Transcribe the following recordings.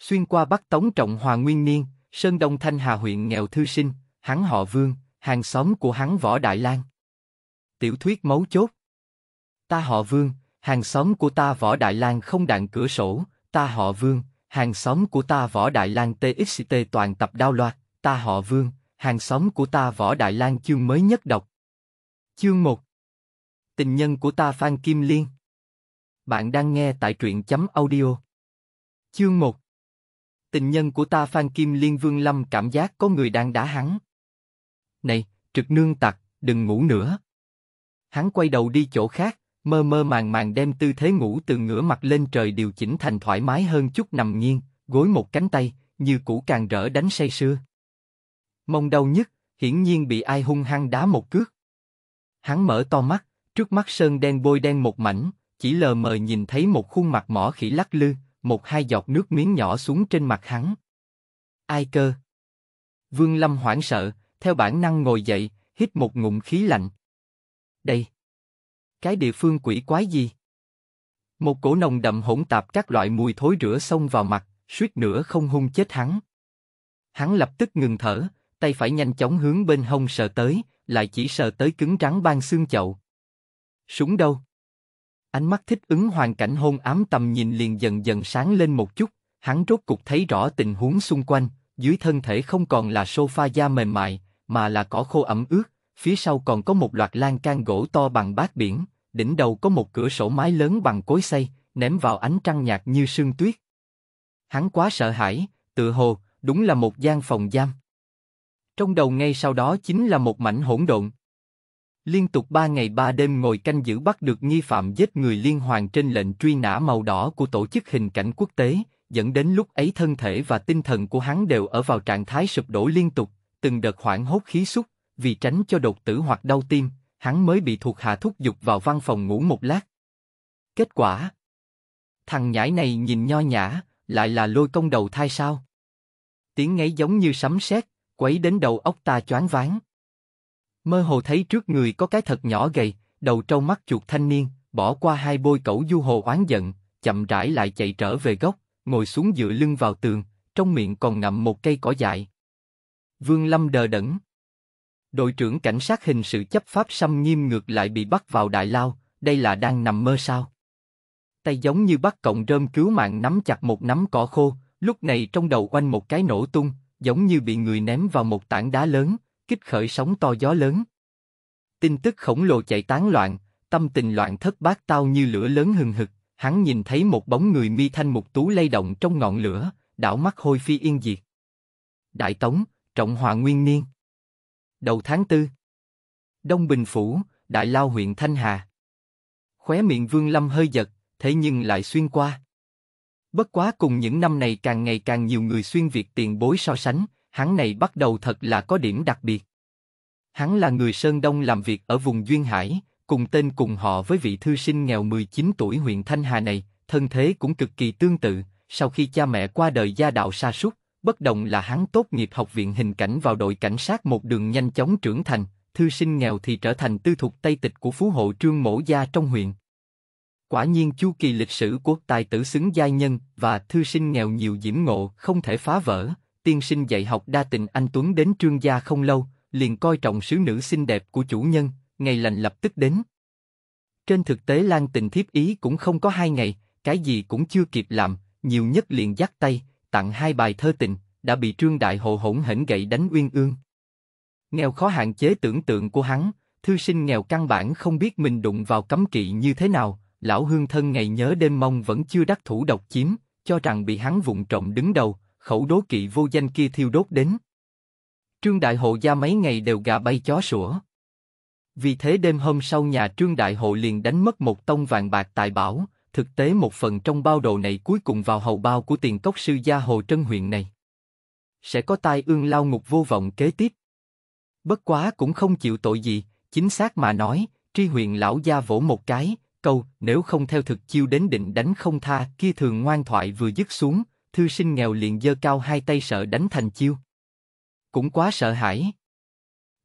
Xuyên qua Bắc Tống Trọng Hòa Nguyên Niên, Sơn Đông Thanh Hà huyện nghèo thư sinh, hắn họ Vương, hàng xóm của hắn Võ Đại Lang. Tiểu thuyết mấu chốt. Ta họ Vương, hàng xóm của ta Võ Đại Lang không đạn cửa sổ, ta họ Vương, hàng xóm của ta Võ Đại Lang TXT toàn tập đao loạt, ta họ Vương, hàng xóm của ta Võ Đại Lang chương mới nhất đọc. Chương 1 Tình nhân của ta Phan Kim Liên Bạn đang nghe tại truyện chấm audio. Chương 1 tình nhân của ta Phan Kim Liên Vương Lâm cảm giác có người đang đá hắn. Này, trực nương tặc, đừng ngủ nữa. Hắn quay đầu đi chỗ khác, mơ mơ màng màng đem tư thế ngủ từ ngửa mặt lên trời điều chỉnh thành thoải mái hơn chút nằm nghiêng, gối một cánh tay, như cũ càng rỡ đánh say sưa. Mông đau nhất, hiển nhiên bị ai hung hăng đá một cước. Hắn mở to mắt, trước mắt sơn đen bôi đen một mảnh, chỉ lờ mờ nhìn thấy một khuôn mặt mỏ khỉ lắc lư, một hai giọt nước miếng nhỏ xuống trên mặt hắn. Ai cơ? Vương Lâm hoảng sợ, theo bản năng ngồi dậy, hít một ngụm khí lạnh. Đây, cái địa phương quỷ quái gì? Một cổ nồng đậm hỗn tạp các loại mùi thối rửa xông vào mặt, suýt nữa không hung chết hắn. Hắn lập tức ngừng thở, tay phải nhanh chóng hướng bên hông sờ tới, lại chỉ sờ tới cứng rắn ban xương chậu. Súng đâu? Ánh mắt thích ứng hoàn cảnh hôn ám tầm nhìn liền dần dần sáng lên một chút, hắn rốt cục thấy rõ tình huống xung quanh, dưới thân thể không còn là sofa da mềm mại, mà là cỏ khô ẩm ướt, phía sau còn có một loạt lan can gỗ to bằng bát biển, đỉnh đầu có một cửa sổ mái lớn bằng cối xây, ném vào ánh trăng nhạt như sương tuyết. Hắn quá sợ hãi, tự hồ, đúng là một gian phòng giam. Trong đầu ngay sau đó chính là một mảnh hỗn độn, liên tục ba ngày ba đêm ngồi canh giữ bắt được nghi phạm giết người liên hoàn trên lệnh truy nã màu đỏ của tổ chức hình cảnh quốc tế, dẫn đến lúc ấy thân thể và tinh thần của hắn đều ở vào trạng thái sụp đổ liên tục, từng đợt hoảng hốt khí xúc, vì tránh cho đột tử hoặc đau tim, hắn mới bị thuộc hạ thúc giục vào văn phòng ngủ một lát. Kết quả Thằng nhãi này nhìn nho nhã, lại là lôi công đầu thai sao? Tiếng ngáy giống như sấm sét, quấy đến đầu óc ta choáng váng. Mơ hồ thấy trước người có cái thật nhỏ gầy, đầu trâu mắt chuột thanh niên, bỏ qua hai bôi cẩu du hồ oán giận, chậm rãi lại chạy trở về gốc ngồi xuống dựa lưng vào tường, trong miệng còn ngậm một cây cỏ dại. Vương Lâm đờ đẫn. Đội trưởng cảnh sát hình sự chấp pháp xâm nghiêm ngược lại bị bắt vào đại lao, đây là đang nằm mơ sao? Tay giống như bắt cọng rơm cứu mạng nắm chặt một nắm cỏ khô, lúc này trong đầu quanh một cái nổ tung, giống như bị người ném vào một tảng đá lớn, kích khởi sóng to gió lớn. Tin tức khổng lồ chạy tán loạn, tâm tình loạn thất bát tao như lửa lớn hừng hực, hắn nhìn thấy một bóng người mi thanh mục tú lay động trong ngọn lửa, đảo mắt hôi phi yên diệt. Đại Tống, Trọng Hòa Nguyên Niên Đầu tháng tư Đông Bình Phủ, Đại Lao huyện Thanh Hà Khóe miệng Vương Lâm hơi giật, thế nhưng lại xuyên qua. Bất quá cùng những năm này càng ngày càng nhiều người xuyên việc tiền bối so sánh, hắn này bắt đầu thật là có điểm đặc biệt. Hắn là người Sơn Đông làm việc ở vùng Duyên Hải, cùng tên cùng họ với vị thư sinh nghèo 19 tuổi huyện Thanh Hà này, thân thế cũng cực kỳ tương tự, sau khi cha mẹ qua đời gia đạo sa sút, bất đồng là hắn tốt nghiệp học viện hình cảnh vào đội cảnh sát một đường nhanh chóng trưởng thành, thư sinh nghèo thì trở thành tư thuộc tây tịch của phú hộ trương mổ gia trong huyện. Quả nhiên chu kỳ lịch sử của tài tử xứng giai nhân và thư sinh nghèo nhiều diễm ngộ không thể phá vỡ, tiên sinh dạy học đa tình anh Tuấn đến trương gia không lâu, liền coi trọng sứ nữ xinh đẹp của chủ nhân, ngày lành lập tức đến. Trên thực tế Lan tình thiếp ý cũng không có hai ngày, cái gì cũng chưa kịp làm, nhiều nhất liền dắt tay, tặng hai bài thơ tình, đã bị trương đại hộ hỗn hỉnh gậy đánh uyên ương. Nghèo khó hạn chế tưởng tượng của hắn, thư sinh nghèo căn bản không biết mình đụng vào cấm kỵ như thế nào, lão hương thân ngày nhớ đêm mong vẫn chưa đắc thủ độc chiếm, cho rằng bị hắn vụng trộm đứng đầu, khẩu đố kỵ vô danh kia thiêu đốt đến. Trương Đại Hộ gia mấy ngày đều gà bay chó sủa. Vì thế đêm hôm sau nhà Trương Đại Hộ liền đánh mất một tông vàng bạc tài bảo, thực tế một phần trong bao đồ này cuối cùng vào hầu bao của tiền cốc sư gia Hồ Trân huyện này. Sẽ có tai ương lao ngục vô vọng kế tiếp. Bất quá cũng không chịu tội gì, chính xác mà nói, tri huyện lão gia vỗ một cái, câu, nếu không theo thực chiêu đến định đánh không tha kia thường ngoan thoại vừa dứt xuống, thư sinh nghèo liền giơ cao hai tay sợ đánh thành chiêu. Cũng quá sợ hãi.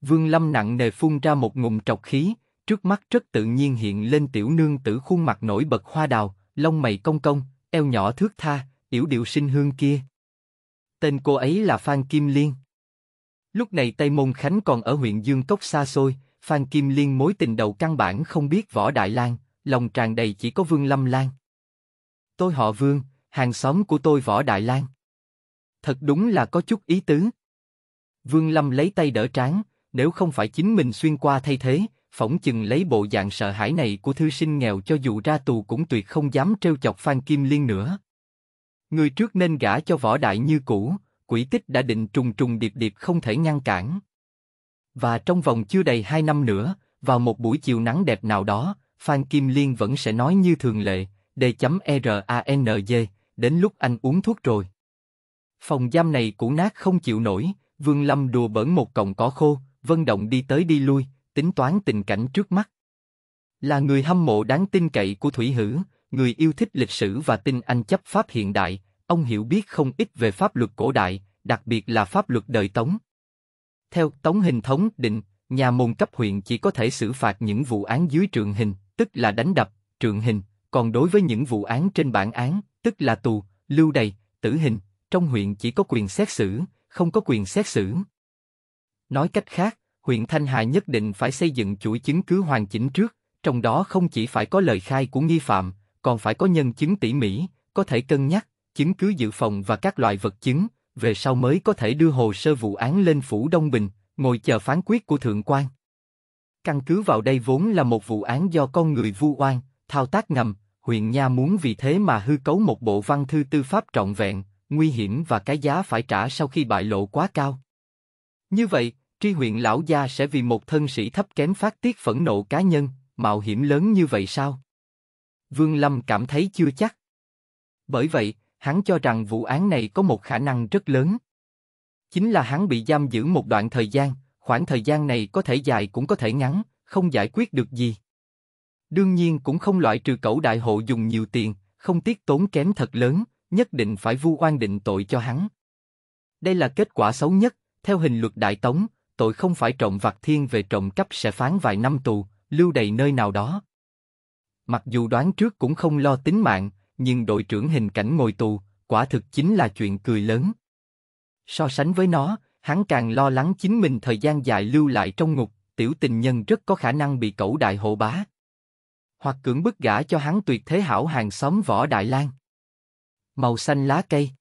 Vương Lâm nặng nề phun ra một ngụm trọc khí, trước mắt rất tự nhiên hiện lên tiểu nương tử khuôn mặt nổi bật hoa đào, lông mày cong cong, eo nhỏ thước tha, yểu điệu sinh hương kia. Tên cô ấy là Phan Kim Liên. Lúc này Tây Môn Khánh còn ở huyện Dương Cốc xa xôi, Phan Kim Liên mối tình đầu căn bản không biết võ Đại lan lòng tràn đầy chỉ có Vương Lâm Lan. Tôi họ Vương, hàng xóm của tôi Võ Đại Lang. Thật đúng là có chút ý tứ. Vương Lâm lấy tay đỡ trán, nếu không phải chính mình xuyên qua thay thế, phỏng chừng lấy bộ dạng sợ hãi này của thư sinh nghèo cho dù ra tù cũng tuyệt không dám trêu chọc Phan Kim Liên nữa. Người trước nên gả cho Võ Đại như cũ, quỷ tích đã định trùng trùng điệp điệp không thể ngăn cản. Và trong vòng chưa đầy hai năm nữa, vào một buổi chiều nắng đẹp nào đó, Phan Kim Liên vẫn sẽ nói như thường lệ, d.rang đến lúc anh uống thuốc rồi. Phòng giam này cũng nát không chịu nổi, Vương Lâm đùa bỡn một cọng cỏ khô, Vân Động đi tới đi lui, tính toán tình cảnh trước mắt. Là người hâm mộ đáng tin cậy của Thủy Hữu, người yêu thích lịch sử và tin anh chấp pháp hiện đại, ông hiểu biết không ít về pháp luật cổ đại, đặc biệt là pháp luật đời Tống. Theo Tống Hình Thống định, nhà môn cấp huyện chỉ có thể xử phạt những vụ án dưới trường hình, tức là đánh đập, trượng hình, còn đối với những vụ án trên bản án, tức là tù, lưu đày, tử hình, trong huyện chỉ có quyền xét xử, không có quyền xét xử. Nói cách khác, huyện Thanh Hà nhất định phải xây dựng chuỗi chứng cứ hoàn chỉnh trước, trong đó không chỉ phải có lời khai của nghi phạm, còn phải có nhân chứng tỉ mỉ, có thể cân nhắc, chứng cứ dự phòng và các loại vật chứng, về sau mới có thể đưa hồ sơ vụ án lên phủ Đông Bình, ngồi chờ phán quyết của thượng quan. Căn cứ vào đây vốn là một vụ án do con người vu oan, thao tác ngầm, huyện nha muốn vì thế mà hư cấu một bộ văn thư tư pháp trọn vẹn, nguy hiểm và cái giá phải trả sau khi bại lộ quá cao. Như vậy, tri huyện lão gia sẽ vì một thân sĩ thấp kém phát tiết phẫn nộ cá nhân, mạo hiểm lớn như vậy sao? Vương Lâm cảm thấy chưa chắc. Bởi vậy, hắn cho rằng vụ án này có một khả năng rất lớn. Chính là hắn bị giam giữ một đoạn thời gian, khoảng thời gian này có thể dài cũng có thể ngắn, không giải quyết được gì. Đương nhiên cũng không loại trừ cẩu đại hộ dùng nhiều tiền, không tiếc tốn kém thật lớn, nhất định phải vu oan định tội cho hắn. Đây là kết quả xấu nhất, theo hình luật đại tống, tội không phải trộm vặt thiên về trộm cắp sẽ phán vài năm tù, lưu đầy nơi nào đó. Mặc dù đoán trước cũng không lo tính mạng, nhưng đội trưởng hình cảnh ngồi tù, quả thực chính là chuyện cười lớn. So sánh với nó, hắn càng lo lắng chính mình thời gian dài lưu lại trong ngục, tiểu tình nhân rất có khả năng bị cẩu đại hộ bá hoặc cưỡng bức gả cho hắn tuyệt thế hảo hàng xóm võ Đại Lang. Màu xanh lá cây.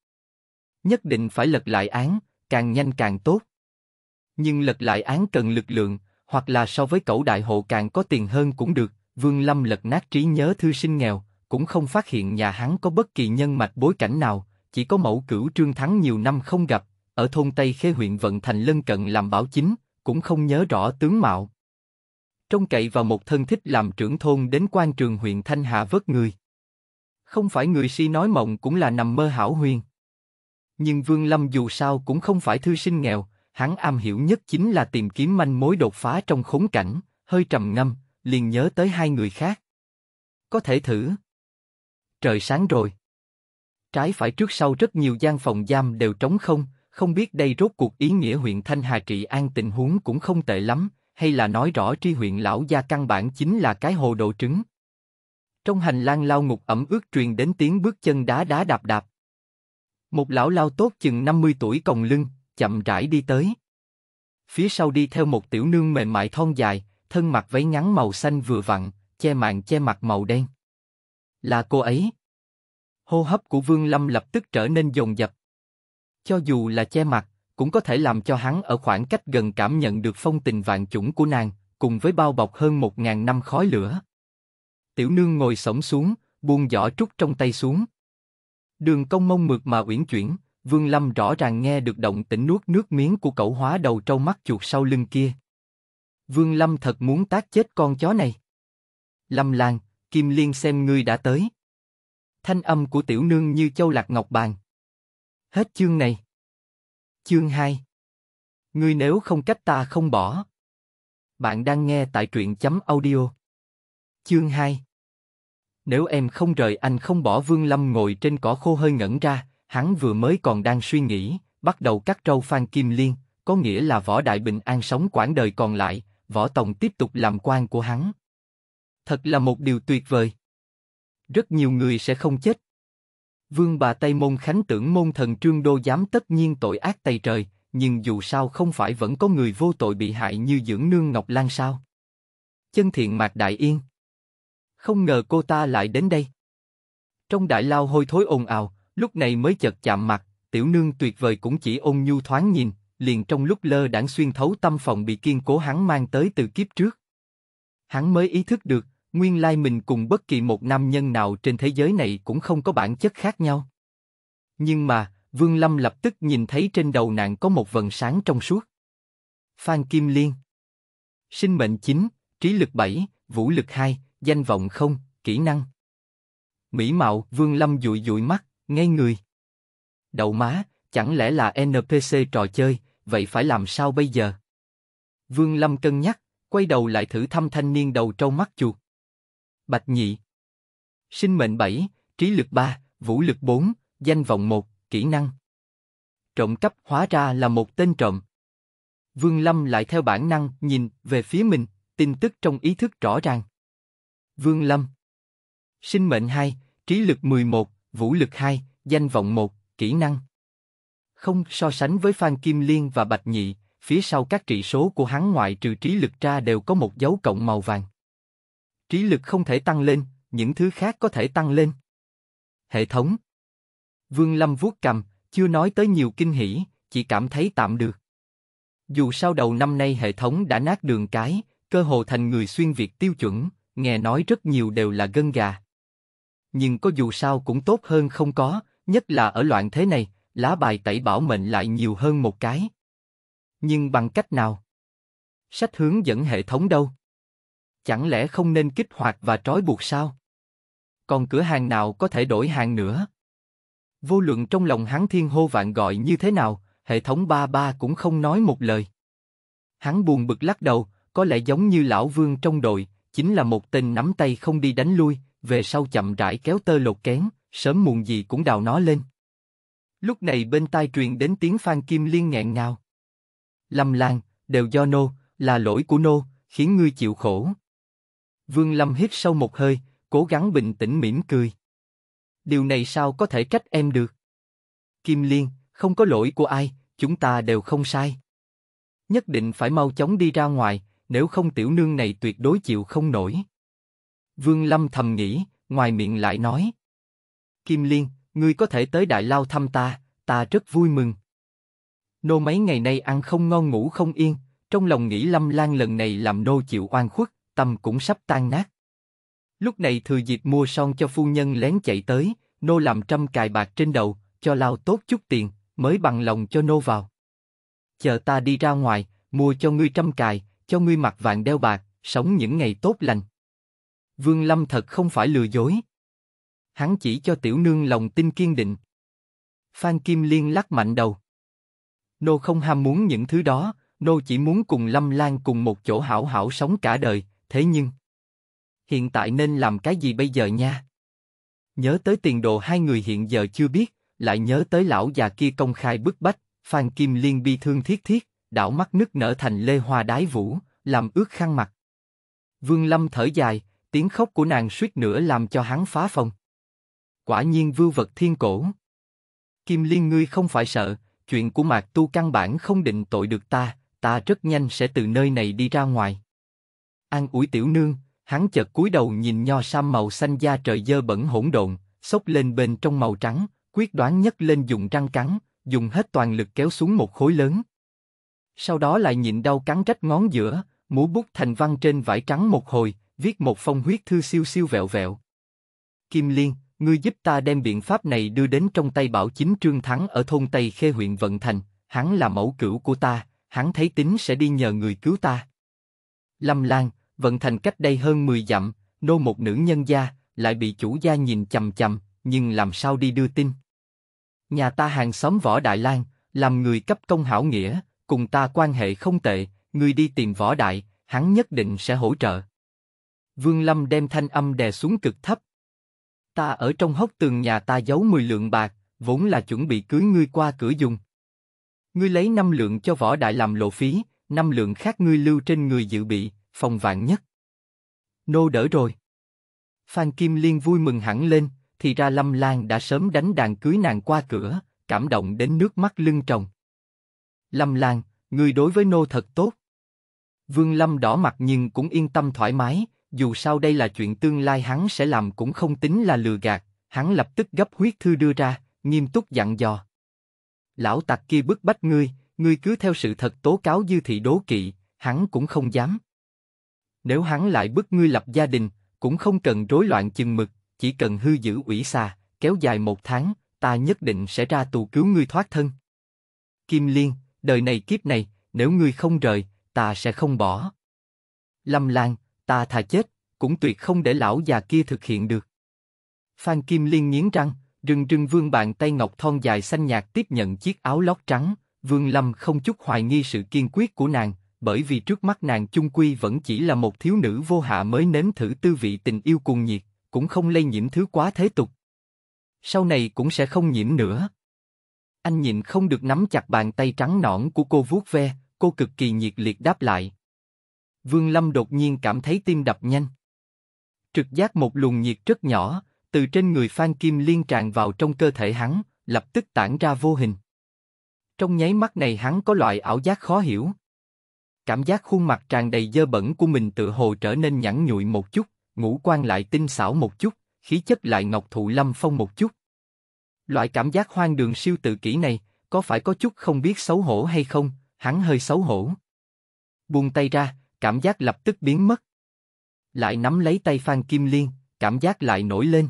Nhất định phải lật lại án, càng nhanh càng tốt. Nhưng lật lại án cần lực lượng, hoặc là so với cẩu đại hộ càng có tiền hơn cũng được. Vương Lâm lật nát trí nhớ thư sinh nghèo, cũng không phát hiện nhà hắn có bất kỳ nhân mạch bối cảnh nào, chỉ có mẫu cửu trương thắng nhiều năm không gặp, ở thôn Tây Khê huyện Vận Thành lân cận làm bảo chính, cũng không nhớ rõ tướng mạo, trông cậy vào một thân thích làm trưởng thôn đến quan trường huyện Thanh Hạ vớt người. Không phải người si nói mộng cũng là nằm mơ hảo huyền. Nhưng Vương Lâm dù sao cũng không phải thư sinh nghèo, hắn am hiểu nhất chính là tìm kiếm manh mối đột phá trong khốn cảnh, hơi trầm ngâm, liền nhớ tới hai người khác. Có thể thử. Trời sáng rồi. Trái phải trước sau rất nhiều gian phòng giam đều trống không, không biết đây rốt cuộc ý nghĩa huyện Thanh Hà trị an tình huống cũng không tệ lắm, hay là nói rõ tri huyện lão gia căn bản chính là cái hồ độ trứng. Trong hành lang lao ngục ẩm ướt truyền đến tiếng bước chân đá đá đạp đạp. Một lão lao tốt chừng 50 tuổi còng lưng, chậm rãi đi tới. Phía sau đi theo một tiểu nương mềm mại thon dài, thân mặc váy ngắn màu xanh vừa vặn, che mạng che mặt màu đen. Là cô ấy. Hô hấp của Vương Lâm lập tức trở nên dồn dập. Cho dù là che mặt, cũng có thể làm cho hắn ở khoảng cách gần cảm nhận được phong tình vạn chủng của nàng, cùng với bao bọc hơn một ngàn năm khói lửa. Tiểu nương ngồi sổng xuống, buông giỏ trúc trong tay xuống. Đường công mông mượt mà uyển chuyển, Vương Lâm rõ ràng nghe được động tĩnh nuốt nước miếng của cậu hóa đầu trâu mắt chuột sau lưng kia. Vương Lâm thật muốn tác chết con chó này. Lâm Lan, Kim Liên xem ngươi đã tới. Thanh âm của tiểu nương như châu lạc ngọc bàn. Hết chương này. Chương 2 Ngươi nếu không cách ta không bỏ. Bạn đang nghe tại truyện chấm audio. Chương 2 Nếu em không rời anh không bỏ Vương Lâm ngồi trên cỏ khô hơi ngẩn ra, hắn vừa mới còn đang suy nghĩ, bắt đầu cắt trâu Phan Kim Liên, có nghĩa là võ đại bình an sống quãng đời còn lại, võ tổng tiếp tục làm quan của hắn. Thật là một điều tuyệt vời. Rất nhiều người sẽ không chết, Vương bà Tây Môn Khánh tưởng môn thần trương đô dám tất nhiên tội ác tày trời, nhưng dù sao không phải vẫn có người vô tội bị hại như dưỡng nương Ngọc Lan sao? Chân thiện mạc đại yên. Không ngờ cô ta lại đến đây. Trong đại lao hôi thối ồn ào, lúc này mới chợt chạm mặt, tiểu nương tuyệt vời cũng chỉ ôn nhu thoáng nhìn, liền trong lúc lơ đãng xuyên thấu tâm phòng bị kiên cố hắn mang tới từ kiếp trước. Hắn mới ý thức được, nguyên lai mình cùng bất kỳ một nam nhân nào trên thế giới này cũng không có bản chất khác nhau. Nhưng mà, Vương Lâm lập tức nhìn thấy trên đầu nàng có một vần sáng trong suốt. Phan Kim Liên Sinh mệnh 9, trí lực 7, vũ lực 2, danh vọng không, kỹ năng. Mỹ mạo, Vương Lâm dụi dụi mắt, ngay người. Đậu má, chẳng lẽ là NPC trò chơi, vậy phải làm sao bây giờ? Vương Lâm cân nhắc, quay đầu lại thử thăm thanh niên đầu trâu mắt chuột. Bạch nhị. Sinh mệnh 7, trí lực 3, vũ lực 4, danh vọng 1, kỹ năng. Trộm cắp hóa ra là một tên trộm. Vương Lâm lại theo bản năng nhìn về phía mình, tin tức trong ý thức rõ ràng. Vương Lâm. Sinh mệnh 2, trí lực 11, vũ lực 2, danh vọng 1, kỹ năng. Không so sánh với Phan Kim Liên và Bạch Nhị, phía sau các trị số của hắn ngoại trừ trí lực ra đều có một dấu cộng màu vàng trí lực không thể tăng lên, những thứ khác có thể tăng lên. Hệ thống Vương Lâm vuốt cầm, chưa nói tới nhiều kinh hỉ, chỉ cảm thấy tạm được. Dù sao đầu năm nay hệ thống đã nát đường cái, cơ hồ thành người xuyên Việt tiêu chuẩn, nghe nói rất nhiều đều là gân gà. Nhưng có dù sao cũng tốt hơn không có, nhất là ở loạn thế này, lá bài tẩy bảo mệnh lại nhiều hơn một cái. Nhưng bằng cách nào? Sách hướng dẫn hệ thống đâu? chẳng lẽ không nên kích hoạt và trói buộc sao? Còn cửa hàng nào có thể đổi hàng nữa? Vô luận trong lòng hắn thiên hô vạn gọi như thế nào, hệ thống ba ba cũng không nói một lời. Hắn buồn bực lắc đầu, có lẽ giống như lão vương trong đội, chính là một tên nắm tay không đi đánh lui, về sau chậm rãi kéo tơ lột kén, sớm muộn gì cũng đào nó lên. Lúc này bên tai truyền đến tiếng Phan Kim Liên nghẹn ngào. Lâm Lan, đều do nô, là lỗi của nô, khiến ngươi chịu khổ. Vương Lâm hít sâu một hơi, cố gắng bình tĩnh mỉm cười. Điều này sao có thể trách em được? Kim Liên, không có lỗi của ai, chúng ta đều không sai. Nhất định phải mau chóng đi ra ngoài, nếu không tiểu nương này tuyệt đối chịu không nổi. Vương Lâm thầm nghĩ, ngoài miệng lại nói. Kim Liên, ngươi có thể tới Đại Lao thăm ta, ta rất vui mừng. Nô mấy ngày nay ăn không ngon ngủ không yên, trong lòng nghĩ Lâm Lan lần này làm nô chịu oan khuất, tâm cũng sắp tan nát. Lúc này thừa dịp mua son cho phu nhân lén chạy tới, nô làm trăm cài bạc trên đầu, cho lao tốt chút tiền, mới bằng lòng cho nô vào. Chờ ta đi ra ngoài, mua cho ngươi trăm cài, cho ngươi mặc vàng đeo bạc, sống những ngày tốt lành. Vương Lâm thật không phải lừa dối. Hắn chỉ cho tiểu nương lòng tin kiên định. Phan Kim Liên lắc mạnh đầu. Nô không ham muốn những thứ đó, nô chỉ muốn cùng Lâm Lan cùng một chỗ hảo hảo sống cả đời, Thế nhưng, hiện tại nên làm cái gì bây giờ nha? Nhớ tới tiền đồ hai người hiện giờ chưa biết, lại nhớ tới lão già kia công khai bức bách, Phan Kim Liên bi thương thiết thiết, đảo mắt nước nở thành lê hoa đái vũ, làm ướt khăn mặt. Vương Lâm thở dài, tiếng khóc của nàng suýt nữa làm cho hắn phá phòng. Quả nhiên vưu vật thiên cổ. Kim Liên ngươi không phải sợ, chuyện của Mạc Tu căn bản không định tội được ta, ta rất nhanh sẽ từ nơi này đi ra ngoài an ủi tiểu nương, hắn chợt cúi đầu nhìn nho sam màu xanh da trời dơ bẩn hỗn độn, xốc lên bên trong màu trắng, quyết đoán nhất lên dùng răng cắn, dùng hết toàn lực kéo xuống một khối lớn. Sau đó lại nhịn đau cắn rách ngón giữa, múa bút thành văn trên vải trắng một hồi, viết một phong huyết thư siêu siêu vẹo vẹo. Kim Liên, ngươi giúp ta đem biện pháp này đưa đến trong tay bảo chính Trương Thắng ở thôn Tây Khê huyện Vận Thành, hắn là mẫu cửu của ta, hắn thấy tính sẽ đi nhờ người cứu ta. Lâm Lan, vận thành cách đây hơn 10 dặm, nô một nữ nhân gia, lại bị chủ gia nhìn chầm chầm, nhưng làm sao đi đưa tin. Nhà ta hàng xóm Võ Đại Lang, làm người cấp công hảo nghĩa, cùng ta quan hệ không tệ, người đi tìm Võ Đại, hắn nhất định sẽ hỗ trợ. Vương Lâm đem thanh âm đè xuống cực thấp. Ta ở trong hốc tường nhà ta giấu 10 lượng bạc, vốn là chuẩn bị cưới ngươi qua cửa dùng. Ngươi lấy 5 lượng cho Võ Đại làm lộ phí, 5 lượng khác ngươi lưu trên người dự bị, phòng vạn nhất. Nô đỡ rồi. Phan Kim Liên vui mừng hẳn lên, thì ra Lâm Lan đã sớm đánh đàn cưới nàng qua cửa, cảm động đến nước mắt lưng tròng. Lâm Lan, người đối với nô thật tốt. Vương Lâm đỏ mặt nhưng cũng yên tâm thoải mái, dù sao đây là chuyện tương lai hắn sẽ làm cũng không tính là lừa gạt, hắn lập tức gấp huyết thư đưa ra, nghiêm túc dặn dò. Lão tặc kia bức bách ngươi, ngươi cứ theo sự thật tố cáo dư thị đố kỵ, hắn cũng không dám. Nếu hắn lại bức ngươi lập gia đình, cũng không cần rối loạn chừng mực, chỉ cần hư giữ ủy xa kéo dài một tháng, ta nhất định sẽ ra tù cứu ngươi thoát thân. Kim Liên, đời này kiếp này, nếu ngươi không rời, ta sẽ không bỏ. Lâm Lan, ta thà chết, cũng tuyệt không để lão già kia thực hiện được. Phan Kim Liên nghiến răng, rừng rừng vương bàn tay ngọc thon dài xanh nhạt tiếp nhận chiếc áo lót trắng, vương lâm không chút hoài nghi sự kiên quyết của nàng, bởi vì trước mắt nàng chung quy vẫn chỉ là một thiếu nữ vô hạ mới nếm thử tư vị tình yêu cuồng nhiệt, cũng không lây nhiễm thứ quá thế tục. Sau này cũng sẽ không nhiễm nữa. Anh nhìn không được nắm chặt bàn tay trắng nõn của cô vuốt ve, cô cực kỳ nhiệt liệt đáp lại. Vương Lâm đột nhiên cảm thấy tim đập nhanh. Trực giác một luồng nhiệt rất nhỏ, từ trên người Phan Kim Liên tràn vào trong cơ thể hắn, lập tức tản ra vô hình. Trong nháy mắt này hắn có loại ảo giác khó hiểu cảm giác khuôn mặt tràn đầy dơ bẩn của mình tự hồ trở nên nhẵn nhụi một chút, ngũ quan lại tinh xảo một chút, khí chất lại ngọc thụ lâm phong một chút. Loại cảm giác hoang đường siêu tự kỷ này, có phải có chút không biết xấu hổ hay không, hắn hơi xấu hổ. Buông tay ra, cảm giác lập tức biến mất. Lại nắm lấy tay Phan Kim Liên, cảm giác lại nổi lên.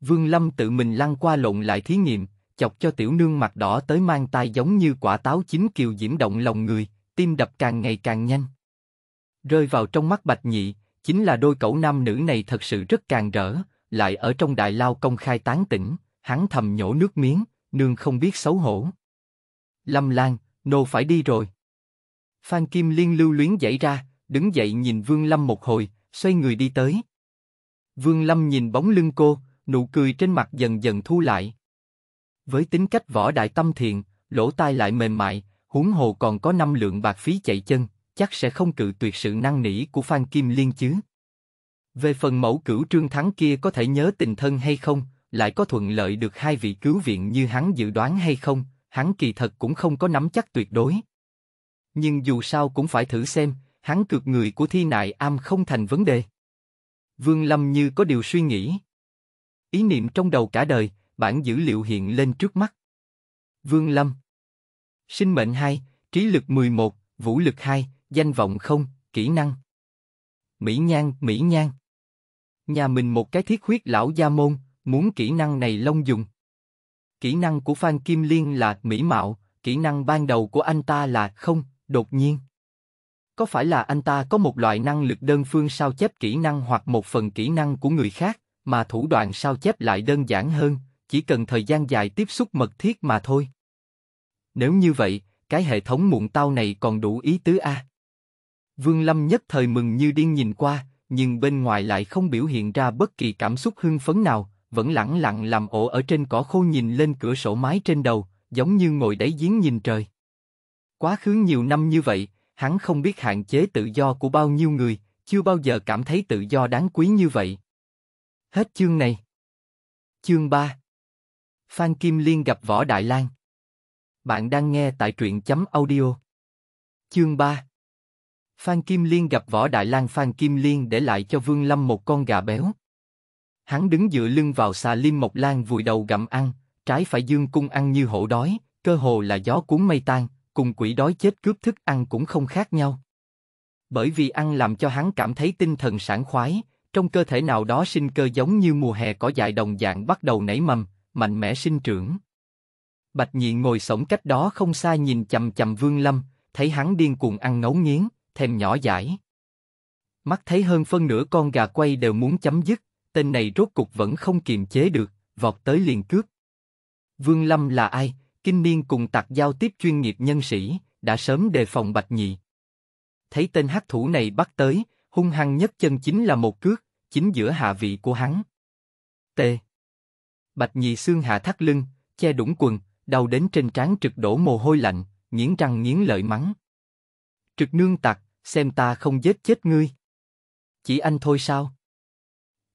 Vương Lâm tự mình lăn qua lộn lại thí nghiệm, chọc cho tiểu nương mặt đỏ tới mang tai giống như quả táo chín kiều diễm động lòng người, tim đập càng ngày càng nhanh. Rơi vào trong mắt Bạch Nhị, chính là đôi cậu nam nữ này thật sự rất càng rỡ, lại ở trong đại lao công khai tán tỉnh, hắn thầm nhổ nước miếng, nương không biết xấu hổ. Lâm Lan, nô phải đi rồi. Phan Kim Liên lưu luyến dậy ra, đứng dậy nhìn Vương Lâm một hồi, xoay người đi tới. Vương Lâm nhìn bóng lưng cô, nụ cười trên mặt dần dần thu lại. Với tính cách võ đại tâm thiện, lỗ tai lại mềm mại, huống hồ còn có năm lượng bạc phí chạy chân, chắc sẽ không cự tuyệt sự năng nỉ của Phan Kim Liên chứ. Về phần mẫu cửu trương thắng kia có thể nhớ tình thân hay không, lại có thuận lợi được hai vị cứu viện như hắn dự đoán hay không, hắn kỳ thật cũng không có nắm chắc tuyệt đối. Nhưng dù sao cũng phải thử xem, hắn cược người của thi nại am không thành vấn đề. Vương Lâm như có điều suy nghĩ. Ý niệm trong đầu cả đời, bản dữ liệu hiện lên trước mắt. Vương Lâm sinh mệnh 2, trí lực 11, vũ lực 2, danh vọng không, kỹ năng. Mỹ Nhan, Mỹ Nhan. Nhà mình một cái thiết huyết lão gia môn, muốn kỹ năng này long dùng. Kỹ năng của Phan Kim Liên là mỹ mạo, kỹ năng ban đầu của anh ta là không, đột nhiên. Có phải là anh ta có một loại năng lực đơn phương sao chép kỹ năng hoặc một phần kỹ năng của người khác, mà thủ đoạn sao chép lại đơn giản hơn, chỉ cần thời gian dài tiếp xúc mật thiết mà thôi. Nếu như vậy, cái hệ thống muộn tao này còn đủ ý tứ a. À? Vương Lâm nhất thời mừng như điên nhìn qua, nhưng bên ngoài lại không biểu hiện ra bất kỳ cảm xúc hưng phấn nào, vẫn lặng lặng làm ổ ở trên cỏ khô nhìn lên cửa sổ mái trên đầu, giống như ngồi đáy giếng nhìn trời. Quá khứ nhiều năm như vậy, hắn không biết hạn chế tự do của bao nhiêu người, chưa bao giờ cảm thấy tự do đáng quý như vậy. Hết chương này. Chương 3 Phan Kim Liên gặp Võ Đại Lang bạn đang nghe tại truyện chấm audio. Chương 3 Phan Kim Liên gặp Võ Đại Lang Phan Kim Liên để lại cho Vương Lâm một con gà béo. Hắn đứng dựa lưng vào xà liêm mộc lan vùi đầu gặm ăn, trái phải dương cung ăn như hổ đói, cơ hồ là gió cuốn mây tan, cùng quỷ đói chết cướp thức ăn cũng không khác nhau. Bởi vì ăn làm cho hắn cảm thấy tinh thần sảng khoái, trong cơ thể nào đó sinh cơ giống như mùa hè cỏ dại đồng dạng bắt đầu nảy mầm, mạnh mẽ sinh trưởng. Bạch Nhị ngồi sống cách đó không xa nhìn chầm chầm Vương Lâm, thấy hắn điên cuồng ăn ngấu nghiến, thèm nhỏ dãi. Mắt thấy hơn phân nửa con gà quay đều muốn chấm dứt, tên này rốt cục vẫn không kiềm chế được, vọt tới liền cướp. Vương Lâm là ai? Kinh niên cùng tạc giao tiếp chuyên nghiệp nhân sĩ, đã sớm đề phòng Bạch Nhị. Thấy tên hắc thủ này bắt tới, hung hăng nhất chân chính là một cước, chính giữa hạ vị của hắn. T. Bạch Nhị xương hạ thắt lưng, che đũng quần, đau đến trên trán trực đổ mồ hôi lạnh, nghiến răng nghiến lợi mắng. Trực nương tặc, xem ta không giết chết ngươi. Chỉ anh thôi sao?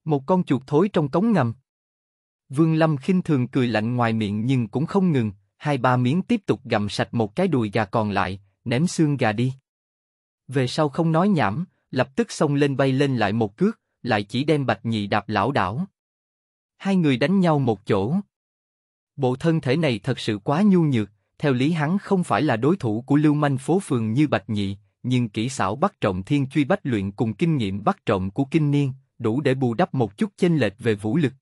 Một con chuột thối trong cống ngầm. Vương Lâm khinh thường cười lạnh ngoài miệng nhưng cũng không ngừng, hai ba miếng tiếp tục gặm sạch một cái đùi gà còn lại, ném xương gà đi. Về sau không nói nhảm, lập tức xông lên bay lên lại một cước, lại chỉ đem bạch nhị đạp lão đảo. Hai người đánh nhau một chỗ. Bộ thân thể này thật sự quá nhu nhược, theo lý hắn không phải là đối thủ của lưu manh phố phường như Bạch Nhị, nhưng kỹ xảo bắt trọng thiên truy bách luyện cùng kinh nghiệm bắt trọng của kinh niên, đủ để bù đắp một chút chênh lệch về vũ lực.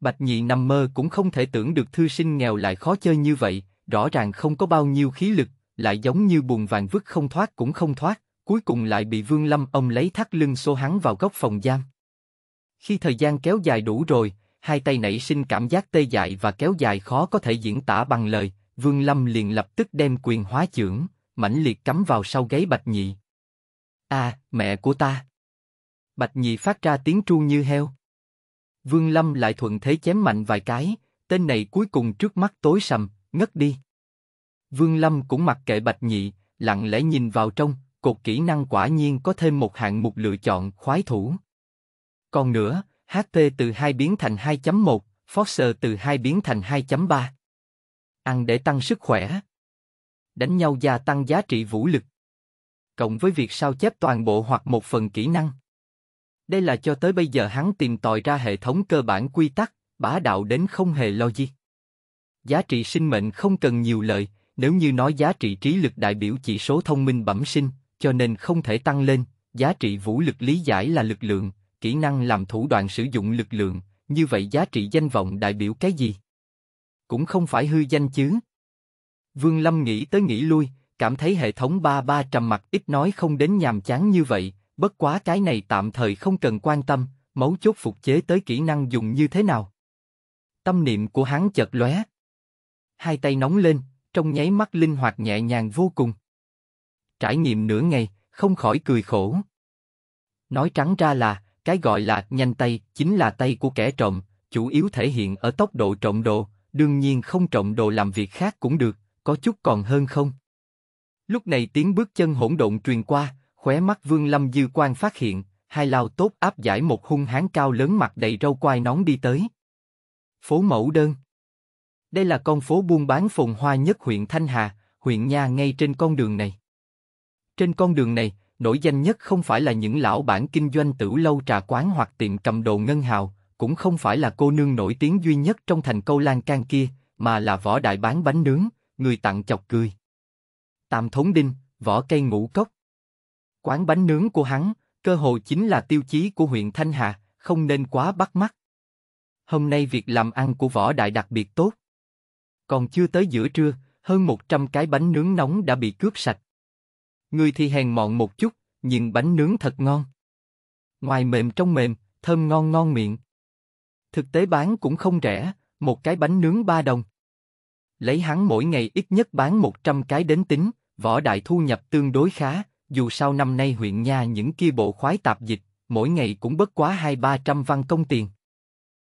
Bạch Nhị nằm mơ cũng không thể tưởng được thư sinh nghèo lại khó chơi như vậy, rõ ràng không có bao nhiêu khí lực, lại giống như buồn vàng vứt không thoát cũng không thoát, cuối cùng lại bị Vương Lâm ông lấy thắt lưng xô hắn vào góc phòng giam. Khi thời gian kéo dài đủ rồi, hai tay nảy sinh cảm giác tê dại và kéo dài khó có thể diễn tả bằng lời, Vương Lâm liền lập tức đem quyền hóa trưởng mãnh liệt cắm vào sau gáy Bạch Nhị. A, à, mẹ của ta! Bạch Nhị phát ra tiếng tru như heo. Vương Lâm lại thuận thế chém mạnh vài cái, tên này cuối cùng trước mắt tối sầm, ngất đi. Vương Lâm cũng mặc kệ Bạch Nhị, lặng lẽ nhìn vào trong, cột kỹ năng quả nhiên có thêm một hạng mục lựa chọn khoái thủ. Còn nữa, HP từ 2 biến thành 2.1, Foster từ 2 biến thành 2.3. Ăn để tăng sức khỏe. Đánh nhau gia tăng giá trị vũ lực. Cộng với việc sao chép toàn bộ hoặc một phần kỹ năng. Đây là cho tới bây giờ hắn tìm tòi ra hệ thống cơ bản quy tắc, bá đạo đến không hề lo gì. Giá trị sinh mệnh không cần nhiều lợi, nếu như nói giá trị trí lực đại biểu chỉ số thông minh bẩm sinh, cho nên không thể tăng lên, giá trị vũ lực lý giải là lực lượng, kỹ năng làm thủ đoạn sử dụng lực lượng, như vậy giá trị danh vọng đại biểu cái gì? Cũng không phải hư danh chứ. Vương Lâm nghĩ tới nghĩ lui, cảm thấy hệ thống ba ba trầm mặt ít nói không đến nhàm chán như vậy, bất quá cái này tạm thời không cần quan tâm, mấu chốt phục chế tới kỹ năng dùng như thế nào. Tâm niệm của hắn chợt lóe. Hai tay nóng lên, trong nháy mắt linh hoạt nhẹ nhàng vô cùng. Trải nghiệm nửa ngày, không khỏi cười khổ. Nói trắng ra là, cái gọi là nhanh tay chính là tay của kẻ trộm, chủ yếu thể hiện ở tốc độ trộm đồ, đương nhiên không trộm đồ làm việc khác cũng được, có chút còn hơn không. Lúc này tiếng bước chân hỗn độn truyền qua, khóe mắt Vương Lâm Dư quan phát hiện, hai lao tốt áp giải một hung hán cao lớn mặt đầy râu quai nón đi tới. Phố Mẫu Đơn Đây là con phố buôn bán phồn hoa nhất huyện Thanh Hà, huyện Nha ngay trên con đường này. Trên con đường này, nổi danh nhất không phải là những lão bản kinh doanh tửu lâu trà quán hoặc tiệm cầm đồ ngân hào, cũng không phải là cô nương nổi tiếng duy nhất trong thành câu lan can kia, mà là võ đại bán bánh nướng, người tặng chọc cười. Tam Thống Đinh, võ cây ngũ cốc. Quán bánh nướng của hắn, cơ hồ chính là tiêu chí của huyện Thanh Hà, không nên quá bắt mắt. Hôm nay việc làm ăn của võ đại đặc biệt tốt. Còn chưa tới giữa trưa, hơn 100 cái bánh nướng nóng đã bị cướp sạch, người thì hèn mọn một chút, nhưng bánh nướng thật ngon. Ngoài mềm trong mềm, thơm ngon ngon miệng. Thực tế bán cũng không rẻ, một cái bánh nướng ba đồng. Lấy hắn mỗi ngày ít nhất bán 100 cái đến tính, võ đại thu nhập tương đối khá, dù sao năm nay huyện nha những kia bộ khoái tạp dịch, mỗi ngày cũng bất quá hai ba trăm văn công tiền.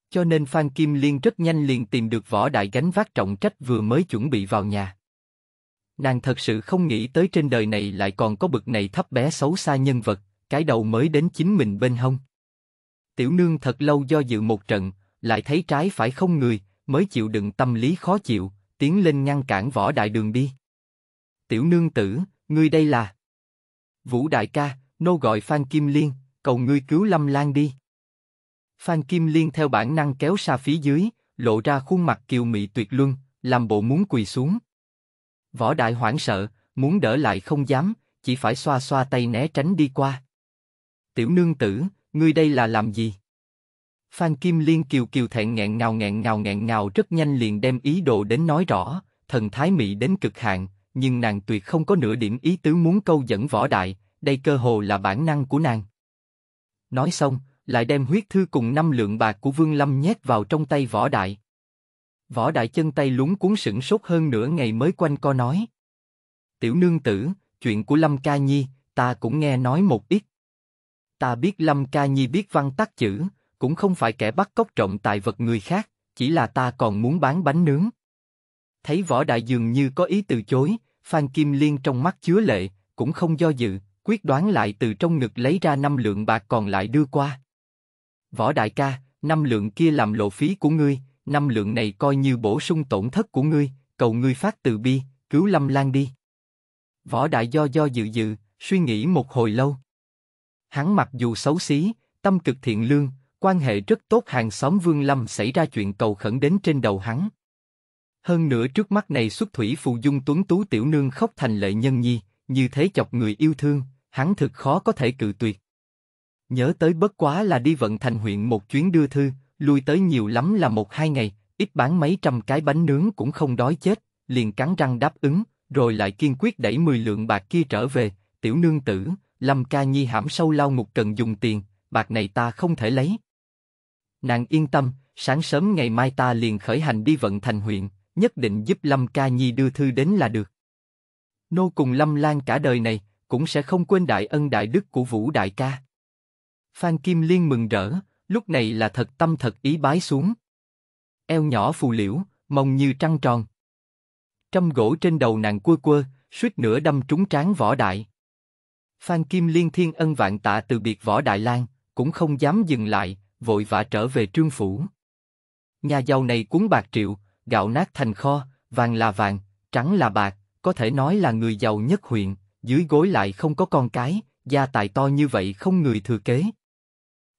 Cho nên Phan Kim Liên rất nhanh liền tìm được võ đại gánh vác trọng trách vừa mới chuẩn bị vào nhà. Nàng thật sự không nghĩ tới trên đời này lại còn có bực này thấp bé xấu xa nhân vật, cái đầu mới đến chính mình bên hông. Tiểu nương thật lâu do dự một trận, lại thấy trái phải không người, mới chịu đựng tâm lý khó chịu, tiến lên ngăn cản võ đại đường đi. Tiểu nương tử, ngươi đây là... Vũ đại ca, nô gọi Phan Kim Liên, cầu ngươi cứu Lâm Lan đi. Phan Kim Liên theo bản năng kéo xa phía dưới, lộ ra khuôn mặt kiều mị tuyệt luân, làm bộ muốn quỳ xuống. Võ đại hoảng sợ, muốn đỡ lại không dám, chỉ phải xoa xoa tay né tránh đi qua. Tiểu nương tử, ngươi đây là làm gì? Phan Kim Liên kiều kiều thẹn ngẹn ngào ngẹn ngào ngẹn ngào rất nhanh liền đem ý đồ đến nói rõ, thần thái mỹ đến cực hạn, nhưng nàng tuyệt không có nửa điểm ý tứ muốn câu dẫn võ đại, đây cơ hồ là bản năng của nàng. Nói xong, lại đem huyết thư cùng năm lượng bạc của Vương Lâm nhét vào trong tay võ đại, Võ đại chân tay lúng cuốn sửng sốt hơn nửa ngày mới quanh co nói. Tiểu nương tử, chuyện của Lâm Ca Nhi, ta cũng nghe nói một ít. Ta biết Lâm Ca Nhi biết văn tắt chữ, cũng không phải kẻ bắt cóc trộm tài vật người khác, chỉ là ta còn muốn bán bánh nướng. Thấy võ đại dường như có ý từ chối, Phan Kim Liên trong mắt chứa lệ, cũng không do dự, quyết đoán lại từ trong ngực lấy ra năm lượng bạc còn lại đưa qua. Võ đại ca, năm lượng kia làm lộ phí của ngươi, năm lượng này coi như bổ sung tổn thất của ngươi, cầu ngươi phát từ bi, cứu Lâm Lan đi. Võ Đại do do dự dự, suy nghĩ một hồi lâu. Hắn mặc dù xấu xí, tâm cực thiện lương, quan hệ rất tốt hàng xóm Vương Lâm xảy ra chuyện cầu khẩn đến trên đầu hắn. Hơn nữa trước mắt này xuất thủy phù dung tuấn tú tiểu nương khóc thành lệ nhân nhi, như thế chọc người yêu thương, hắn thực khó có thể cự tuyệt. Nhớ tới bất quá là đi vận thành huyện một chuyến đưa thư, lui tới nhiều lắm là một hai ngày, ít bán mấy trăm cái bánh nướng cũng không đói chết, liền cắn răng đáp ứng, rồi lại kiên quyết đẩy 10 lượng bạc kia trở về, tiểu nương tử, Lâm Ca Nhi hãm sâu lao ngục cần dùng tiền, bạc này ta không thể lấy. Nàng yên tâm, sáng sớm ngày mai ta liền khởi hành đi vận thành huyện, nhất định giúp Lâm Ca Nhi đưa thư đến là được. Nô cùng Lâm Lan cả đời này, cũng sẽ không quên đại ân đại đức của Vũ Đại Ca. Phan Kim Liên mừng rỡ, lúc này là thật tâm thật ý bái xuống. Eo nhỏ phù liễu, mông như trăng tròn. Trăm gỗ trên đầu nàng quơ quơ, suýt nữa đâm trúng trán võ đại. Phan Kim Liên Thiên ân vạn tạ từ biệt võ Đại Lang, cũng không dám dừng lại, vội vã trở về trương phủ. Nhà giàu này cuốn bạc triệu, gạo nát thành kho, vàng là vàng, trắng là bạc, có thể nói là người giàu nhất huyện, dưới gối lại không có con cái, gia tài to như vậy không người thừa kế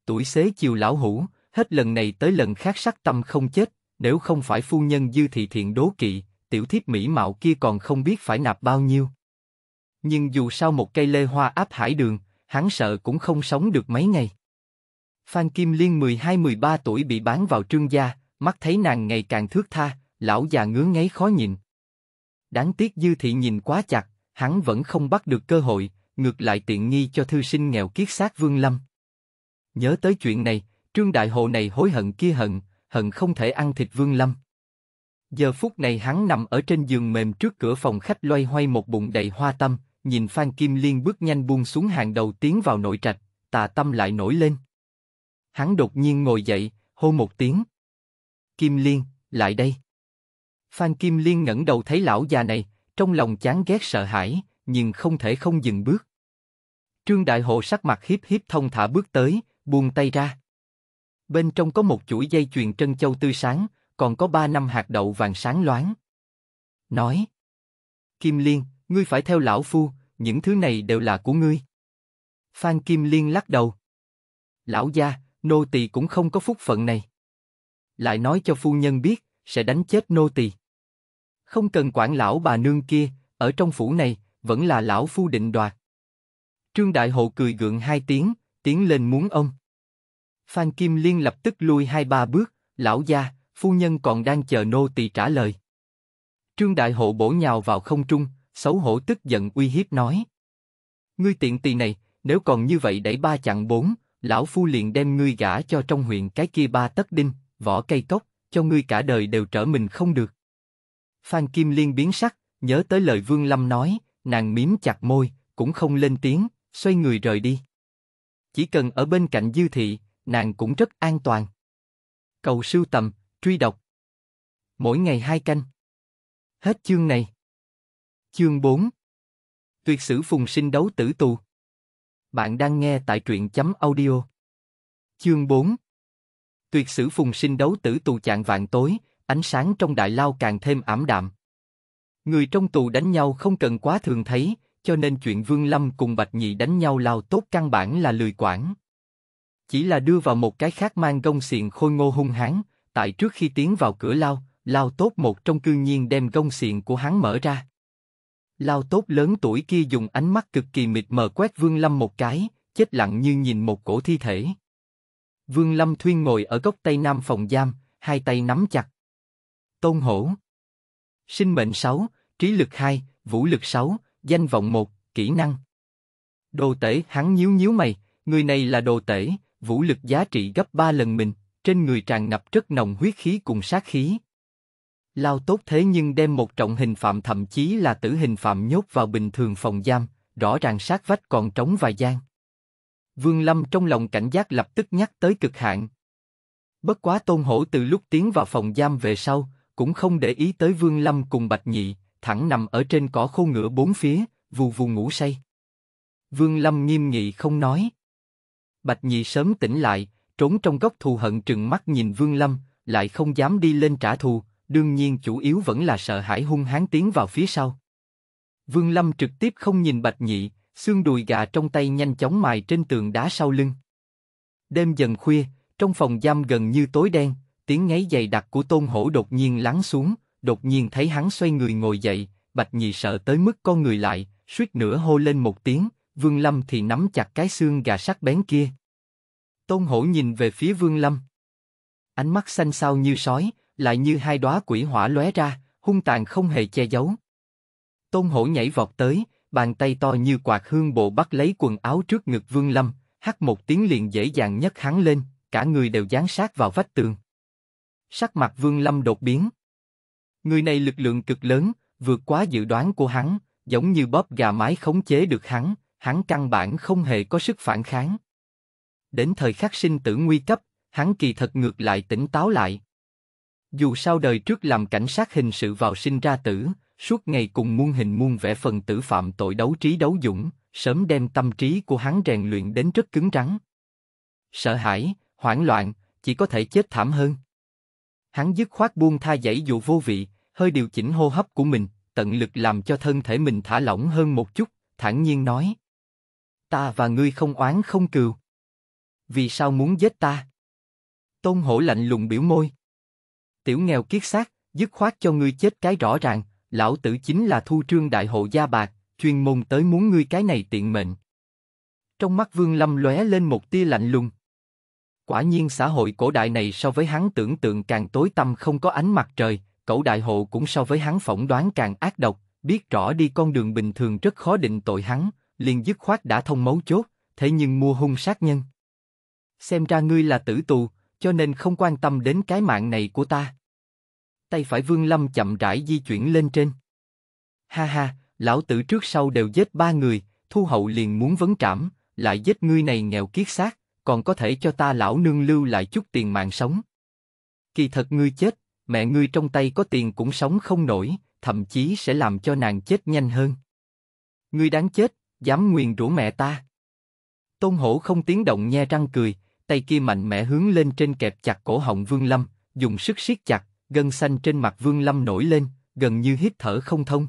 tuổi xế chiều lão hủ, hết lần này tới lần khác sắc tâm không chết, nếu không phải phu nhân dư thị thiện đố kỵ, tiểu thiếp mỹ mạo kia còn không biết phải nạp bao nhiêu. Nhưng dù sao một cây lê hoa áp hải đường, hắn sợ cũng không sống được mấy ngày. Phan Kim Liên 12-13 tuổi bị bán vào trương gia, mắt thấy nàng ngày càng thước tha, lão già ngứa ngáy khó nhìn. Đáng tiếc dư thị nhìn quá chặt, hắn vẫn không bắt được cơ hội, ngược lại tiện nghi cho thư sinh nghèo kiết xác Vương Lâm. Nhớ tới chuyện này, Trương Đại Hồ này hối hận kia hận, hận không thể ăn thịt Vương Lâm. Giờ phút này hắn nằm ở trên giường mềm trước cửa phòng khách loay hoay một bụng đầy hoa tâm, nhìn Phan Kim Liên bước nhanh buông xuống hàng đầu tiến vào nội trạch, tà tâm lại nổi lên. Hắn đột nhiên ngồi dậy, hô một tiếng. Kim Liên, lại đây. Phan Kim Liên ngẩng đầu thấy lão già này, trong lòng chán ghét sợ hãi, nhưng không thể không dừng bước. Trương Đại Hộ sắc mặt hiếp hiếp thông thả bước tới, buông tay ra. Bên trong có một chuỗi dây chuyền trân châu tươi sáng, còn có ba năm hạt đậu vàng sáng loáng. Nói, Kim Liên, ngươi phải theo lão phu, những thứ này đều là của ngươi. Phan Kim Liên lắc đầu. Lão gia, nô tỳ cũng không có phúc phận này. Lại nói cho phu nhân biết, sẽ đánh chết nô tỳ. Không cần quản lão bà nương kia, ở trong phủ này, vẫn là lão phu định đoạt. Trương Đại Hộ cười gượng hai tiếng, tiến lên muốn ông. Phan Kim Liên lập tức lui hai ba bước, lão gia, phu nhân còn đang chờ nô tỳ trả lời. Trương Đại Hộ bổ nhào vào không trung, xấu hổ tức giận uy hiếp nói. Ngươi tiện tỳ này, nếu còn như vậy đẩy ba chặn bốn, lão phu liền đem ngươi gả cho trong huyện cái kia ba tất đinh, vỏ cây cốc, cho ngươi cả đời đều trở mình không được. Phan Kim Liên biến sắc, nhớ tới lời Vương Lâm nói, nàng mím chặt môi, cũng không lên tiếng, xoay người rời đi chỉ cần ở bên cạnh dư thị, nàng cũng rất an toàn. Cầu sưu tầm, truy đọc. Mỗi ngày hai canh. Hết chương này. Chương 4 Tuyệt sử phùng sinh đấu tử tù. Bạn đang nghe tại truyện chấm audio. Chương 4 Tuyệt sử phùng sinh đấu tử tù chạng vạn tối, ánh sáng trong đại lao càng thêm ảm đạm. Người trong tù đánh nhau không cần quá thường thấy, cho nên chuyện Vương Lâm cùng Bạch Nhị đánh nhau lao tốt căn bản là lười quản. Chỉ là đưa vào một cái khác mang gông xiềng khôi ngô hung hán tại trước khi tiến vào cửa lao, lao tốt một trong cư nhiên đem gông xiềng của hắn mở ra. Lao tốt lớn tuổi kia dùng ánh mắt cực kỳ mịt mờ quét Vương Lâm một cái, chết lặng như nhìn một cổ thi thể. Vương Lâm Thuyên ngồi ở góc tây nam phòng giam, hai tay nắm chặt. Tôn hổ. Sinh mệnh 6, trí lực 2, vũ lực 6, Danh vọng một, kỹ năng. Đồ tể hắn nhíu nhíu mày, người này là đồ tể, vũ lực giá trị gấp ba lần mình, trên người tràn ngập rất nồng huyết khí cùng sát khí. Lao tốt thế nhưng đem một trọng hình phạm thậm chí là tử hình phạm nhốt vào bình thường phòng giam, rõ ràng sát vách còn trống vài gian. Vương Lâm trong lòng cảnh giác lập tức nhắc tới cực hạn. Bất quá Tôn Hổ từ lúc tiến vào phòng giam về sau, cũng không để ý tới Vương Lâm cùng Bạch Nhị, thẳng nằm ở trên cỏ khô ngựa bốn phía, vù vù ngủ say. Vương Lâm nghiêm nghị không nói. Bạch Nhị sớm tỉnh lại, trốn trong góc thù hận trừng mắt nhìn Vương Lâm, lại không dám đi lên trả thù, đương nhiên chủ yếu vẫn là sợ hãi hung hán tiến vào phía sau. Vương Lâm trực tiếp không nhìn Bạch Nhị, xương đùi gà trong tay nhanh chóng mài trên tường đá sau lưng. Đêm dần khuya, trong phòng giam gần như tối đen, tiếng ngáy dày đặc của tôn hổ đột nhiên lắng xuống, đột nhiên thấy hắn xoay người ngồi dậy, Bạch Nhị sợ tới mức co người lại, suýt nữa hô lên một tiếng, Vương Lâm thì nắm chặt cái xương gà sắc bén kia. Tôn Hổ nhìn về phía Vương Lâm. Ánh mắt xanh xao như sói, lại như hai đóa quỷ hỏa lóe ra, hung tàn không hề che giấu. Tôn Hổ nhảy vọt tới, bàn tay to như quạt hương bộ bắt lấy quần áo trước ngực Vương Lâm, hắt một tiếng liền dễ dàng nhấc hắn lên, cả người đều dán sát vào vách tường. Sắc mặt Vương Lâm đột biến. Người này lực lượng cực lớn, vượt quá dự đoán của hắn, giống như bóp gà mái khống chế được hắn, hắn căn bản không hề có sức phản kháng. Đến thời khắc sinh tử nguy cấp, hắn kỳ thật ngược lại tỉnh táo lại. Dù sao đời trước làm cảnh sát hình sự vào sinh ra tử, suốt ngày cùng muôn hình muôn vẻ phần tử phạm tội đấu trí đấu dũng, sớm đem tâm trí của hắn rèn luyện đến rất cứng rắn. Sợ hãi, hoảng loạn, chỉ có thể chết thảm hơn. Hắn dứt khoát buông tha dãy dụ vô vị, hơi điều chỉnh hô hấp của mình, tận lực làm cho thân thể mình thả lỏng hơn một chút, thản nhiên nói. Ta và ngươi không oán không cừu. Vì sao muốn giết ta? Tôn hổ lạnh lùng biểu môi. Tiểu nghèo kiết xác, dứt khoát cho ngươi chết cái rõ ràng, lão tử chính là thu trương đại hộ gia bạc, chuyên môn tới muốn ngươi cái này tiện mệnh. Trong mắt Vương Lâm lóe lên một tia lạnh lùng. Quả nhiên xã hội cổ đại này so với hắn tưởng tượng càng tối tăm không có ánh mặt trời, cẩu đại hộ cũng so với hắn phỏng đoán càng ác độc, biết rõ đi con đường bình thường rất khó định tội hắn, liền dứt khoát đã thông mấu chốt, thế nhưng mua hung sát nhân. Xem ra ngươi là tử tù, cho nên không quan tâm đến cái mạng này của ta. Tay phải Vương Lâm chậm rãi di chuyển lên trên. Ha ha, lão tử trước sau đều giết ba người, thu hậu liền muốn vấn trảm, lại giết ngươi này nghèo kiết xác, còn có thể cho ta lão nương lưu lại chút tiền mạng sống. Kỳ thật ngươi chết, mẹ ngươi trong tay có tiền cũng sống không nổi, thậm chí sẽ làm cho nàng chết nhanh hơn. Ngươi đáng chết, dám nguyền rủa mẹ ta. Tôn hổ không tiếng động nhe răng cười, tay kia mạnh mẽ hướng lên trên kẹp chặt cổ họng Vương Lâm, dùng sức siết chặt, gân xanh trên mặt Vương Lâm nổi lên, gần như hít thở không thông.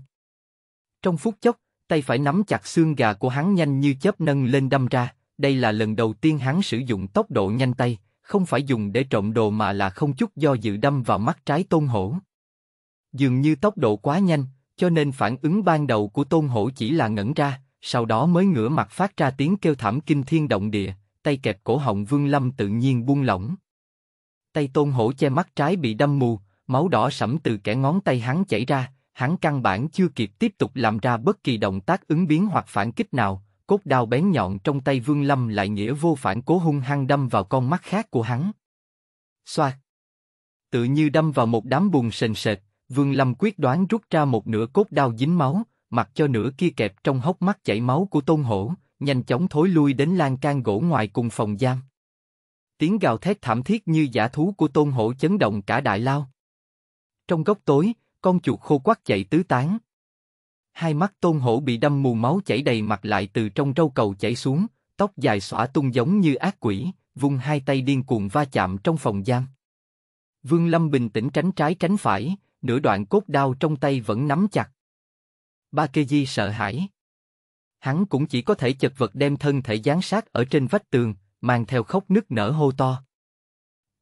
Trong phút chốc, tay phải nắm chặt xương gà của hắn nhanh như chớp nâng lên đâm ra, đây là lần đầu tiên hắn sử dụng tốc độ nhanh tay, không phải dùng để trộm đồ mà là không chút do dự đâm vào mắt trái tôn hổ. Dường như tốc độ quá nhanh, cho nên phản ứng ban đầu của tôn hổ chỉ là ngẩn ra, sau đó mới ngửa mặt phát ra tiếng kêu thảm kinh thiên động địa, tay kẹp cổ họng vương lâm tự nhiên buông lỏng. Tay tôn hổ che mắt trái bị đâm mù, máu đỏ sẫm từ kẻ ngón tay hắn chảy ra, hắn căn bản chưa kịp tiếp tục làm ra bất kỳ động tác ứng biến hoặc phản kích nào, cốt đao bén nhọn trong tay Vương Lâm lại nghĩa vô phản cố hung hăng đâm vào con mắt khác của hắn. Xoạt. Tự như đâm vào một đám bùn sền sệt, Vương Lâm quyết đoán rút ra một nửa cốt đao dính máu, mặc cho nửa kia kẹp trong hốc mắt chảy máu của Tôn Hổ, nhanh chóng thối lui đến lan can gỗ ngoài cùng phòng giam. Tiếng gào thét thảm thiết như giả thú của Tôn Hổ chấn động cả đại lao. Trong góc tối, con chuột khô quắc chạy tứ tán, Hai mắt tôn hổ bị đâm mù máu chảy đầy mặt lại từ trong râu cầu chảy xuống, tóc dài xõa tung giống như ác quỷ, vung hai tay điên cuồng va chạm trong phòng giam. Vương Lâm bình tĩnh tránh trái tránh phải, nửa đoạn cốt đao trong tay vẫn nắm chặt. Ba Kê Di sợ hãi. Hắn cũng chỉ có thể chật vật đem thân thể gián sát ở trên vách tường, mang theo khóc nức nở hô to.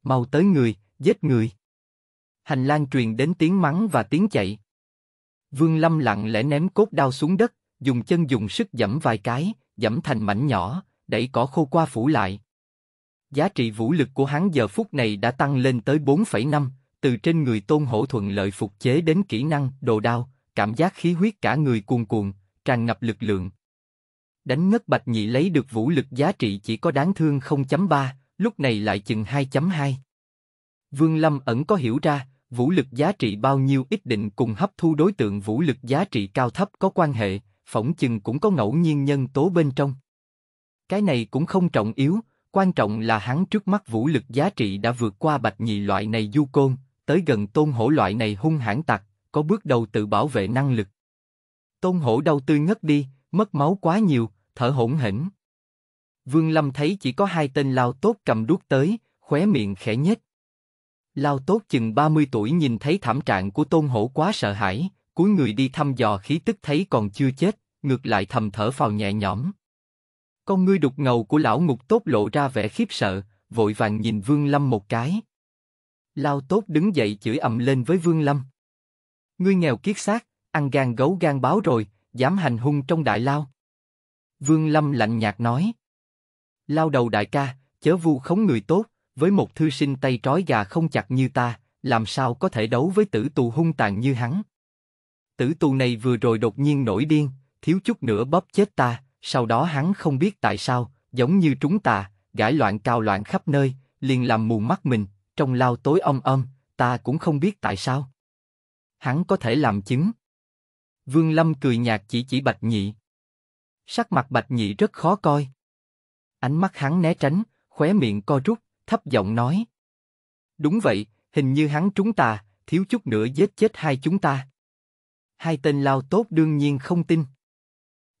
Mau tới người, giết người. Hành lang truyền đến tiếng mắng và tiếng chạy, Vương Lâm lặng lẽ ném cốt đao xuống đất, dùng chân dùng sức dẫm vài cái, dẫm thành mảnh nhỏ, đẩy cỏ khô qua phủ lại. Giá trị vũ lực của hắn giờ phút này đã tăng lên tới 4,5, từ trên người tôn hổ thuận lợi phục chế đến kỹ năng, đồ đao, cảm giác khí huyết cả người cuồn cuồn, tràn ngập lực lượng. Đánh ngất bạch nhị lấy được vũ lực giá trị chỉ có đáng thương 0.3, lúc này lại chừng 2.2. Vương Lâm ẩn có hiểu ra, vũ lực giá trị bao nhiêu ít định cùng hấp thu đối tượng vũ lực giá trị cao thấp có quan hệ, phỏng chừng cũng có ngẫu nhiên nhân tố bên trong. Cái này cũng không trọng yếu, quan trọng là hắn trước mắt vũ lực giá trị đã vượt qua bạch nhị loại này du côn, tới gần tôn hổ loại này hung hãn tặc, có bước đầu tự bảo vệ năng lực. Tôn hổ đau tươi ngất đi, mất máu quá nhiều, thở hỗn hỉnh Vương Lâm thấy chỉ có hai tên lao tốt cầm đuốc tới, khóe miệng khẽ nhếch. Lao tốt chừng 30 tuổi nhìn thấy thảm trạng của tôn hổ quá sợ hãi, cuối người đi thăm dò khí tức thấy còn chưa chết, ngược lại thầm thở phào nhẹ nhõm. Con ngươi đục ngầu của lão ngục tốt lộ ra vẻ khiếp sợ, vội vàng nhìn Vương Lâm một cái. Lao tốt đứng dậy chửi ầm lên với Vương Lâm. Ngươi nghèo kiết xác, ăn gan gấu gan báo rồi, dám hành hung trong đại lao. Vương Lâm lạnh nhạt nói. Lao đầu đại ca, chớ vu khống người tốt, với một thư sinh tay trói gà không chặt như ta, làm sao có thể đấu với tử tù hung tàn như hắn. Tử tù này vừa rồi đột nhiên nổi điên, thiếu chút nữa bóp chết ta, sau đó hắn không biết tại sao, giống như trúng tà, gãi loạn cao loạn khắp nơi, liền làm mù mắt mình, trong lao tối âm âm. ta cũng không biết tại sao. Hắn có thể làm chứng. Vương Lâm cười nhạt chỉ chỉ Bạch Nhị. Sắc mặt Bạch Nhị rất khó coi. Ánh mắt hắn né tránh, khóe miệng co rút, thấp giọng nói. Đúng vậy, hình như hắn chúng ta, thiếu chút nữa giết chết hai chúng ta. Hai tên lao tốt đương nhiên không tin.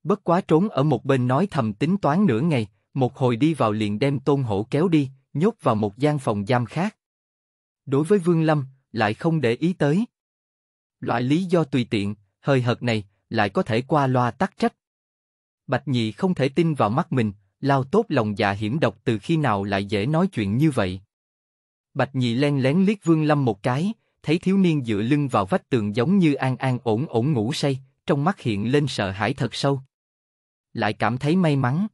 Bất quá trốn ở một bên nói thầm tính toán nửa ngày, một hồi đi vào liền đem tôn hổ kéo đi, nhốt vào một gian phòng giam khác. Đối với Vương Lâm, lại không để ý tới. Loại lý do tùy tiện, hơi hợt này, lại có thể qua loa tắc trách. Bạch Nhị không thể tin vào mắt mình, Lao tốt lòng dạ hiểm độc từ khi nào lại dễ nói chuyện như vậy. Bạch nhị len lén liếc Vương Lâm một cái, thấy thiếu niên dựa lưng vào vách tường giống như an an ổn ổn ngủ say, trong mắt hiện lên sợ hãi thật sâu. Lại cảm thấy may mắn.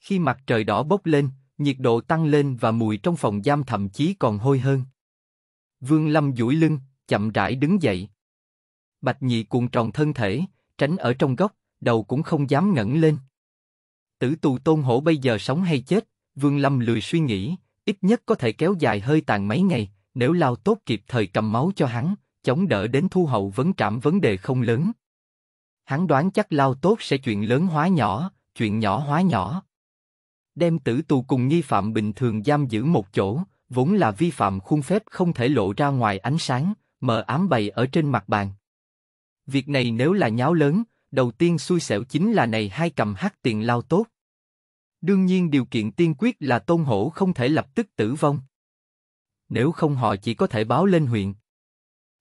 Khi mặt trời đỏ bốc lên, nhiệt độ tăng lên và mùi trong phòng giam thậm chí còn hôi hơn. Vương Lâm duỗi lưng, chậm rãi đứng dậy. Bạch Nhị cuộn tròn thân thể, tránh ở trong góc, đầu cũng không dám ngẩng lên. Tử tù tôn hổ bây giờ sống hay chết, Vương Lâm lười suy nghĩ, ít nhất có thể kéo dài hơi tàn mấy ngày, nếu lao tốt kịp thời cầm máu cho hắn, chống đỡ đến thu hậu vấn trảm vấn đề không lớn. Hắn đoán chắc lao tốt sẽ chuyện lớn hóa nhỏ, chuyện nhỏ hóa nhỏ. Đem tử tù cùng nghi phạm bình thường giam giữ một chỗ, vốn là vi phạm khuôn phép không thể lộ ra ngoài ánh sáng, mờ ám bày ở trên mặt bàn. Việc này nếu là nháo lớn, đầu tiên xui xẻo chính là này hai cầm hát tiền lao tốt. Đương nhiên điều kiện tiên quyết là tôn hổ không thể lập tức tử vong. Nếu không họ chỉ có thể báo lên huyện.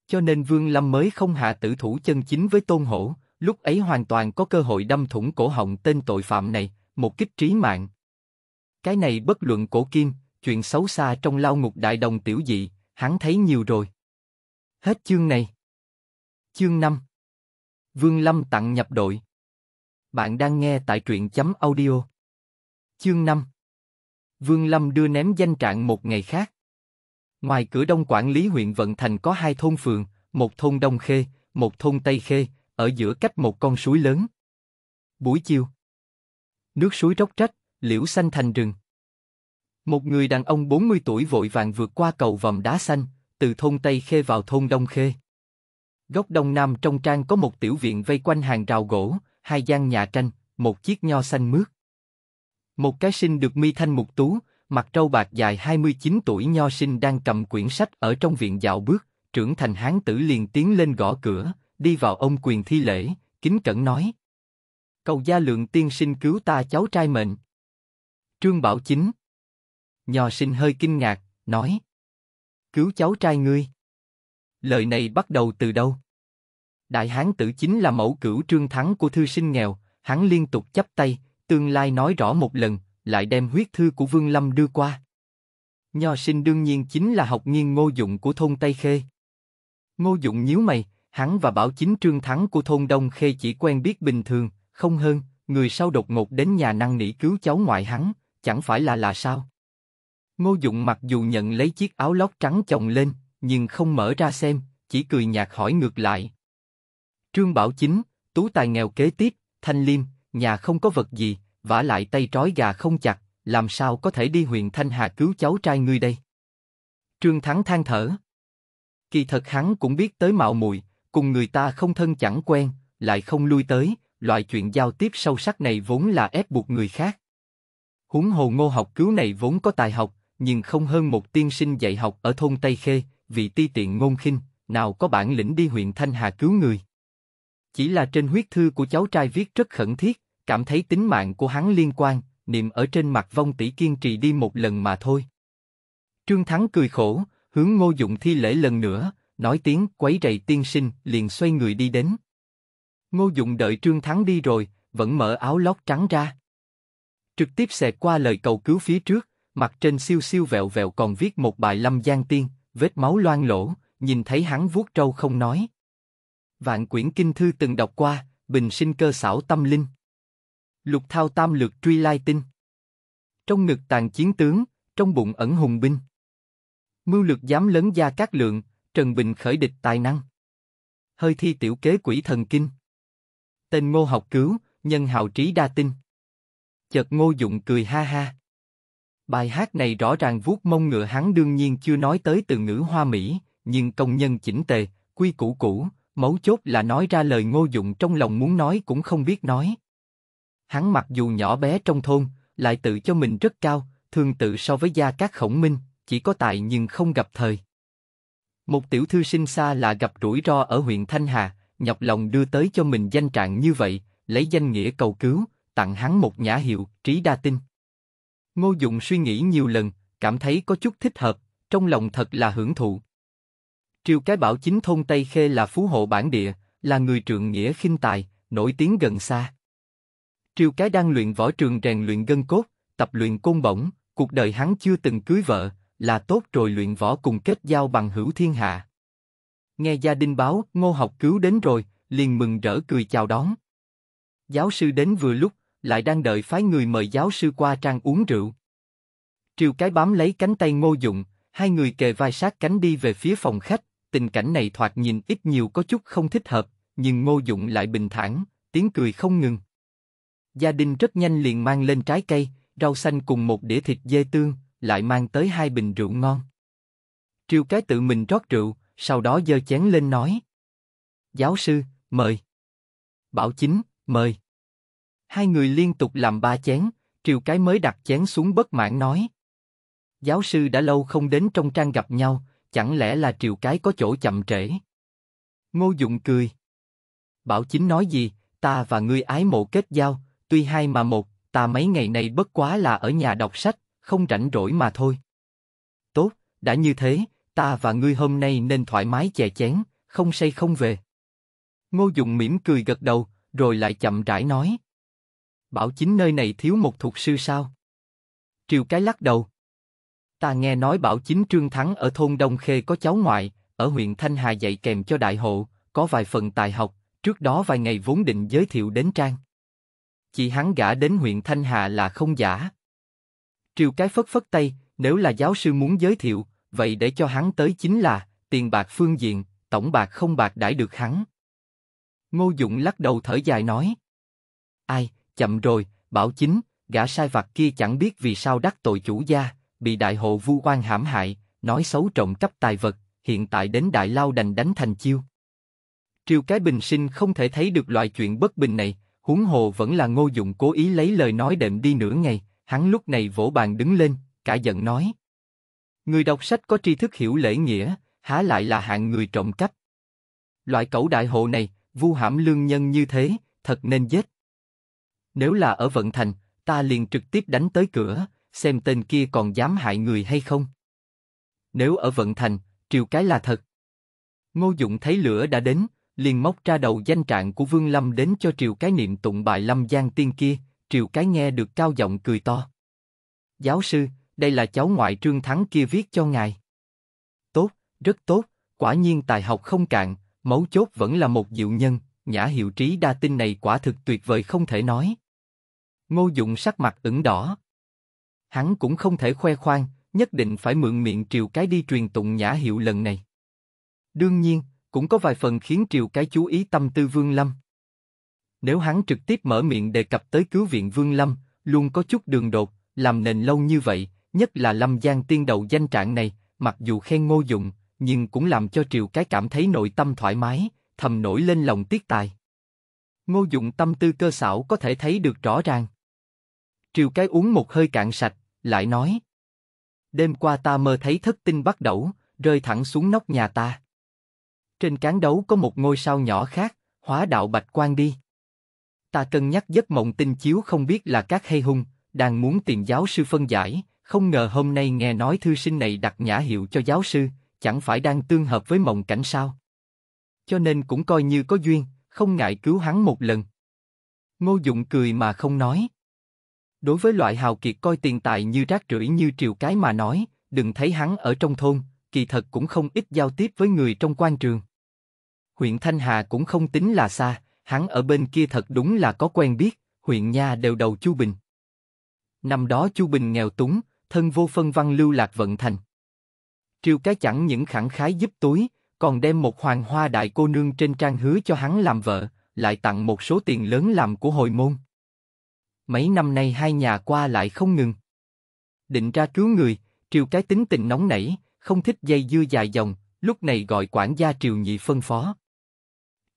Cho nên Vương Lâm mới không hạ tử thủ chân chính với tôn hổ, lúc ấy hoàn toàn có cơ hội đâm thủng cổ họng tên tội phạm này, một kích trí mạng. Cái này bất luận cổ kim, chuyện xấu xa trong lao ngục đại đồng tiểu dị, hắn thấy nhiều rồi. Hết chương này. Chương 5 Vương Lâm tặng nhập đội. Bạn đang nghe tại truyện chấm audio. Chương 5 Vương Lâm đưa ném danh trạng một ngày khác. Ngoài cửa đông quản lý huyện Vận Thành có hai thôn phường, một thôn Đông Khê, một thôn Tây Khê, ở giữa cách một con suối lớn. Buổi chiều. Nước suối róc trách, liễu xanh thành rừng. Một người đàn ông 40 tuổi vội vàng vượt qua cầu vòm đá xanh, từ thôn Tây Khê vào thôn Đông Khê. Góc đông nam trong trang có một tiểu viện vây quanh hàng rào gỗ, hai gian nhà tranh, một chiếc nho xanh mướt. Một cái sinh được mi thanh mục tú, mặt trâu bạc dài 29 tuổi nho sinh đang cầm quyển sách ở trong viện dạo bước, trưởng thành hán tử liền tiến lên gõ cửa, đi vào ông quyền thi lễ, kính cẩn nói. Cầu gia lượng tiên sinh cứu ta cháu trai mệnh. Trương Bảo Chính Nho sinh hơi kinh ngạc, nói. Cứu cháu trai ngươi lời này bắt đầu từ đâu? Đại Hán tử chính là mẫu cửu trương thắng của thư sinh nghèo, hắn liên tục chấp tay, tương lai nói rõ một lần, lại đem huyết thư của Vương Lâm đưa qua. Nho sinh đương nhiên chính là học nghiên ngô dụng của thôn Tây Khê. Ngô dụng nhíu mày, hắn và bảo chính trương thắng của thôn Đông Khê chỉ quen biết bình thường, không hơn, người sau đột ngột đến nhà năng nỉ cứu cháu ngoại hắn, chẳng phải là là sao? Ngô dụng mặc dù nhận lấy chiếc áo lót trắng chồng lên, nhưng không mở ra xem, chỉ cười nhạt hỏi ngược lại. Trương Bảo Chính, tú tài nghèo kế tiếp, thanh liêm, nhà không có vật gì, vả lại tay trói gà không chặt, làm sao có thể đi huyện Thanh Hà cứu cháu trai ngươi đây? Trương Thắng than thở. Kỳ thật hắn cũng biết tới mạo muội, cùng người ta không thân chẳng quen, lại không lui tới, loại chuyện giao tiếp sâu sắc này vốn là ép buộc người khác. Huống hồ ngô học cứu này vốn có tài học, nhưng không hơn một tiên sinh dạy học ở thôn Tây Khê, vị ti tiện ngôn khinh, nào có bản lĩnh đi huyện Thanh Hà cứu người. Chỉ là trên huyết thư của cháu trai viết rất khẩn thiết, cảm thấy tính mạng của hắn liên quan, niệm ở trên mặt vong tỷ kiên trì đi một lần mà thôi. Trương Thắng cười khổ, hướng Ngô Dụng thi lễ lần nữa, nói tiếng quấy rầy tiên sinh, liền xoay người đi đến. Ngô Dụng đợi Trương Thắng đi rồi, vẫn mở áo lót trắng ra. Trực tiếp xẹt qua lời cầu cứu phía trước, mặt trên siêu siêu vẹo vẹo còn viết một bài lâm giang tiên, vết máu loang lỗ, nhìn thấy hắn vuốt trâu không nói. Vạn quyển kinh thư từng đọc qua, bình sinh cơ xảo tâm linh. Lục thao tam lược truy lai tinh. Trong ngực tàn chiến tướng, trong bụng ẩn hùng binh. Mưu lược dám lớn gia các lượng, Trần Bình khởi địch tài năng. Hơi thi tiểu kế quỷ thần kinh. Tên ngô học cứu, nhân hào trí đa tinh. Chợt ngô dụng cười ha ha. Bài hát này rõ ràng vuốt mông ngựa hắn đương nhiên chưa nói tới từ ngữ hoa mỹ, nhưng công nhân chỉnh tề, quy củ cũ, mấu chốt là nói ra lời ngô dụng trong lòng muốn nói cũng không biết nói. Hắn mặc dù nhỏ bé trong thôn, lại tự cho mình rất cao, thường tự so với gia các khổng minh, chỉ có tài nhưng không gặp thời. Một tiểu thư sinh xa là gặp rủi ro ở huyện Thanh Hà, nhọc lòng đưa tới cho mình danh trạng như vậy, lấy danh nghĩa cầu cứu, tặng hắn một nhã hiệu, trí đa tinh. Ngô Dụng suy nghĩ nhiều lần, cảm thấy có chút thích hợp, trong lòng thật là hưởng thụ. Triều Cái Bảo chính thôn Tây Khê là phú hộ bản địa, là người trượng nghĩa khinh tài, nổi tiếng gần xa. Triều Cái đang luyện võ trường rèn luyện gân cốt, tập luyện côn bổng, cuộc đời hắn chưa từng cưới vợ, là tốt rồi luyện võ cùng kết giao bằng hữu thiên hạ. Nghe gia đình báo, Ngô học cứu đến rồi, liền mừng rỡ cười chào đón. Giáo sư đến vừa lúc, lại đang đợi phái người mời giáo sư qua trang uống rượu. Triều cái bám lấy cánh tay ngô dụng, hai người kề vai sát cánh đi về phía phòng khách, tình cảnh này thoạt nhìn ít nhiều có chút không thích hợp, nhưng ngô dụng lại bình thản, tiếng cười không ngừng. Gia đình rất nhanh liền mang lên trái cây, rau xanh cùng một đĩa thịt dê tương, lại mang tới hai bình rượu ngon. Triều cái tự mình rót rượu, sau đó dơ chén lên nói. Giáo sư, mời. Bảo chính, mời. Hai người liên tục làm ba chén, Triều Cái mới đặt chén xuống bất mãn nói. Giáo sư đã lâu không đến trong trang gặp nhau, chẳng lẽ là Triều Cái có chỗ chậm trễ? Ngô Dụng cười. Bảo Chính nói gì, ta và ngươi ái mộ kết giao, tuy hai mà một, ta mấy ngày này bất quá là ở nhà đọc sách, không rảnh rỗi mà thôi. Tốt, đã như thế, ta và ngươi hôm nay nên thoải mái chè chén, không say không về. Ngô Dụng mỉm cười gật đầu, rồi lại chậm rãi nói. Bảo chính nơi này thiếu một thuộc sư sao? Triều cái lắc đầu. Ta nghe nói Bảo chính Trương Thắng ở thôn Đông Khê có cháu ngoại, ở huyện Thanh Hà dạy kèm cho đại hộ, có vài phần tài học, trước đó vài ngày vốn định giới thiệu đến Trang. Chị hắn gả đến huyện Thanh Hà là không giả. Triều cái phất phất tay, nếu là giáo sư muốn giới thiệu, vậy để cho hắn tới chính là, tiền bạc phương diện, tổng bạc không bạc đãi được hắn. Ngô Dụng lắc đầu thở dài nói. Ai, Chậm rồi, bảo chính, gã sai vặt kia chẳng biết vì sao đắc tội chủ gia, bị đại hộ vu quan hãm hại, nói xấu trộm cắp tài vật, hiện tại đến đại lao đành đánh thành chiêu. Triều cái bình sinh không thể thấy được loại chuyện bất bình này, huống hồ vẫn là ngô dụng cố ý lấy lời nói đệm đi nửa ngày, hắn lúc này vỗ bàn đứng lên, cả giận nói. Người đọc sách có tri thức hiểu lễ nghĩa, há lại là hạng người trộm cắp. Loại cẩu đại hộ này, vu hãm lương nhân như thế, thật nên giết. Nếu là ở vận thành, ta liền trực tiếp đánh tới cửa, xem tên kia còn dám hại người hay không. Nếu ở vận thành, triều cái là thật. Ngô Dụng thấy lửa đã đến, liền móc ra đầu danh trạng của Vương Lâm đến cho triều cái niệm tụng bài Lâm Giang tiên kia, triều cái nghe được cao giọng cười to. Giáo sư, đây là cháu ngoại Trương Thắng kia viết cho ngài. Tốt, rất tốt, quả nhiên tài học không cạn, mấu chốt vẫn là một diệu nhân, nhã hiệu trí đa tinh này quả thực tuyệt vời không thể nói. Ngô Dụng sắc mặt ửng đỏ. Hắn cũng không thể khoe khoang, nhất định phải mượn miệng Triều Cái đi truyền tụng nhã hiệu lần này. Đương nhiên, cũng có vài phần khiến Triều Cái chú ý tâm tư Vương Lâm. Nếu hắn trực tiếp mở miệng đề cập tới cứu viện Vương Lâm, luôn có chút đường đột, làm nền lâu như vậy, nhất là Lâm Giang tiên đầu danh trạng này, mặc dù khen Ngô Dụng, nhưng cũng làm cho Triều Cái cảm thấy nội tâm thoải mái, thầm nổi lên lòng tiếc tài. Ngô Dụng tâm tư cơ xảo có thể thấy được rõ ràng. Triều cái uống một hơi cạn sạch, lại nói. Đêm qua ta mơ thấy thất tinh bắt đẩu, rơi thẳng xuống nóc nhà ta. Trên cán đấu có một ngôi sao nhỏ khác, hóa đạo bạch quan đi. Ta cân nhắc giấc mộng tinh chiếu không biết là các hay hung, đang muốn tìm giáo sư phân giải, không ngờ hôm nay nghe nói thư sinh này đặt nhã hiệu cho giáo sư, chẳng phải đang tương hợp với mộng cảnh sao? cho nên cũng coi như có duyên, không ngại cứu hắn một lần. Ngô Dụng cười mà không nói. Đối với loại hào kiệt coi tiền tài như rác rưởi như triều cái mà nói, đừng thấy hắn ở trong thôn, kỳ thật cũng không ít giao tiếp với người trong quan trường. Huyện Thanh Hà cũng không tính là xa, hắn ở bên kia thật đúng là có quen biết, huyện nha đều đầu Chu Bình. Năm đó Chu Bình nghèo túng, thân vô phân văn lưu lạc vận thành. Triều cái chẳng những khẳng khái giúp túi, còn đem một hoàng hoa đại cô nương trên trang hứa cho hắn làm vợ, lại tặng một số tiền lớn làm của hồi môn. Mấy năm nay hai nhà qua lại không ngừng. Định ra cứu người, triều cái tính tình nóng nảy, không thích dây dưa dài dòng, lúc này gọi quản gia triều nhị phân phó.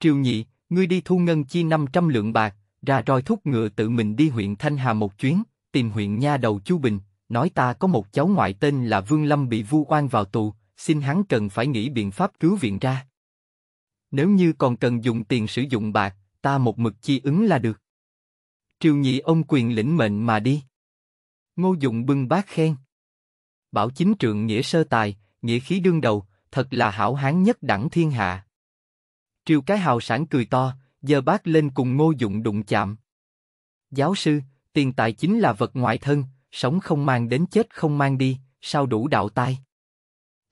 Triều nhị, ngươi đi thu ngân chi 500 lượng bạc, ra roi thúc ngựa tự mình đi huyện Thanh Hà một chuyến, tìm huyện nha đầu Chu Bình, nói ta có một cháu ngoại tên là Vương Lâm bị vu oan vào tù, xin hắn cần phải nghĩ biện pháp cứu viện ra. Nếu như còn cần dùng tiền sử dụng bạc, ta một mực chi ứng là được. Triều nhị ông quyền lĩnh mệnh mà đi. Ngô Dụng bưng bát khen. Bảo chính trượng nghĩa sơ tài, nghĩa khí đương đầu, thật là hảo hán nhất đẳng thiên hạ. Triều cái hào sản cười to, giờ bác lên cùng Ngô Dụng đụng chạm. Giáo sư, tiền tài chính là vật ngoại thân, sống không mang đến chết không mang đi, sao đủ đạo tai.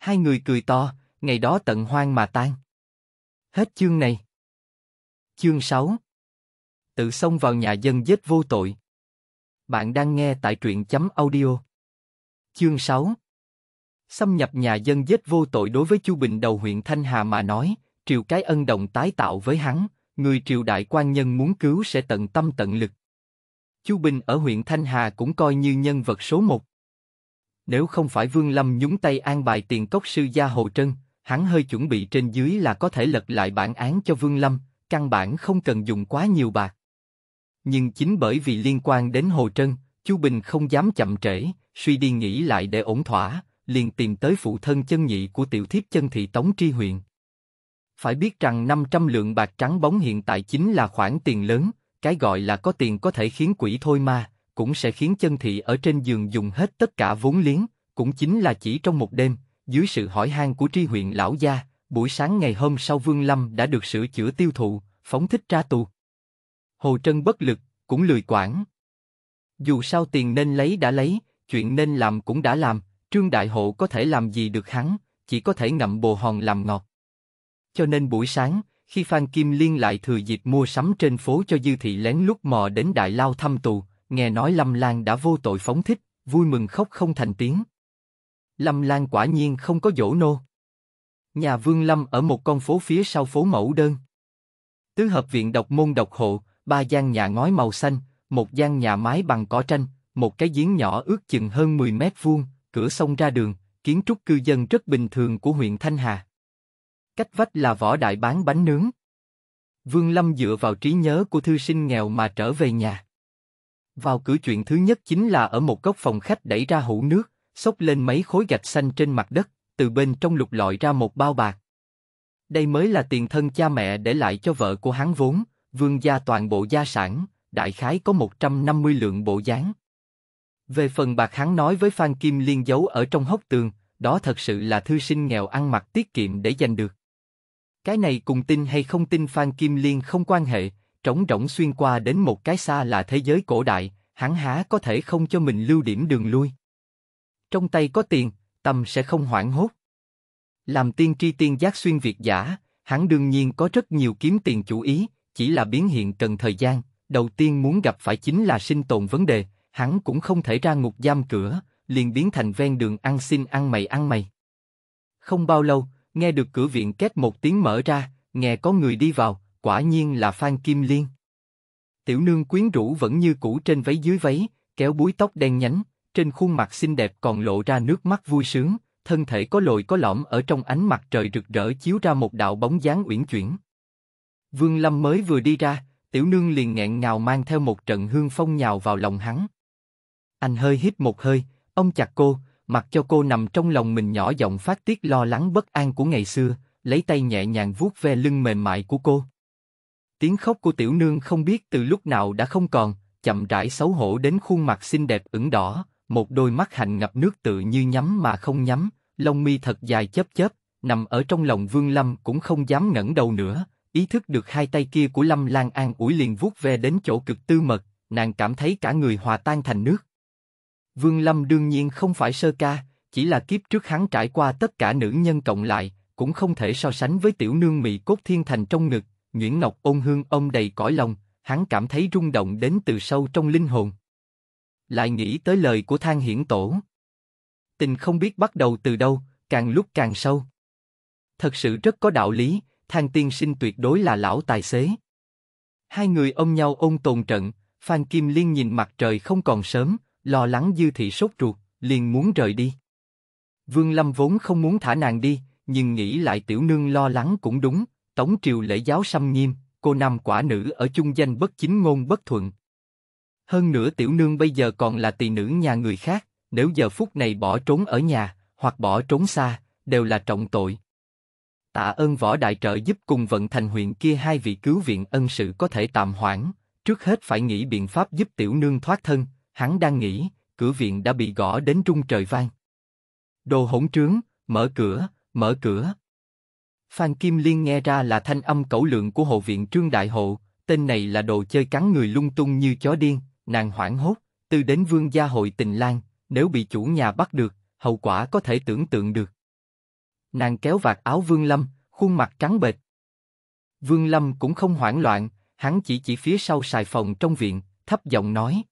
Hai người cười to, ngày đó tận hoang mà tan. Hết chương này. Chương 6 Tự xông vào nhà dân giết vô tội. Bạn đang nghe tại truyện chấm audio. Chương 6 Xâm nhập nhà dân giết vô tội đối với Chu Bình đầu huyện Thanh Hà mà nói, Triều Cái Ân đồng tái tạo với hắn, người triều đại quan nhân muốn cứu sẽ tận tâm tận lực. Chu Bình ở huyện Thanh Hà cũng coi như nhân vật số một. Nếu không phải Vương Lâm nhúng tay an bài tiền cốc sư gia Hồ Trân, hắn hơi chuẩn bị trên dưới là có thể lật lại bản án cho Vương Lâm, căn bản không cần dùng quá nhiều bạc. Nhưng chính bởi vì liên quan đến Hồ Trân, Chu Bình không dám chậm trễ, suy đi nghĩ lại để ổn thỏa, liền tìm tới phụ thân chân nhị của tiểu thiếp chân thị Tống Tri huyện. Phải biết rằng 500 lượng bạc trắng bóng hiện tại chính là khoản tiền lớn, cái gọi là có tiền có thể khiến quỷ thôi mà, cũng sẽ khiến chân thị ở trên giường dùng hết tất cả vốn liếng, cũng chính là chỉ trong một đêm, dưới sự hỏi han của tri huyện lão gia, buổi sáng ngày hôm sau Vương Lâm đã được sửa chữa tiêu thụ, phóng thích ra tù. Hồ Trân bất lực, cũng lười quản. Dù sao tiền nên lấy đã lấy, chuyện nên làm cũng đã làm, Trương Đại Hộ có thể làm gì được hắn, chỉ có thể ngậm bồ hòn làm ngọt. Cho nên buổi sáng, khi Phan Kim Liên lại thừa dịp mua sắm trên phố cho Dư Thị lén lút mò đến Đại Lao thăm tù, nghe nói Lâm Lan đã vô tội phóng thích, vui mừng khóc không thành tiếng. Lâm Lan quả nhiên không có dỗ nô. Nhà Vương Lâm ở một con phố phía sau phố mẫu đơn. Tứ hợp viện độc môn độc hộ, ba gian nhà ngói màu xanh, một gian nhà mái bằng cỏ tranh, một cái giếng nhỏ ước chừng hơn 10 mét vuông, cửa sông ra đường, kiến trúc cư dân rất bình thường của huyện Thanh Hà. Cách vách là võ đại bán bánh nướng. Vương Lâm dựa vào trí nhớ của thư sinh nghèo mà trở về nhà. Vào cửa chuyện thứ nhất chính là ở một góc phòng khách đẩy ra hũ nước, xốc lên mấy khối gạch xanh trên mặt đất, từ bên trong lục lọi ra một bao bạc. Đây mới là tiền thân cha mẹ để lại cho vợ của hắn vốn, vương gia toàn bộ gia sản, đại khái có 150 lượng bộ dáng. Về phần bạc hắn nói với Phan Kim Liên giấu ở trong hốc tường, đó thật sự là thư sinh nghèo ăn mặc tiết kiệm để giành được. Cái này cùng tin hay không tin Phan Kim Liên không quan hệ, trống rỗng xuyên qua đến một cái xa là thế giới cổ đại, hắn há có thể không cho mình lưu điểm đường lui. Trong tay có tiền, tâm sẽ không hoảng hốt. Làm tiên tri tiên giác xuyên việt giả, hắn đương nhiên có rất nhiều kiếm tiền chủ ý, chỉ là biến hiện cần thời gian, đầu tiên muốn gặp phải chính là sinh tồn vấn đề, hắn cũng không thể ra ngục giam cửa, liền biến thành ven đường ăn xin ăn mày ăn mày. Không bao lâu, nghe được cửa viện két một tiếng mở ra, nghe có người đi vào, quả nhiên là Phan Kim Liên. Tiểu nương quyến rũ vẫn như cũ trên váy dưới váy, kéo búi tóc đen nhánh, trên khuôn mặt xinh đẹp còn lộ ra nước mắt vui sướng, thân thể có lồi có lõm ở trong ánh mặt trời rực rỡ chiếu ra một đạo bóng dáng uyển chuyển. Vương Lâm mới vừa đi ra, tiểu nương liền nghẹn ngào mang theo một trận hương phong nhào vào lòng hắn. Anh hơi hít một hơi, ông chặt cô, mặc cho cô nằm trong lòng mình nhỏ giọng phát tiết lo lắng bất an của ngày xưa, lấy tay nhẹ nhàng vuốt ve lưng mềm mại của cô. Tiếng khóc của tiểu nương không biết từ lúc nào đã không còn, chậm rãi xấu hổ đến khuôn mặt xinh đẹp ửng đỏ, một đôi mắt hạnh ngập nước tự như nhắm mà không nhắm, lông mi thật dài chớp chớp, nằm ở trong lòng Vương Lâm cũng không dám ngẩng đầu nữa, ý thức được hai tay kia của Lâm Lan An ủi liền vuốt ve đến chỗ cực tư mật, nàng cảm thấy cả người hòa tan thành nước. Vương Lâm đương nhiên không phải sơ ca, chỉ là kiếp trước hắn trải qua tất cả nữ nhân cộng lại, cũng không thể so sánh với tiểu nương mị cốt thiên thành trong ngực, Nguyễn Ngọc ôn hương ông đầy cõi lòng, hắn cảm thấy rung động đến từ sâu trong linh hồn. Lại nghĩ tới lời của Thang Hiển Tổ. Tình không biết bắt đầu từ đâu, càng lúc càng sâu. Thật sự rất có đạo lý, Thang Tiên Sinh tuyệt đối là lão tài xế. Hai người ôm nhau ôn tồn trận, Phan Kim Liên nhìn mặt trời không còn sớm, lo lắng dư thị sốt ruột, liền muốn rời đi. Vương Lâm vốn không muốn thả nàng đi, nhưng nghĩ lại tiểu nương lo lắng cũng đúng, Tống triều lễ giáo xăm nghiêm, cô nam quả nữ ở chung danh bất chính ngôn bất thuận. Hơn nữa tiểu nương bây giờ còn là tỳ nữ nhà người khác, nếu giờ phút này bỏ trốn ở nhà, hoặc bỏ trốn xa, đều là trọng tội. Tạ ơn võ đại trợ giúp cùng vận thành huyện kia hai vị cứu viện ân sự có thể tạm hoãn, trước hết phải nghĩ biện pháp giúp tiểu nương thoát thân, hắn đang nghĩ, cửa viện đã bị gõ đến trung trời vang. Đồ hỗn trướng, mở cửa, mở cửa. Phan Kim Liên nghe ra là thanh âm cẩu lượng của hộ viện Trương Đại Hộ, tên này là đồ chơi cắn người lung tung như chó điên, nàng hoảng hốt, từ đến vương gia hội tình lang, nếu bị chủ nhà bắt được, hậu quả có thể tưởng tượng được. Nàng kéo vạt áo Vương Lâm, khuôn mặt trắng bệch. Vương Lâm cũng không hoảng loạn, hắn chỉ chỉ phía sau sài phòng trong viện, thấp giọng nói.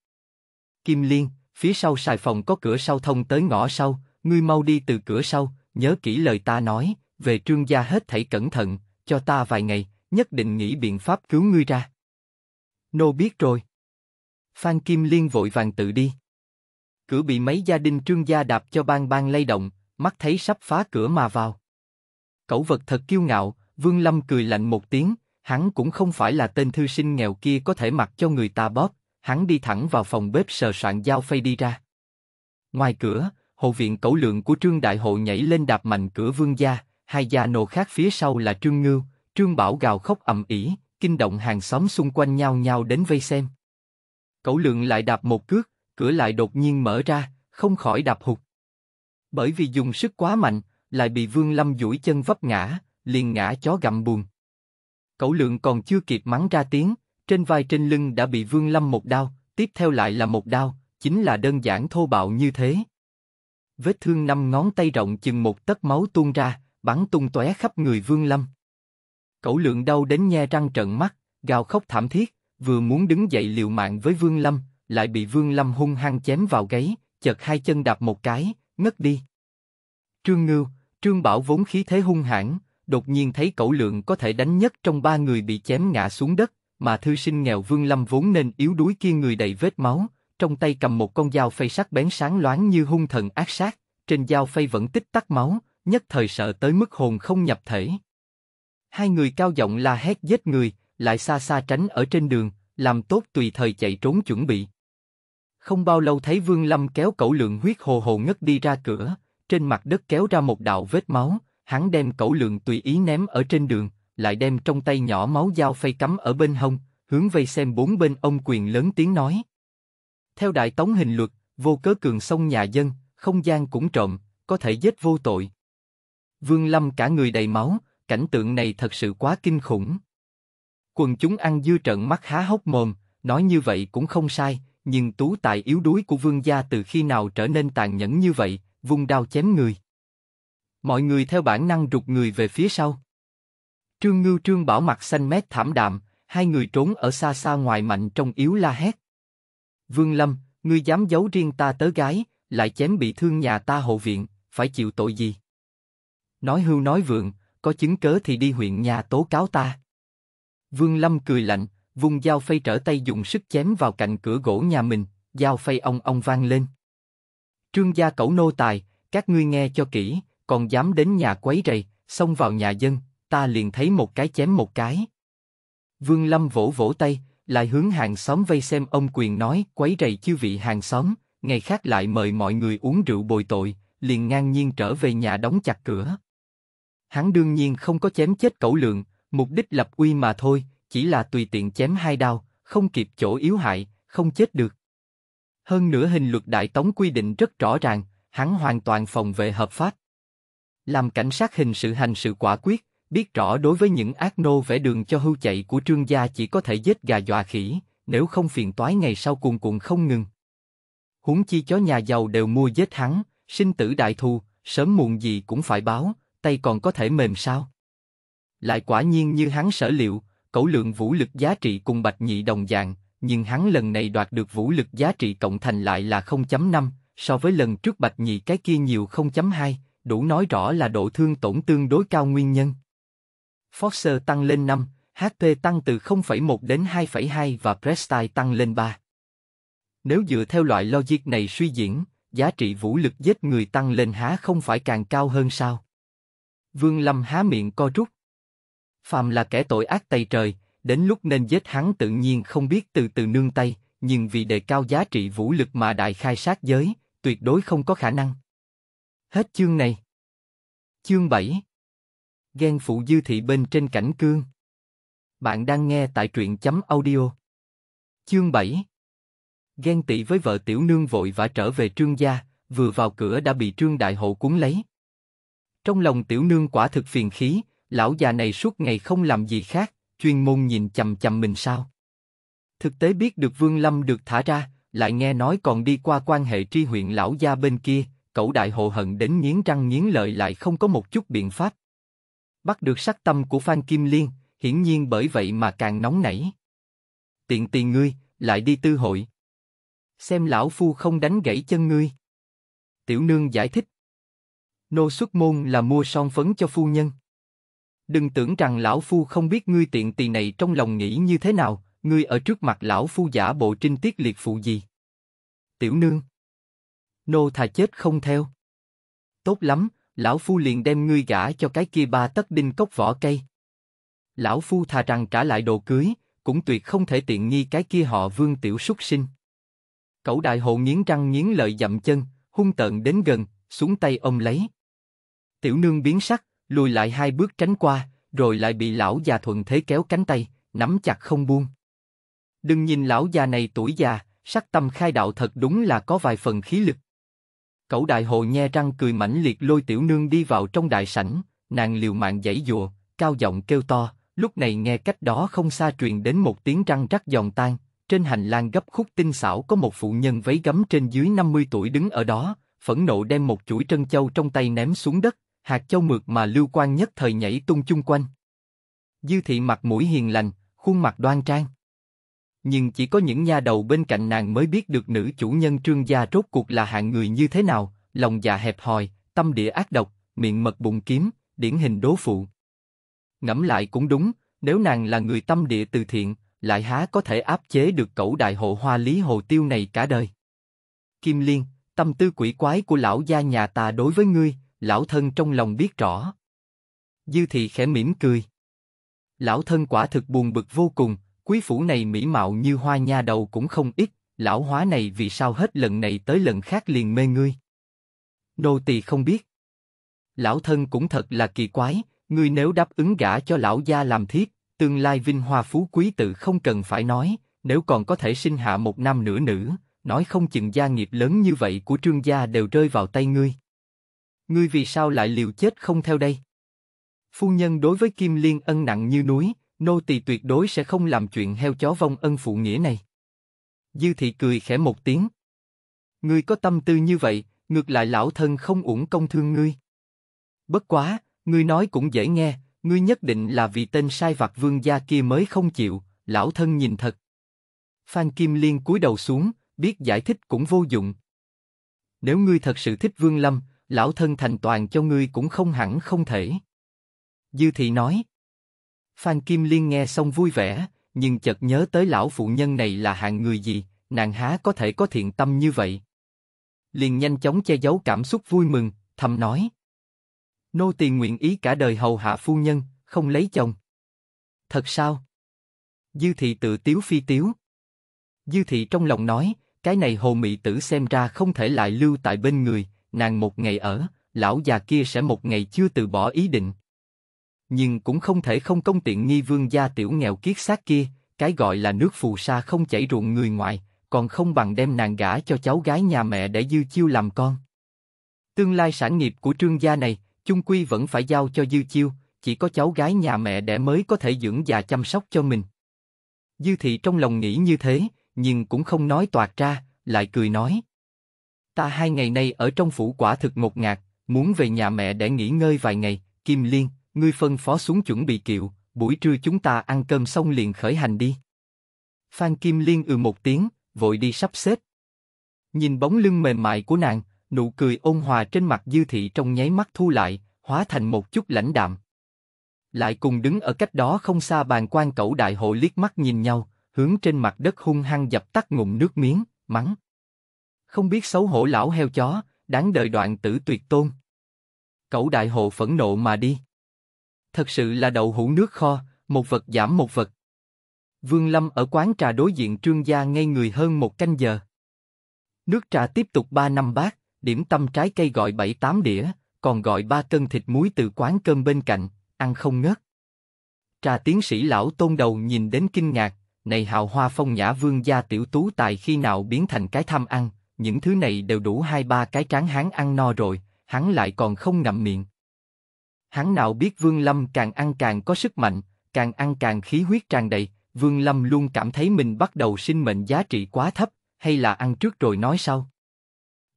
Kim Liên, phía sau sài phòng có cửa sau thông tới ngõ sau, ngươi mau đi từ cửa sau, nhớ kỹ lời ta nói, về trương gia hết thảy cẩn thận, cho ta vài ngày, nhất định nghĩ biện pháp cứu ngươi ra. Nô biết rồi. Phan Kim Liên vội vàng tự đi. Cửa bị mấy gia đình trương gia đạp cho bang bang lay động, mắt thấy sắp phá cửa mà vào. Cẩu vật thật kiêu ngạo, Vương Lâm cười lạnh một tiếng, hắn cũng không phải là tên thư sinh nghèo kia có thể mặc cho người ta bóp, hắn đi thẳng vào phòng bếp sờ soạn dao phay đi ra. Ngoài cửa, hộ viện cẩu lượng của Trương Đại Hộ nhảy lên đạp mạnh cửa Vương gia, hai già nô khác phía sau là Trương Ngưu, Trương Bảo gào khóc ầm ĩ, kinh động hàng xóm xung quanh nhao nhao đến vây xem. Cẩu lượng lại đạp một cước, cửa lại đột nhiên mở ra, không khỏi đạp hụt. Bởi vì dùng sức quá mạnh, lại bị Vương Lâm duỗi chân vấp ngã, liền ngã chó gặm buồn. Cẩu lượng còn chưa kịp mắng ra tiếng, trên vai trên lưng đã bị Vương Lâm một đao, tiếp theo lại là một đao, chính là đơn giản thô bạo như thế. Vết thương năm ngón tay rộng chừng một tấc máu tuôn ra, bắn tung tóe khắp người Vương Lâm. Cẩu lượng đau đến nhe răng trợn mắt, gào khóc thảm thiết, vừa muốn đứng dậy liều mạng với Vương Lâm, lại bị Vương Lâm hung hăng chém vào gáy, chợt hai chân đạp một cái, ngất đi. Trương Ngưu, Trương Bảo vốn khí thế hung hãn, đột nhiên thấy cẩu lượng có thể đánh nhất trong ba người bị chém ngã xuống đất, mà thư sinh nghèo Vương Lâm vốn nên yếu đuối kia người đầy vết máu, trong tay cầm một con dao phay sắc bén sáng loáng như hung thần ác sát, trên dao phay vẫn tích tắc máu, nhất thời sợ tới mức hồn không nhập thể. Hai người cao giọng la hét giết người, lại xa xa tránh ở trên đường, làm tốt tùy thời chạy trốn chuẩn bị. Không bao lâu thấy Vương Lâm kéo cẩu lượng huyết hồ hồ ngất đi ra cửa, trên mặt đất kéo ra một đạo vết máu, hắn đem cẩu lượng tùy ý ném ở trên đường, lại đem trong tay nhỏ máu dao phay cắm ở bên hông, hướng vây xem bốn bên ông quyền lớn tiếng nói. Theo đại tống hình luật, vô cớ cường sông nhà dân, không gian cũng trộm, có thể giết vô tội. Vương Lâm cả người đầy máu, cảnh tượng này thật sự quá kinh khủng. Quần chúng ăn dưa trợn mắt há hốc mồm, nói như vậy cũng không sai, nhưng tú tài yếu đuối của vương gia từ khi nào trở nên tàn nhẫn như vậy, vung đao chém người. Mọi người theo bản năng rụt người về phía sau. Trương Ngưu Trương Bảo mặt xanh mét thảm đạm, hai người trốn ở xa xa ngoài mạnh trong yếu la hét. Vương Lâm, ngươi dám giấu riêng ta tớ gái, lại chém bị thương nhà ta hộ viện, phải chịu tội gì? Nói hưu nói vượng, có chứng cớ thì đi huyện nhà tố cáo ta. Vương Lâm cười lạnh, vùng dao phay trở tay dùng sức chém vào cạnh cửa gỗ nhà mình, dao phay ong ong vang lên. Trương gia cẩu nô tài, các ngươi nghe cho kỹ, còn dám đến nhà quấy rầy, xông vào nhà dân, ta liền thấy một cái chém một cái. Vương Lâm vỗ vỗ tay, lại hướng hàng xóm vây xem ông quyền nói quấy rầy chư vị hàng xóm, ngày khác lại mời mọi người uống rượu bồi tội, liền ngang nhiên trở về nhà đóng chặt cửa hắn đương nhiên không có chém chết cẩu lượng, mục đích lập uy mà thôi, chỉ là tùy tiện chém hai đao, không kịp chỗ yếu hại, không chết được. Hơn nữa hình luật đại tống quy định rất rõ ràng, hắn hoàn toàn phòng vệ hợp pháp. Làm cảnh sát hình sự hành sự quả quyết, biết rõ đối với những ác nô vẽ đường cho hưu chạy của trương gia chỉ có thể giết gà dọa khỉ, nếu không phiền toái ngày sau cuồn cuộn không ngừng. Huống chi chó nhà giàu đều mua giết hắn, sinh tử đại thù, sớm muộn gì cũng phải báo, tay còn có thể mềm sao? Lại quả nhiên như hắn sở liệu, cẩu lượng vũ lực giá trị cùng bạch nhị đồng dạng, nhưng hắn lần này đoạt được vũ lực giá trị cộng thành lại là 0.5, so với lần trước bạch nhị cái kia nhiều 0.2, đủ nói rõ là độ thương tổn tương đối cao nguyên nhân. Foster tăng lên 5, HP tăng từ 0.1 đến 2.2 và prestige tăng lên 3. Nếu dựa theo loại logic này suy diễn, giá trị vũ lực giết người tăng lên há không phải càng cao hơn sao? Vương Lâm há miệng co rút. Phạm là kẻ tội ác tay trời, đến lúc nên giết hắn tự nhiên không biết từ từ nương tay, nhưng vì đề cao giá trị vũ lực mà đại khai sát giới, tuyệt đối không có khả năng. Hết chương này. Chương 7 Ghen phụ dư thị bên trên cảnh cương. Bạn đang nghe tại truyện chấm audio. Chương 7 Ghen tị với vợ tiểu nương vội vã trở về trương gia, vừa vào cửa đã bị trương đại hộ cuốn lấy. Trong lòng tiểu nương quả thực phiền khí, lão già này suốt ngày không làm gì khác, chuyên môn nhìn chầm chầm mình sao. Thực tế biết được Vương Lâm được thả ra, lại nghe nói còn đi qua quan hệ tri huyện lão gia bên kia, cậu đại hộ hận đến nghiến răng nghiến lợi lại không có một chút biện pháp. Bắt được sắc tâm của Phan Kim Liên, hiển nhiên bởi vậy mà càng nóng nảy. Tiện tiền ngươi, lại đi tư hội. Xem lão phu không đánh gãy chân ngươi. Tiểu nương giải thích, Nô xuất môn là mua son phấn cho phu nhân. Đừng tưởng rằng lão phu không biết ngươi tiện tỳ này trong lòng nghĩ như thế nào, ngươi ở trước mặt lão phu giả bộ trinh tiết liệt phụ gì. Tiểu nương. Nô thà chết không theo. Tốt lắm, lão phu liền đem ngươi gả cho cái kia ba tất đinh cốc vỏ cây. Lão phu thà rằng trả lại đồ cưới, cũng tuyệt không thể tiện nghi cái kia họ vương tiểu xuất sinh. Cậu đại hộ nghiến răng nghiến lợi dậm chân, hung tợn đến gần, xuống tay ôm lấy. Tiểu nương biến sắc, lùi lại hai bước tránh qua, rồi lại bị lão già thuần thế kéo cánh tay, nắm chặt không buông. Đừng nhìn lão già này tuổi già, sắc tâm khai đạo thật đúng là có vài phần khí lực. Cậu đại hồ nhe răng cười mãnh liệt lôi tiểu nương đi vào trong đại sảnh, nàng liều mạng giãy dùa, cao giọng kêu to, lúc này nghe cách đó không xa truyền đến một tiếng răng rắc giòn tan, trên hành lang gấp khúc tinh xảo có một phụ nhân váy gấm trên dưới 50 tuổi đứng ở đó, phẫn nộ đem một chuỗi trân châu trong tay ném xuống đất, hạt châu mượt mà lưu quan nhất thời nhảy tung chung quanh. Dư thị mặt mũi hiền lành, khuôn mặt đoan trang. Nhưng chỉ có những nha đầu bên cạnh nàng mới biết được nữ chủ nhân trương gia rốt cuộc là hạng người như thế nào, lòng dạ hẹp hòi, tâm địa ác độc, miệng mật bụng kiếm, điển hình đố phụ. Ngẫm lại cũng đúng, nếu nàng là người tâm địa từ thiện, lại há có thể áp chế được cẩu đại hộ hoa lý hồ tiêu này cả đời. Kim Liên, tâm tư quỷ quái của lão gia nhà ta đối với ngươi, lão thân trong lòng biết rõ. Dư thị khẽ mỉm cười. Lão thân quả thực buồn bực vô cùng, quý phủ này mỹ mạo như hoa nha đầu cũng không ít, lão hóa này vì sao hết lần này tới lần khác liền mê ngươi. Nô tỳ không biết. Lão thân cũng thật là kỳ quái, ngươi nếu đáp ứng gả cho lão gia làm thiết, tương lai vinh hoa phú quý tự không cần phải nói, nếu còn có thể sinh hạ một năm nữa nữ, nói không chừng gia nghiệp lớn như vậy của trương gia đều rơi vào tay ngươi ngươi vì sao lại liều chết không theo đây? Phu nhân đối với Kim Liên ân nặng như núi, nô tỳ tuyệt đối sẽ không làm chuyện heo chó vong ân phụ nghĩa này. Dư thị cười khẽ một tiếng. Ngươi có tâm tư như vậy, ngược lại lão thân không uổng công thương ngươi. Bất quá, ngươi nói cũng dễ nghe, ngươi nhất định là vì tên sai vặt vương gia kia mới không chịu, lão thân nhìn thật. Phan Kim Liên cúi đầu xuống, biết giải thích cũng vô dụng. Nếu ngươi thật sự thích Vương Lâm, lão thân thành toàn cho ngươi cũng không hẳn không thể. Dư thị nói. Phan Kim Liên nghe xong vui vẻ, nhưng chợt nhớ tới lão phụ nhân này là hạng người gì, nàng há có thể có thiện tâm như vậy. Liền nhanh chóng che giấu cảm xúc vui mừng, thầm nói. Nô tiền nguyện ý cả đời hầu hạ phu nhân, không lấy chồng. Thật sao? Dư thị tự tiếu phi tiếu. Dư thị trong lòng nói, cái này hồ mị tử xem ra không thể lại lưu tại bên người, nàng một ngày ở, lão già kia sẽ một ngày chưa từ bỏ ý định. Nhưng cũng không thể không công tiện nghi vương gia tiểu nghèo kiết xác kia, cái gọi là nước phù sa không chảy ruộng người ngoài, còn không bằng đem nàng gả cho cháu gái nhà mẹ để dư chiêu làm con. Tương lai sản nghiệp của trương gia này, chung quy vẫn phải giao cho dư chiêu, chỉ có cháu gái nhà mẹ để mới có thể dưỡng già chăm sóc cho mình. Dư thị trong lòng nghĩ như thế, nhưng cũng không nói toạc ra, lại cười nói. Ta hai ngày nay ở trong phủ quả thực ngột ngạt, muốn về nhà mẹ để nghỉ ngơi vài ngày, Kim Liên, ngươi phân phó xuống chuẩn bị kiệu, buổi trưa chúng ta ăn cơm xong liền khởi hành đi. Phan Kim Liên ừ một tiếng, vội đi sắp xếp. Nhìn bóng lưng mềm mại của nàng, nụ cười ôn hòa trên mặt dư thị trong nháy mắt thu lại, hóa thành một chút lãnh đạm. Lại cùng đứng ở cách đó không xa bàn quan cẩu đại hộ liếc mắt nhìn nhau, hướng trên mặt đất hung hăng dập tắt ngụm nước miếng, mắng không biết xấu hổ lão heo chó, đáng đời đoạn tử tuyệt tôn. Cẩu đại hộ phẫn nộ mà đi. Thật sự là đậu hũ nước kho, một vật giảm một vật. Vương Lâm ở quán trà đối diện trương gia ngay người hơn một canh giờ. Nước trà tiếp tục ba năm bát, điểm tâm trái cây gọi bảy tám đĩa, còn gọi ba cân thịt muối từ quán cơm bên cạnh, ăn không ngớt. Trà tiến sĩ lão tôn đầu nhìn đến kinh ngạc, này hào hoa phong nhã vương gia tiểu tú tài khi nào biến thành cái tham ăn, những thứ này đều đủ hai ba cái tráng hắn ăn no rồi, hắn lại còn không ngậm miệng. Hắn nào biết Vương Lâm càng ăn càng có sức mạnh, càng ăn càng khí huyết tràn đầy, Vương Lâm luôn cảm thấy mình bắt đầu sinh mệnh giá trị quá thấp, hay là ăn trước rồi nói sau.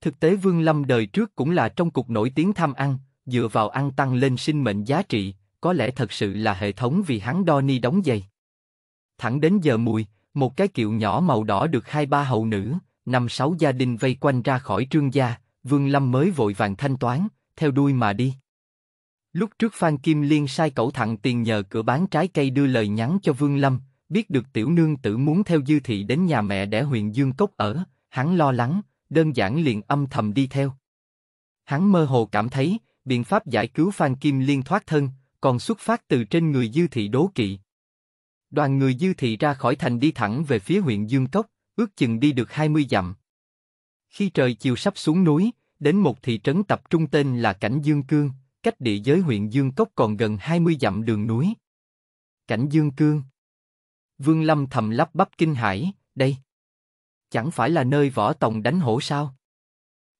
Thực tế Vương Lâm đời trước cũng là trong cuộc nổi tiếng tham ăn, dựa vào ăn tăng lên sinh mệnh giá trị, có lẽ thật sự là hệ thống vì hắn đo ni đóng giày. Thẳng đến giờ mùi, một cái kiệu nhỏ màu đỏ được hai ba hậu nữ, năm sáu gia đình vây quanh ra khỏi trương gia, Vương Lâm mới vội vàng thanh toán, theo đuôi mà đi. Lúc trước Phan Kim Liên sai cậu thẳng tiền nhờ cửa bán trái cây đưa lời nhắn cho Vương Lâm, biết được tiểu nương tử muốn theo dư thị đến nhà mẹ đẻ huyện Dương Cốc ở, hắn lo lắng, đơn giản liền âm thầm đi theo. Hắn mơ hồ cảm thấy, biện pháp giải cứu Phan Kim Liên thoát thân, còn xuất phát từ trên người dư thị đố kỵ. Đoàn người dư thị ra khỏi thành đi thẳng về phía huyện Dương Cốc, ước chừng đi được 20 dặm. Khi trời chiều sắp xuống núi, đến một thị trấn tập trung tên là Cảnh Dương Cương, cách địa giới huyện Dương Cốc còn gần 20 dặm đường núi. Cảnh Dương Cương Vương Lâm thầm lắp bắp kinh hãi, đây. Chẳng phải là nơi võ tòng đánh hổ sao?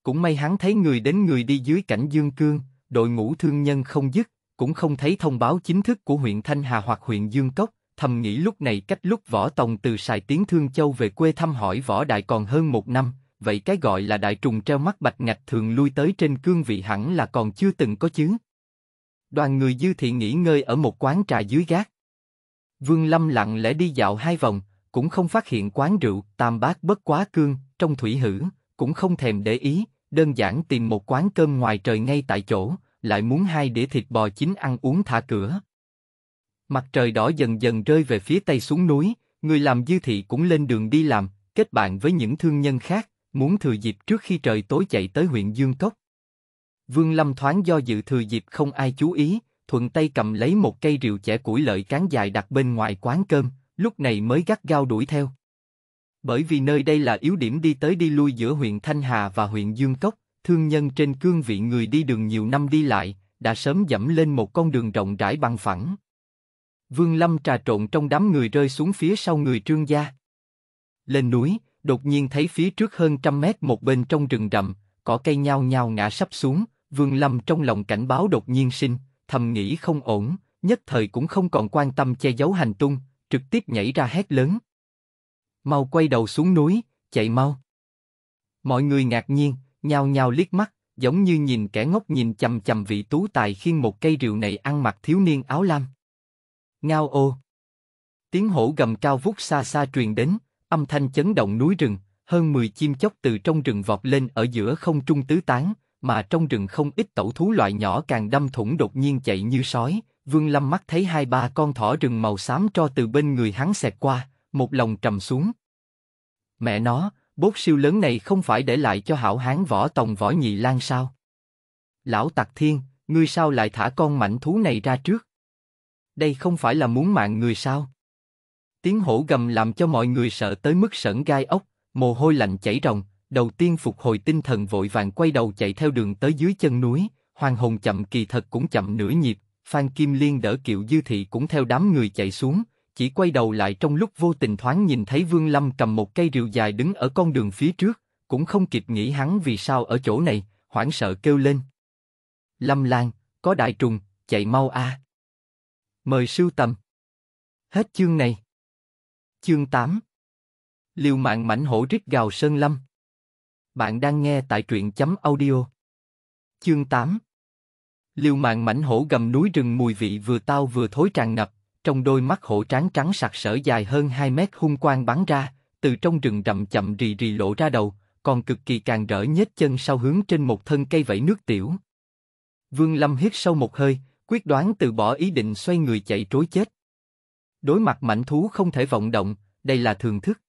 Cũng may hắn thấy người đến người đi dưới cảnh Dương Cương, đội ngũ thương nhân không dứt, cũng không thấy thông báo chính thức của huyện Thanh Hà hoặc huyện Dương Cốc, thầm nghĩ lúc này cách lúc Võ Tòng từ Sài Tiến Thương Châu về quê thăm hỏi Võ Đại còn hơn một năm, vậy cái gọi là đại trùng treo mắt bạch ngạch thường lui tới trên cương vị hẳn là còn chưa từng có chứ. Đoàn người dư thị nghỉ ngơi ở một quán trà dưới gác. Vương Lâm lặng lẽ đi dạo hai vòng, cũng không phát hiện quán rượu, tam bát bất quá cương, trong thủy hử, cũng không thèm để ý, đơn giản tìm một quán cơm ngoài trời ngay tại chỗ, lại muốn hai đĩa thịt bò chín ăn uống thả cửa, Mặt trời đỏ dần dần rơi về phía tây xuống núi, người làm dư thị cũng lên đường đi làm, kết bạn với những thương nhân khác, muốn thừa dịp trước khi trời tối chạy tới huyện Dương Cốc. Vương Lâm thoáng do dự thừa dịp không ai chú ý, thuận tay cầm lấy một cây rượu chẻ củi lợi cán dài đặt bên ngoài quán cơm, lúc này mới gắt gao đuổi theo. Bởi vì nơi đây là yếu điểm đi tới đi lui giữa huyện Thanh Hà và huyện Dương Cốc, thương nhân trên cương vị người đi đường nhiều năm đi lại, đã sớm dẫm lên một con đường rộng rãi bằng phẳng. Vương Lâm trà trộn trong đám người rơi xuống phía sau người Trương gia. Lên núi, đột nhiên thấy phía trước hơn trăm mét một bên trong rừng rậm, cỏ cây nhao nhao ngã sắp xuống, Vương Lâm trong lòng cảnh báo đột nhiên sinh, thầm nghĩ không ổn, nhất thời cũng không còn quan tâm che giấu hành tung, trực tiếp nhảy ra hét lớn. Mau quay đầu xuống núi, chạy mau. Mọi người ngạc nhiên, nhao nhao liếc mắt, giống như nhìn kẻ ngốc nhìn chầm chầm vị tú tài khiên một cây rượu này ăn mặc thiếu niên áo lam. Ngao ô. Tiếng hổ gầm cao vút xa xa truyền đến, âm thanh chấn động núi rừng, hơn 10 chim chóc từ trong rừng vọt lên ở giữa không trung tứ tán, mà trong rừng không ít tẩu thú loại nhỏ càng đâm thủng đột nhiên chạy như sói. Vương Lâm mắt thấy hai ba con thỏ rừng màu xám tro từ bên người hắn xẹt qua, một lòng trầm xuống. Mẹ nó, bốt siêu lớn này không phải để lại cho hảo hán võ tòng võ nhị lan sao? Lão tặc thiên, ngươi sao lại thả con mảnh thú này ra trước? đây không phải là muốn mạng người sao? Tiếng hổ gầm làm cho mọi người sợ tới mức sẩn gai ốc, mồ hôi lạnh chảy ròng, đầu tiên phục hồi tinh thần vội vàng quay đầu chạy theo đường tới dưới chân núi, hoàng hồn chậm kỳ thật cũng chậm nửa nhịp, Phan Kim Liên đỡ kiệu dư thị cũng theo đám người chạy xuống, chỉ quay đầu lại trong lúc vô tình thoáng nhìn thấy Vương Lâm cầm một cây rìu dài đứng ở con đường phía trước, cũng không kịp nghĩ hắn vì sao ở chỗ này, hoảng sợ kêu lên. Lâm Lan, có đại trùng, chạy mau a! À. Mời sưu tầm. Hết chương này. Chương 8 Liều mạng mảnh hổ rít gào Sơn Lâm Bạn đang nghe tại truyện chấm audio Chương 8 Liều mạng mảnh hổ gầm núi rừng mùi vị vừa tao vừa thối tràn ngập, trong đôi mắt hổ trắng trắng sặc sỡ dài hơn 2 mét hung quang bắn ra, từ trong rừng rậm chậm rì rì lộ ra đầu, còn cực kỳ càng rỡ nhếch chân sau hướng trên một thân cây vẫy nước tiểu. Vương Lâm hít sâu một hơi, quyết đoán từ bỏ ý định xoay người chạy trối chết. Đối mặt mạnh thú không thể vọng động, đây là thường thức.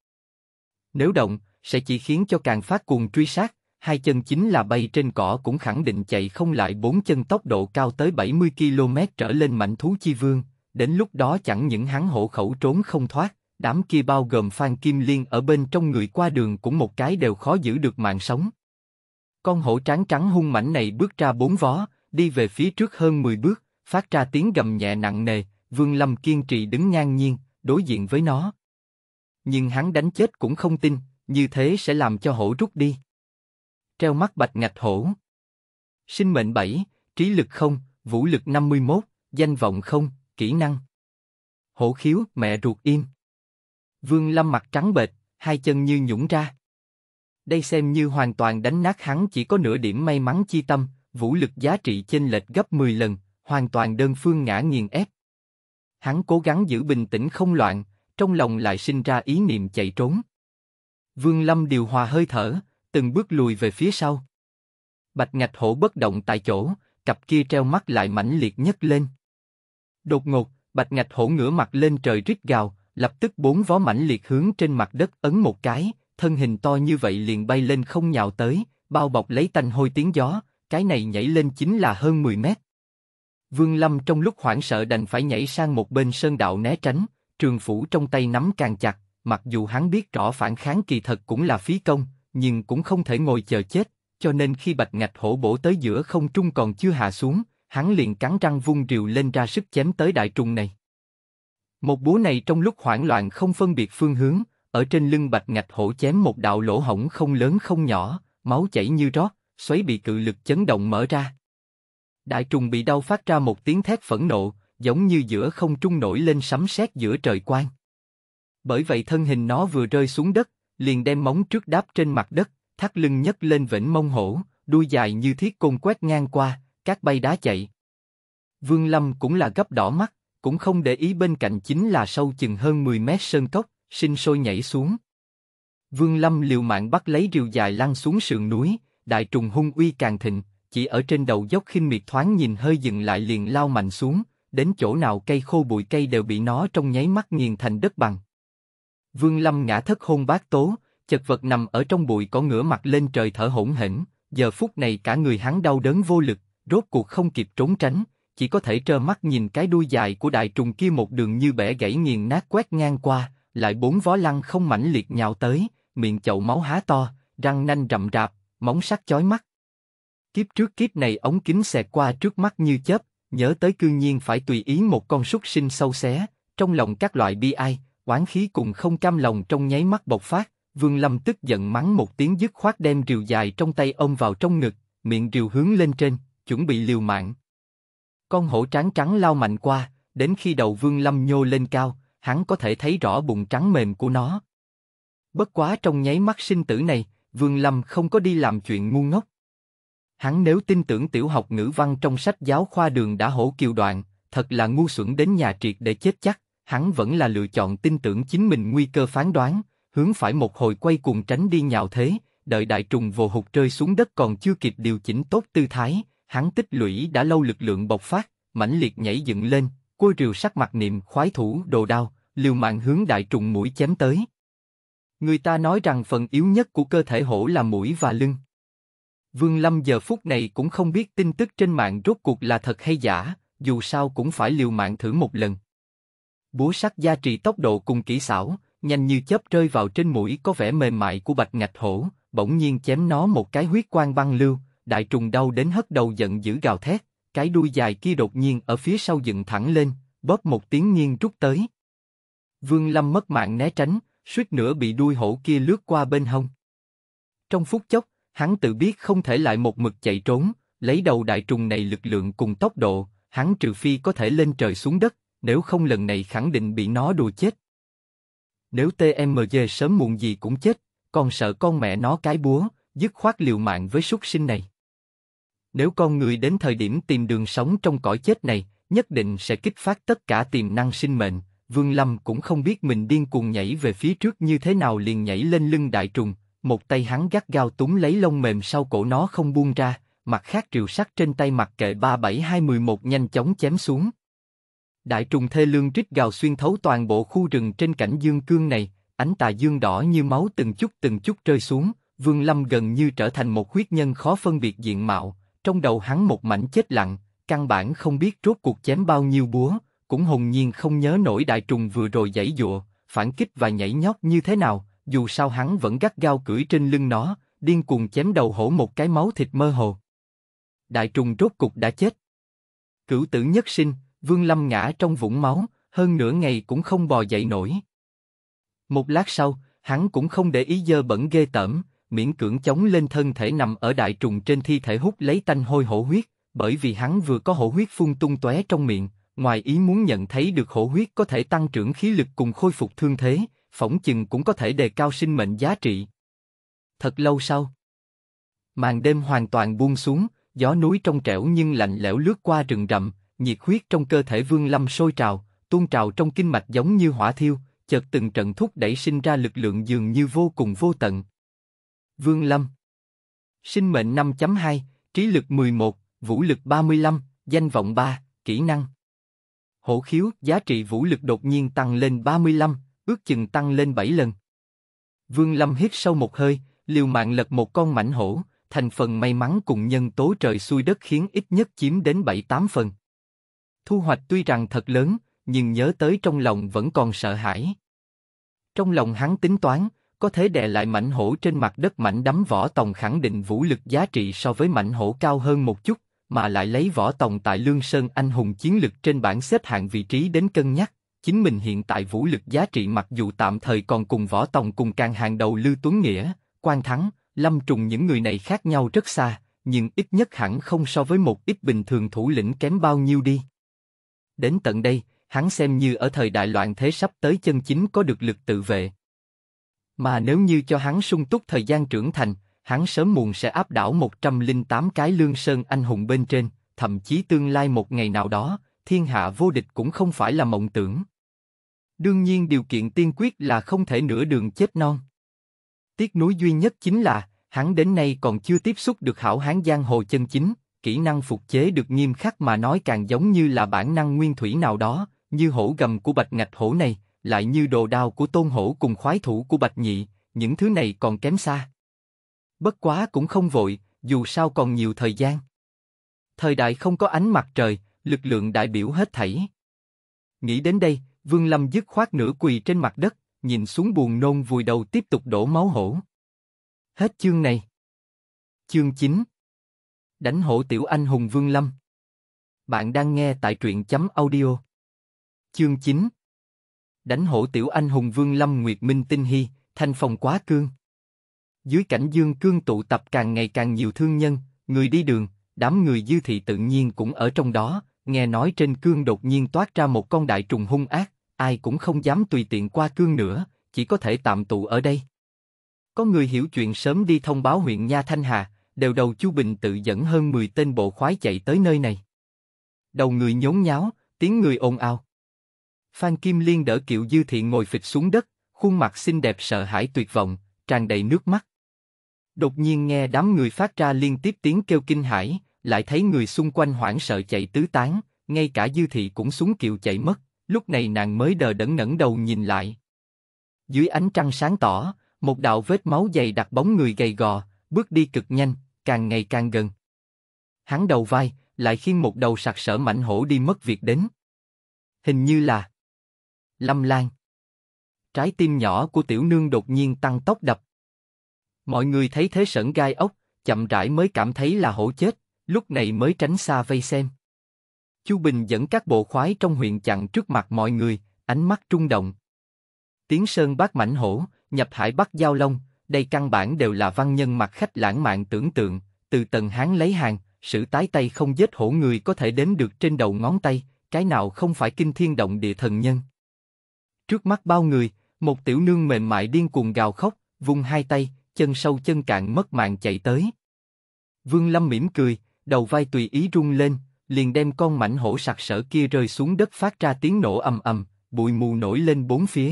Nếu động, sẽ chỉ khiến cho càng phát cuồng truy sát, hai chân chính là bay trên cỏ cũng khẳng định chạy không lại bốn chân tốc độ cao tới 70 km trở lên mạnh thú chi vương, đến lúc đó chẳng những hắn hộ khẩu trốn không thoát, đám kia bao gồm Phan Kim Liên ở bên trong người qua đường cũng một cái đều khó giữ được mạng sống. Con hổ trắng trắng hung mảnh này bước ra bốn vó, đi về phía trước hơn 10 bước, phát ra tiếng gầm nhẹ nặng nề, Vương Lâm kiên trì đứng ngang nhiên, đối diện với nó. Nhưng hắn đánh chết cũng không tin, như thế sẽ làm cho hổ rút đi. Treo mắt bạch ngạch hổ. Sinh mệnh 7, trí lực không, vũ lực 51, danh vọng không, kỹ năng. Hổ khiếu, mẹ ruột im. Vương Lâm mặt trắng bệch, hai chân như nhũng ra. Đây xem như hoàn toàn đánh nát hắn chỉ có nửa điểm may mắn chi tâm, vũ lực giá trị chênh lệch gấp 10 lần, hoàn toàn đơn phương ngã nghiền ép. Hắn cố gắng giữ bình tĩnh không loạn, trong lòng lại sinh ra ý niệm chạy trốn. Vương Lâm điều hòa hơi thở, từng bước lùi về phía sau. Bạch Ngạch Hổ bất động tại chỗ, cặp kia treo mắt lại mãnh liệt nhất lên. Đột ngột, Bạch Ngạch Hổ ngửa mặt lên trời rít gào, lập tức bốn vó mãnh liệt hướng trên mặt đất ấn một cái, thân hình to như vậy liền bay lên không nhào tới, bao bọc lấy tanh hôi tiếng gió, cái này nhảy lên chính là hơn 10 mét. Vương Lâm trong lúc hoảng sợ đành phải nhảy sang một bên sơn đạo né tránh, trường phủ trong tay nắm càng chặt, mặc dù hắn biết rõ phản kháng kỳ thật cũng là phí công, nhưng cũng không thể ngồi chờ chết, cho nên khi bạch ngạch hổ bổ tới giữa không trung còn chưa hạ xuống, hắn liền cắn răng vung rìu lên ra sức chém tới đại trùng này. Một búa này trong lúc hoảng loạn không phân biệt phương hướng, ở trên lưng bạch ngạch hổ chém một đạo lỗ hổng không lớn không nhỏ, máu chảy như rót, xoáy bị cự lực chấn động mở ra. Đại trùng bị đau phát ra một tiếng thét phẫn nộ, giống như giữa không trung nổi lên sấm sét giữa trời quang. Bởi vậy thân hình nó vừa rơi xuống đất, liền đem móng trước đáp trên mặt đất, thắt lưng nhấc lên vĩnh mông hổ, đuôi dài như thiết côn quét ngang qua, các bay đá chạy. Vương Lâm cũng là gấp đỏ mắt, cũng không để ý bên cạnh chính là sâu chừng hơn 10 mét sơn cốc, sinh sôi nhảy xuống. Vương Lâm liều mạng bắt lấy rìu dài lăn xuống sườn núi, đại trùng hung uy càng thịnh, chỉ ở trên đầu dốc khinh miệt thoáng nhìn hơi dừng lại liền lao mạnh xuống, đến chỗ nào cây khô bụi cây đều bị nó trong nháy mắt nghiền thành đất bằng. Vương Lâm ngã thất hôn bát tố, chật vật nằm ở trong bụi có ngửa mặt lên trời thở hỗn hển, giờ phút này cả người hắn đau đớn vô lực, rốt cuộc không kịp trốn tránh, chỉ có thể trơ mắt nhìn cái đuôi dài của đại trùng kia một đường như bẻ gãy nghiền nát quét ngang qua, lại bốn vó lăn không mãnh liệt nhào tới, miệng chậu máu há to, răng nanh rậm rạp, móng sắc chói mắt. Kiếp trước kiếp này ống kính xẹt qua trước mắt như chớp, nhớ tới cư nhiên phải tùy ý một con súc sinh sâu xé, trong lòng các loại bi ai, oán khí cùng không cam lòng trong nháy mắt bộc phát, Vương Lâm tức giận mắng một tiếng dứt khoát đem rìu dài trong tay ôm vào trong ngực, miệng rìu hướng lên trên, chuẩn bị liều mạng. Con hổ trắng trắng lao mạnh qua, đến khi đầu Vương Lâm nhô lên cao, hắn có thể thấy rõ bụng trắng mềm của nó. Bất quá trong nháy mắt sinh tử này, Vương Lâm không có đi làm chuyện ngu ngốc, Hắn nếu tin tưởng tiểu học ngữ văn trong sách giáo khoa đường đã hổ kiều đoạn, thật là ngu xuẩn đến nhà triệt để chết chắc, hắn vẫn là lựa chọn tin tưởng chính mình nguy cơ phán đoán, hướng phải một hồi quay cuồng tránh đi nhào thế, đợi đại trùng vồ hụt rơi xuống đất còn chưa kịp điều chỉnh tốt tư thái, hắn tích lũy đã lâu lực lượng bộc phát, mãnh liệt nhảy dựng lên, côi rìu sắc mặt niệm khoái thủ đồ đao, liều mạng hướng đại trùng mũi chém tới. Người ta nói rằng phần yếu nhất của cơ thể hổ là mũi và lưng. Vương Lâm giờ phút này cũng không biết tin tức trên mạng rốt cuộc là thật hay giả, dù sao cũng phải liều mạng thử một lần. Búa sắt gia trì tốc độ cùng kỹ xảo, nhanh như chớp rơi vào trên mũi có vẻ mềm mại của bạch ngạch hổ, bỗng nhiên chém nó một cái huyết quang băng lưu, đại trùng đau đến hất đầu giận dữ gào thét, cái đuôi dài kia đột nhiên ở phía sau dựng thẳng lên, bóp một tiếng nghiêng rút tới. Vương Lâm mất mạng né tránh, suýt nữa bị đuôi hổ kia lướt qua bên hông. Trong phút chốc, hắn tự biết không thể lại một mực chạy trốn, lấy đầu đại trùng này lực lượng cùng tốc độ, hắn trừ phi có thể lên trời xuống đất, nếu không lần này khẳng định bị nó đùa chết. Nếu TMG sớm muộn gì cũng chết, còn sợ con mẹ nó cái búa, dứt khoát liều mạng với súc sinh này. Nếu con người đến thời điểm tìm đường sống trong cõi chết này, nhất định sẽ kích phát tất cả tiềm năng sinh mệnh. Vương Lâm cũng không biết mình điên cuồng nhảy về phía trước như thế nào liền nhảy lên lưng đại trùng, một tay hắn gắt gao túm lấy lông mềm sau cổ nó không buông ra, mặt khác triều sắt trên tay mặt kệ 37211 nhanh chóng chém xuống. Đại trùng thê lương rít gào xuyên thấu toàn bộ khu rừng trên cảnh dương cương này, ánh tà dương đỏ như máu từng chút từng chút rơi xuống, Vương Lâm gần như trở thành một huyết nhân khó phân biệt diện mạo, trong đầu hắn một mảnh chết lặng, căn bản không biết rốt cuộc chém bao nhiêu búa, cũng hồn nhiên không nhớ nổi đại trùng vừa rồi giãy dụa, phản kích và nhảy nhót như thế nào, dù sao hắn vẫn gắt gao cưỡi trên lưng nó, điên cuồng chém đầu hổ một cái máu thịt mơ hồ. Đại trùng rốt cục đã chết. Cửu tử nhất sinh, Vương Lâm ngã trong vũng máu, hơn nửa ngày cũng không bò dậy nổi. Một lát sau, hắn cũng không để ý dơ bẩn ghê tởm, miễn cưỡng chống lên thân thể nằm ở đại trùng trên thi thể hút lấy tanh hôi hổ huyết, bởi vì hắn vừa có hổ huyết phun tung tóe trong miệng, ngoài ý muốn nhận thấy được hổ huyết có thể tăng trưởng khí lực cùng khôi phục thương thế, phỏng chừng cũng có thể đề cao sinh mệnh giá trị. Thật lâu sau, màn đêm hoàn toàn buông xuống, gió núi trong trẻo nhưng lạnh lẽo lướt qua rừng rậm, nhiệt huyết trong cơ thể Vương Lâm sôi trào, tuôn trào trong kinh mạch giống như hỏa thiêu, chợt từng trận thúc đẩy sinh ra lực lượng dường như vô cùng vô tận. Vương Lâm Sinh mệnh 5.2, trí lực 11, vũ lực 35, danh vọng 3, kỹ năng Hổ khiếu, giá trị vũ lực đột nhiên tăng lên 35, ước chừng tăng lên 7 lần. Vương Lâm hít sâu một hơi, liều mạng lật một con mảnh hổ, thành phần may mắn cùng nhân tố trời xuôi đất khiến ít nhất chiếm đến 7-8 phần. Thu hoạch tuy rằng thật lớn, nhưng nhớ tới trong lòng vẫn còn sợ hãi. Trong lòng hắn tính toán, có thể đè lại mảnh hổ trên mặt đất mảnh đấm võ tòng khẳng định vũ lực giá trị so với mảnh hổ cao hơn một chút, mà lại lấy võ tòng tại Lương Sơn anh hùng chiến lực trên bảng xếp hạng vị trí đến cân nhắc, chính mình hiện tại vũ lực giá trị mặc dù tạm thời còn cùng võ tòng cùng càng hàng đầu Lưu Tuấn Nghĩa, Quan Thắng, Lâm Trùng những người này khác nhau rất xa, nhưng ít nhất hẳn không so với một ít bình thường thủ lĩnh kém bao nhiêu đi. Đến tận đây, hắn xem như ở thời đại loạn thế sắp tới chân chính có được lực tự vệ. Mà nếu như cho hắn sung túc thời gian trưởng thành, hắn sớm muộn sẽ áp đảo 108 cái lương sơn anh hùng bên trên, thậm chí tương lai một ngày nào đó, thiên hạ vô địch cũng không phải là mộng tưởng. Đương nhiên điều kiện tiên quyết là không thể nửa đường chết non. Tiếc nuối duy nhất chính là, hắn đến nay còn chưa tiếp xúc được hảo hán giang hồ chân chính, kỹ năng phục chế được nghiêm khắc mà nói càng giống như là bản năng nguyên thủy nào đó, như hổ gầm của bạch ngạch hổ này, lại như đồ đao của tôn hổ cùng khoái thủ của bạch nhị, những thứ này còn kém xa. Bất quá cũng không vội, dù sao còn nhiều thời gian. Thời đại không có ánh mặt trời, lực lượng đại biểu hết thảy. Nghĩ đến đây, Vương Lâm dứt khoát nửa quỳ trên mặt đất, nhìn xuống buồn nôn vùi đầu tiếp tục đổ máu hổ. Hết chương này. Chương 9 Đánh hổ tiểu anh hùng Vương Lâm Bạn đang nghe tại truyện chấm audio. Chương 9 Đánh hổ tiểu anh hùng Vương Lâm Nguyệt Minh Tinh Hy, thanh phòng quá cương. Dưới cảnh dương cương tụ tập càng ngày càng nhiều thương nhân, người đi đường, đám người dư thị tự nhiên cũng ở trong đó, nghe nói trên cương đột nhiên toát ra một con đại trùng hung ác, ai cũng không dám tùy tiện qua cương nữa, chỉ có thể tạm tụ ở đây. Có người hiểu chuyện sớm đi thông báo huyện Nha Thanh Hà, đều đầu Chu Bình tự dẫn hơn 10 tên bộ khoái chạy tới nơi này. Đầu người nhốn nháo, tiếng người ồn ào. Phan Kim Liên đỡ Kiệu Dư Thiện ngồi phịch xuống đất, khuôn mặt xinh đẹp sợ hãi tuyệt vọng, tràn đầy nước mắt. Đột nhiên nghe đám người phát ra liên tiếp tiếng kêu kinh hãi, lại thấy người xung quanh hoảng sợ chạy tứ tán, ngay cả Dư Thị cũng xuống kiệu chạy mất, Lúc này nàng mới đờ đẫn ngẩng đầu nhìn lại. Dưới ánh trăng sáng tỏ, một đạo vết máu dày đặc bóng người gầy gò, bước đi cực nhanh, càng ngày càng gần. Hắn đầu vai, lại khiêng một đầu sặc sỡ mảnh hổ đi mất việc đến. Hình như là Lâm Lan. Trái tim nhỏ của tiểu nương đột nhiên tăng tốc đập. Mọi người thấy thế sẩn gai ốc, chậm rãi mới cảm thấy là hổ chết, lúc này mới tránh xa vây xem. Chu Bình dẫn các bộ khoái trong huyện chặn trước mặt mọi người, ánh mắt trung động. Tiếng sơn bát mãnh hổ, nhập hải bắt giao long, đây căn bản đều là văn nhân mặt khách lãng mạn tưởng tượng, từ tần hán lấy hàng, sự tái tay không giết hổ người có thể đến được trên đầu ngón tay, cái nào không phải kinh thiên động địa thần nhân. Trước mắt bao người, một tiểu nương mềm mại điên cuồng gào khóc, vung hai tay, chân sâu chân cạn mất mạng chạy tới. Vương Lâm mỉm cười, đầu vai tùy ý rung lên, liền đem con mảnh hổ sặc sỡ kia rơi xuống đất phát ra tiếng nổ ầm ầm, bụi mù nổi lên bốn phía.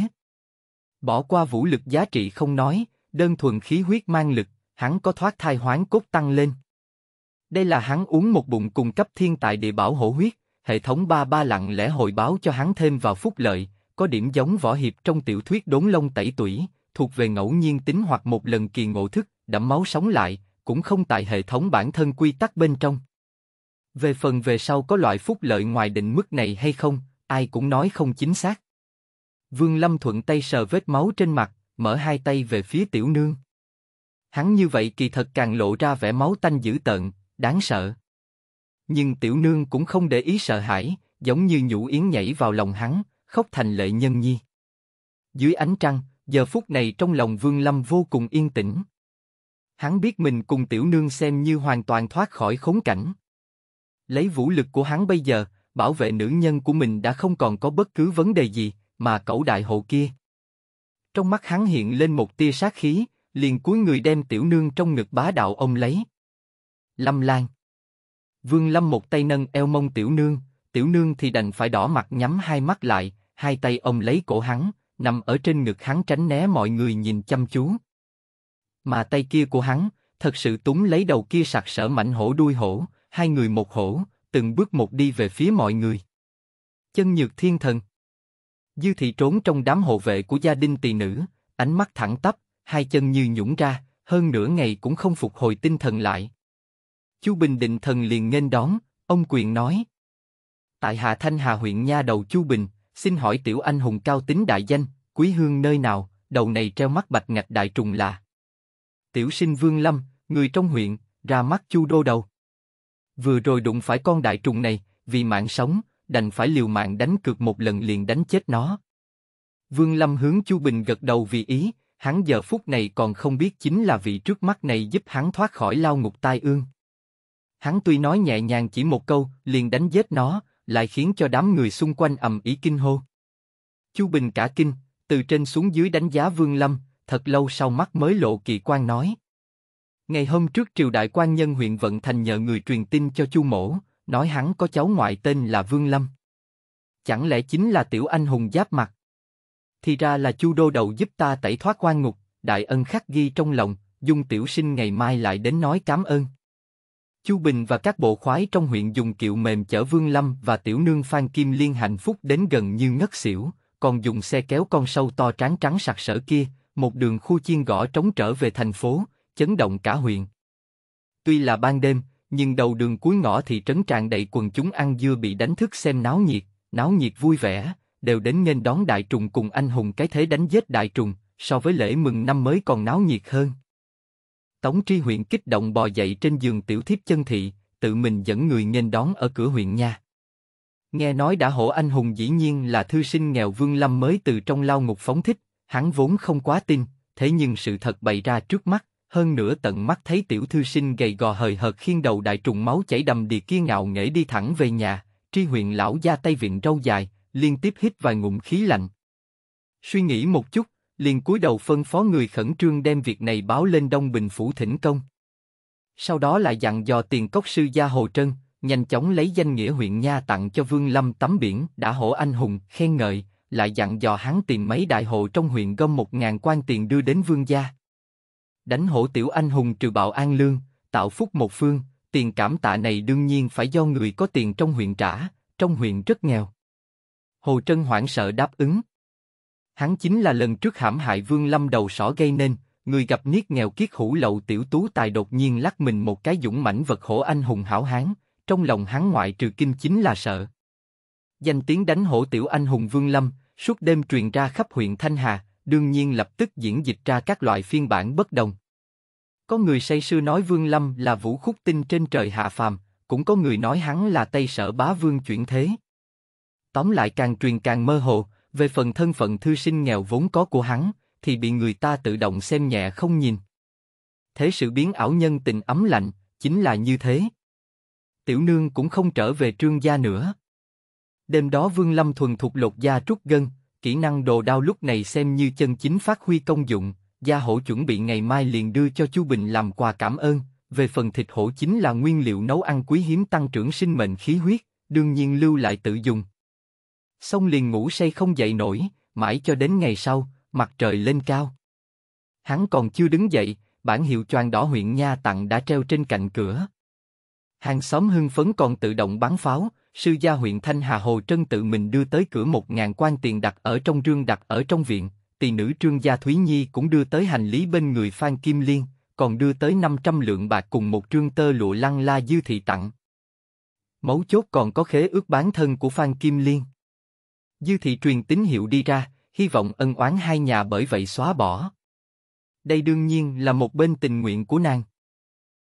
Bỏ qua vũ lực giá trị không nói, đơn thuần khí huyết mang lực, hắn có thoát thai hoán cốt tăng lên. Đây là hắn uống một bụng cung cấp thiên tài địa bảo hổ huyết, hệ thống ba ba lặng lẽ hồi báo cho hắn thêm vào phúc lợi, có điểm giống võ hiệp trong tiểu thuyết đốn lông tẩy tủy, thuộc về ngẫu nhiên tính hoặc một lần kỳ ngộ thức, đẫm máu sống lại, cũng không tại hệ thống bản thân quy tắc bên trong. Về phần về sau có loại phúc lợi ngoài định mức này hay không, ai cũng nói không chính xác. Vương Lâm thuận tay sờ vết máu trên mặt, mở hai tay về phía tiểu nương. Hắn như vậy kỳ thật càng lộ ra vẻ máu tanh dữ tợn, đáng sợ. Nhưng tiểu nương cũng không để ý sợ hãi, giống như nhũ yến nhảy vào lòng hắn, khóc thành lệ nhân nhi. Dưới ánh trăng, giờ phút này trong lòng Vương Lâm vô cùng yên tĩnh. Hắn biết mình cùng tiểu nương xem như hoàn toàn thoát khỏi khốn cảnh. Lấy vũ lực của hắn bây giờ, bảo vệ nữ nhân của mình đã không còn có bất cứ vấn đề gì, mà cậu đại hộ kia. Trong mắt hắn hiện lên một tia sát khí, liền cúi người đem tiểu nương trong ngực bá đạo ông lấy. Lâm Lan Vương Lâm một tay nâng eo mông tiểu nương, tiểu nương thì đành phải đỏ mặt nhắm hai mắt lại, hai tay ông lấy cổ hắn, nằm ở trên ngực hắn tránh né mọi người nhìn chăm chú. Mà tay kia của hắn, thật sự túng lấy đầu kia sặc sỡ mảnh hổ đuôi hổ, hai người một hổ, từng bước một đi về phía mọi người. Chân nhược thiên thần. Dư thị trốn trong đám hộ vệ của gia đình tỳ nữ, ánh mắt thẳng tắp, hai chân như nhũng ra, hơn nửa ngày cũng không phục hồi tinh thần lại. Chu Bình Định thần liền nghênh đón, ông quyền nói. Tại Hạ Thanh Hà huyện Nha đầu Chu Bình, xin hỏi tiểu anh hùng cao tính đại danh, quý hương nơi nào, đầu này treo mắt bạch ngạch đại trùng là. Tiểu sinh Vương Lâm, người trong huyện, ra mắt Chu Đô Đầu. Vừa rồi đụng phải con đại trùng này, vì mạng sống, đành phải liều mạng đánh cược một lần liền đánh chết nó. Vương Lâm hướng Chu Bình gật đầu vì ý, hắn giờ phút này còn không biết chính là vị trước mắt này giúp hắn thoát khỏi lao ngục tai ương. Hắn tuy nói nhẹ nhàng chỉ một câu, liền đánh giết nó, lại khiến cho đám người xung quanh ầm ý kinh hô. Chu Bình cả kinh, từ trên xuống dưới đánh giá Vương Lâm, thật lâu sau mắt mới lộ kỳ quan nói. Ngày hôm trước triều đại quan nhân huyện Vận Thành nhờ người truyền tin cho Chu Mổ, nói hắn có cháu ngoại tên là Vương Lâm. Chẳng lẽ chính là tiểu anh hùng giáp mặt? Thì ra là Chu Đô Đầu giúp ta tẩy thoát quan ngục, đại ân khắc ghi trong lòng, dung tiểu sinh ngày mai lại đến nói cám ơn. Chu Bình và các bộ khoái trong huyện dùng kiệu mềm chở Vương Lâm và tiểu nương Phan Kim Liên hạnh phúc đến gần như ngất xỉu, còn dùng xe kéo con sâu to trắng trắng sặc sỡ kia, một đường khu chiên gõ trống trở về thành phố, chấn động cả huyện. Tuy là ban đêm, nhưng đầu đường cuối ngõ thị trấn tràn đầy quần chúng ăn dưa bị đánh thức xem náo nhiệt, náo nhiệt vui vẻ, đều đến nghênh đón đại trùng cùng anh hùng cái thế đánh giết đại trùng, so với lễ mừng năm mới còn náo nhiệt hơn. Tống tri huyện kích động bò dậy trên giường tiểu thiếp chân thị, tự mình dẫn người nghênh đón ở cửa huyện nha. Nghe nói đã hổ anh hùng dĩ nhiên là thư sinh nghèo Vương Lâm mới từ trong lao ngục phóng thích, hắn vốn không quá tin, thế nhưng sự thật bày ra trước mắt, hơn nữa tận mắt thấy tiểu thư sinh gầy gò hời hợt khiên đầu đại trùng máu chảy đầm đìa kia ngạo nghễ đi thẳng về nhà, tri huyện lão gia tay viện râu dài, liên tiếp hít vài ngụm khí lạnh. Suy nghĩ một chút, liền cúi đầu phân phó người khẩn trương đem việc này báo lên Đông Bình Phủ Thỉnh Công. Sau đó lại dặn dò tiền cốc sư gia Hồ Trân, nhanh chóng lấy danh nghĩa huyện Nha tặng cho Vương Lâm tắm biển đã hổ anh hùng, khen ngợi, lại dặn dò hắn tìm mấy đại hộ trong huyện gom một ngàn quan tiền đưa đến Vương gia đánh hổ tiểu anh hùng trừ bạo an lương, tạo phúc một phương, tiền cảm tạ này đương nhiên phải do người có tiền trong huyện trả, trong huyện rất nghèo. Hồ Trân hoảng sợ đáp ứng. Hắn chính là lần trước hãm hại Vương Lâm đầu sỏ gây nên, người gặp niết nghèo kiết hủ lậu tiểu tú tài đột nhiên lắc mình một cái dũng mãnh vật hổ anh hùng hảo hán, trong lòng hắn ngoại trừ kinh chính là sợ. Danh tiếng đánh hổ tiểu anh hùng Vương Lâm, suốt đêm truyền ra khắp huyện Thanh Hà, đương nhiên lập tức diễn dịch ra các loại phiên bản bất đồng. Có người say sư nói Vương Lâm là Vũ Khúc Tinh trên trời hạ phàm, cũng có người nói hắn là Tây Sở Bá Vương chuyển thế. Tóm lại càng truyền càng mơ hồ, về phần thân phận thư sinh nghèo vốn có của hắn, thì bị người ta tự động xem nhẹ không nhìn. Thế sự biến ảo nhân tình ấm lạnh, chính là như thế. Tiểu nương cũng không trở về trương gia nữa. Đêm đó Vương Lâm thuần thục lột da trút gân, kỹ năng đồ đao lúc này xem như chân chính phát huy công dụng, gia hổ chuẩn bị ngày mai liền đưa cho chu Bình làm quà cảm ơn, về phần thịt hổ chính là nguyên liệu nấu ăn quý hiếm tăng trưởng sinh mệnh khí huyết, đương nhiên lưu lại tự dùng. Xong liền ngủ say không dậy nổi, mãi cho đến ngày sau, mặt trời lên cao. Hắn còn chưa đứng dậy, bản hiệu choàng đỏ huyện Nha Tặng đã treo trên cạnh cửa. Hàng xóm hưng phấn còn tự động bắn pháo, sư gia huyện Thanh Hà Hồ Trân tự mình đưa tới cửa một ngàn quan tiền đặt ở trong rương đặt ở trong viện, tỷ nữ trương gia Thúy Nhi cũng đưa tới hành lý bên người Phan Kim Liên, còn đưa tới 500 lượng bạc cùng một trương tơ lụa lăng la dư thị tặng. Mấu chốt còn có khế ước bán thân của Phan Kim Liên. Dư thị truyền tín hiệu đi ra, hy vọng ân oán hai nhà bởi vậy xóa bỏ. Đây đương nhiên là một bên tình nguyện của nàng.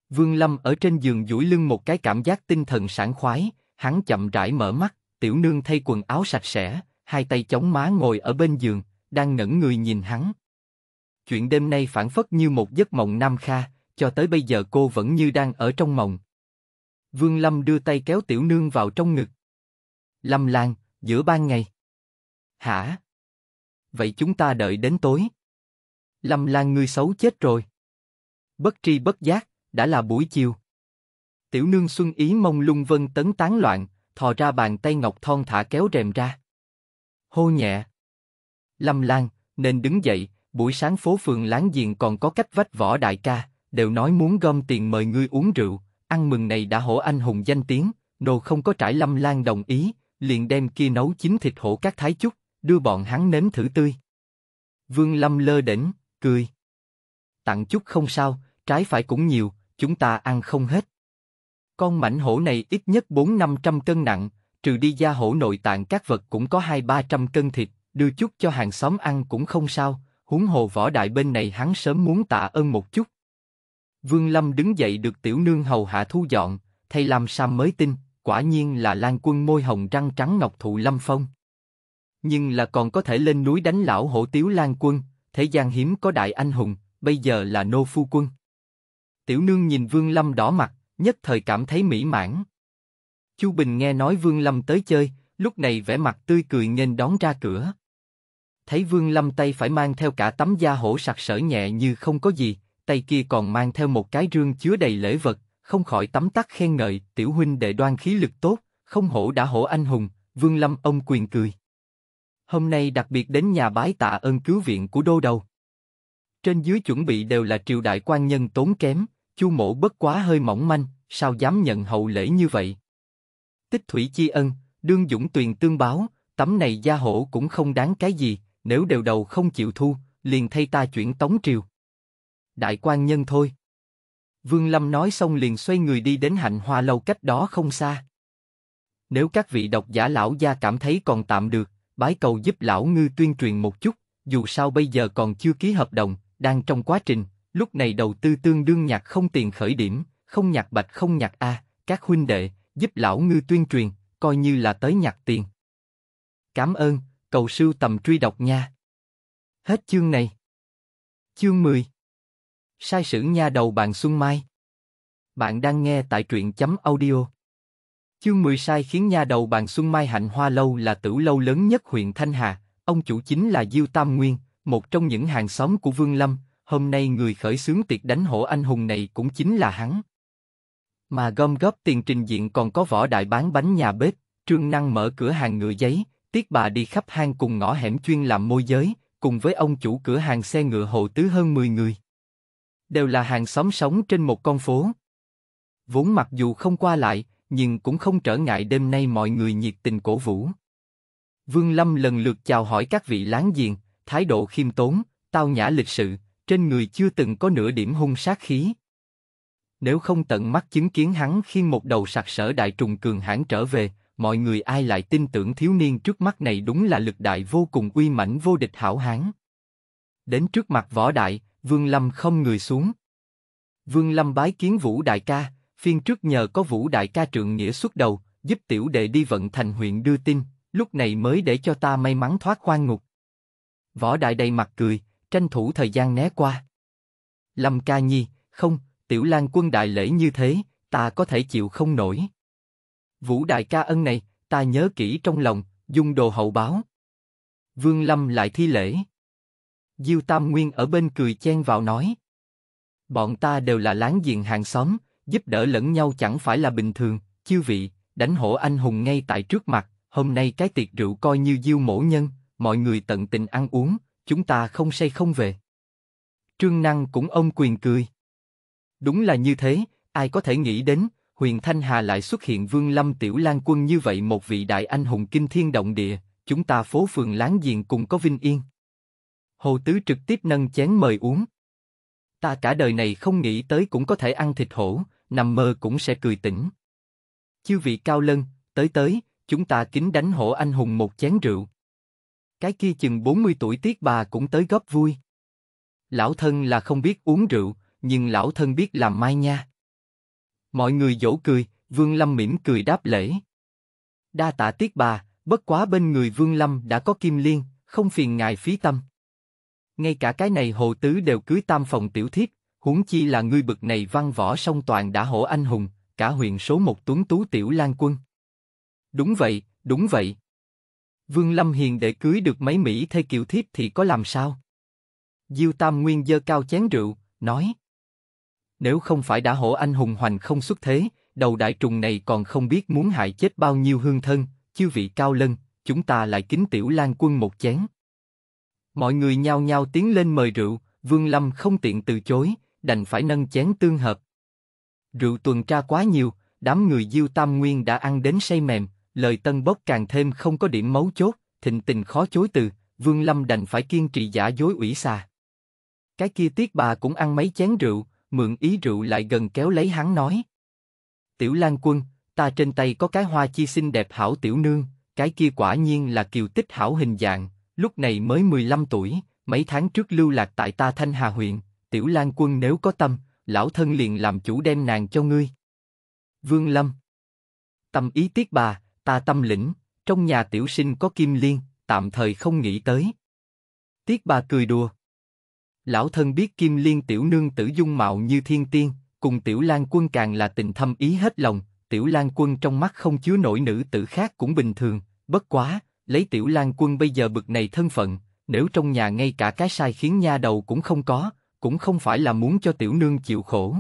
Vương Lâm ở trên giường duỗi lưng một cái cảm giác tinh thần sảng khoái, hắn chậm rãi mở mắt, tiểu nương thay quần áo sạch sẽ, hai tay chống má ngồi ở bên giường, đang ngẩn người nhìn hắn. Chuyện đêm nay phản phất như một giấc mộng nam kha, cho tới bây giờ cô vẫn như đang ở trong mộng. Vương Lâm đưa tay kéo tiểu nương vào trong ngực. Lâm Lan, giữa ban ngày. Hả? Vậy chúng ta đợi đến tối. Lâm Lan ngươi xấu chết rồi. Bất tri bất giác, đã là buổi chiều. Tiểu nương Xuân Ý mông lung vân tấn tán loạn, thò ra bàn tay ngọc thon thả kéo rèm ra. Hô nhẹ. Lâm Lan, nên đứng dậy, buổi sáng phố phường láng giềng còn có cách vách võ đại ca, đều nói muốn gom tiền mời ngươi uống rượu, ăn mừng này đã hổ anh hùng danh tiếng, nô không có trải Lâm Lan đồng ý, liền đem kia nấu chín thịt hổ các thái chút, đưa bọn hắn nếm thử tươi. Vương Lâm lơ đỉnh, cười. Tặng chút không sao, trái phải cũng nhiều, chúng ta ăn không hết. Con mảnh hổ này ít nhất 4-500 cân nặng, trừ đi da hổ nội tạng các vật cũng có 2-300 cân thịt, đưa chút cho hàng xóm ăn cũng không sao, huống hồ võ đại bên này hắn sớm muốn tạ ơn một chút. Vương Lâm đứng dậy được tiểu nương hầu hạ thu dọn, thay làm Sam mới tin, quả nhiên là Lan Quân môi hồng răng trắng ngọc thụ lâm phong. Nhưng là còn có thể lên núi đánh lão hổ tiếu Lan Quân, thế gian hiếm có đại anh hùng, bây giờ là nô phu quân. Tiểu nương nhìn Vương Lâm đỏ mặt, nhất thời cảm thấy mỹ mãn. Chu Bình nghe nói Vương Lâm tới chơi, lúc này vẻ mặt tươi cười nghênh đón ra cửa. Thấy Vương Lâm tay phải mang theo cả tấm da hổ sặc sỡ nhẹ như không có gì, tay kia còn mang theo một cái rương chứa đầy lễ vật, không khỏi tấm tắc khen ngợi, tiểu huynh đệ đoan khí lực tốt, không hổ đã hổ anh hùng, Vương Lâm ông quyền cười. Hôm nay đặc biệt đến nhà bái tạ ơn cứu viện của đô đầu. Trên dưới chuẩn bị đều là triều đại quan nhân tốn kém, Chu Mộ bất quá hơi mỏng manh, sao dám nhận hậu lễ như vậy? Tích thủy chi ân, đương dũng tuyền tương báo, tấm này gia hổ cũng không đáng cái gì, nếu đều đầu không chịu thu, liền thay ta chuyển tống triều. Đại quan nhân thôi. Vương Lâm nói xong liền xoay người đi đến hạnh hoa lâu cách đó không xa. Nếu các vị độc giả lão gia cảm thấy còn tạm được, bái cầu giúp lão ngư tuyên truyền một chút, dù sao bây giờ còn chưa ký hợp đồng, đang trong quá trình, Lúc này đầu tư tương đương nhạc không tiền khởi điểm, không nhạc bạch không nhạc A, các huynh đệ, giúp lão ngư tuyên truyền, coi như là tới nhạc tiền. Cảm ơn, cầu sưu tầm truy đọc nha. Hết chương này. Chương 10 Sai sử nha đầu bàn Xuân Mai Bạn đang nghe tại truyện chấm audio. Chương 10 sai khiến nha đầu bàn Xuân Mai Hạnh Hoa Lâu là tử lâu lớn nhất huyện Thanh Hà, ông chủ chính là Diêu Tam Nguyên, một trong những hàng xóm của Vương Lâm, hôm nay người khởi xướng tiệc đánh hổ anh hùng này cũng chính là hắn. Mà gom góp tiền trình diện còn có võ đại bán bánh nhà bếp, Trương Năng mở cửa hàng ngựa giấy, Tiết bà đi khắp hang cùng ngõ hẻm chuyên làm môi giới, cùng với ông chủ cửa hàng xe ngựa hộ tứ hơn 10 người. Đều là hàng xóm sống trên một con phố. Vốn mặc dù không qua lại, nhưng cũng không trở ngại đêm nay mọi người nhiệt tình cổ vũ. Vương Lâm lần lượt chào hỏi các vị láng giềng, thái độ khiêm tốn, tao nhã lịch sự, trên người chưa từng có nửa điểm hung sát khí. Nếu không tận mắt chứng kiến hắn khi một đầu sặc sở đại trùng cường hãn trở về, mọi người ai lại tin tưởng thiếu niên trước mắt này đúng là lực đại vô cùng uy mãnh vô địch hảo hán. Đến trước mặt võ đại, Vương Lâm không người xuống. Vương Lâm bái kiến Vũ Đại ca, phiên trước nhờ có Vũ Đại ca trượng nghĩa xuất đầu, giúp tiểu đệ đi vận thành huyện đưa tin, lúc này mới để cho ta may mắn thoát khoan ngục. Võ Đại đầy mặt cười, tranh thủ thời gian né qua. Lâm Ca Nhi, không, Tiểu Lan quân đại lễ như thế, ta có thể chịu không nổi. Vũ đại ca ân này, ta nhớ kỹ trong lòng, dung đồ hậu báo. Vương Lâm lại thi lễ. Diêu Tam Nguyên ở bên cười chen vào nói. Bọn ta đều là láng giềng hàng xóm, giúp đỡ lẫn nhau chẳng phải là bình thường, chư vị, đánh hổ anh hùng ngay tại trước mặt, hôm nay cái tiệc rượu coi như diêu mổ nhân, mọi người tận tình ăn uống, chúng ta không say không về. Trương Năng cũng ông quyền cười. Đúng là như thế, ai có thể nghĩ đến, huyền Thanh Hà lại xuất hiện Vương Lâm Tiểu Lan Quân như vậy một vị đại anh hùng kinh thiên động địa, chúng ta phố phường láng giềng cùng có vinh yên. Hồ Tứ trực tiếp nâng chén mời uống. Ta cả đời này không nghĩ tới cũng có thể ăn thịt hổ, nằm mơ cũng sẽ cười tỉnh. Chư vị cao lân, tới tới, chúng ta kính đánh hổ anh hùng một chén rượu. Cái kia chừng 40 tuổi tiết bà cũng tới góp vui. Lão thân là không biết uống rượu, nhưng lão thân biết làm mai nha. Mọi người dỗ cười, Vương Lâm mỉm cười đáp lễ. Đa tạ tiết bà, bất quá bên người Vương Lâm đã có kim liên, không phiền ngài phí tâm. Ngay cả cái này hồ tứ đều cưới tam phòng tiểu thiết huống chi là ngươi bực này văn võ song toàn đã hổ anh hùng, cả huyện số một tuấn tú tiểu lan quân. Đúng vậy, đúng vậy. Vương Lâm Hiền để cưới được mấy Mỹ thay kiều thiếp thì có làm sao? Diêu Tam Nguyên dơ cao chén rượu, nói. Nếu không phải đã hổ anh hùng hoành không xuất thế, đầu đại trùng này còn không biết muốn hại chết bao nhiêu hương thân, chư vị cao lân, chúng ta lại kính tiểu lan quân một chén. Mọi người nhao nhao tiến lên mời rượu, Vương Lâm không tiện từ chối, đành phải nâng chén tương hợp. Rượu tuần tra quá nhiều, đám người Diêu Tam Nguyên đã ăn đến say mềm, Lời Tân Bốc càng thêm không có điểm mấu chốt, thịnh tình khó chối từ, Vương Lâm đành phải kiên trì giả dối ủy xà. Cái kia tiếc bà cũng ăn mấy chén rượu, mượn ý rượu lại gần kéo lấy hắn nói. Tiểu Lan Quân, ta trên tay có cái hoa chi xinh đẹp hảo tiểu nương, cái kia quả nhiên là kiều tích hảo hình dạng, lúc này mới 15 tuổi, mấy tháng trước lưu lạc tại ta Thanh Hà huyện, Tiểu Lan Quân nếu có tâm, lão thân liền làm chủ đem nàng cho ngươi. Vương Lâm Tâm ý tiếc bà, Ta tâm lĩnh, trong nhà tiểu sinh có kim liên, tạm thời không nghĩ tới. Tiết bà cười đùa. Lão thân biết kim liên tiểu nương tử dung mạo như thiên tiên, cùng tiểu lan quân càng là tình thâm ý hết lòng, tiểu lan quân trong mắt không chứa nổi nữ tử khác cũng bình thường, bất quá, lấy tiểu lan quân bây giờ bực này thân phận, nếu trong nhà ngay cả cái sai khiến nha đầu cũng không có, cũng không phải là muốn cho tiểu nương chịu khổ.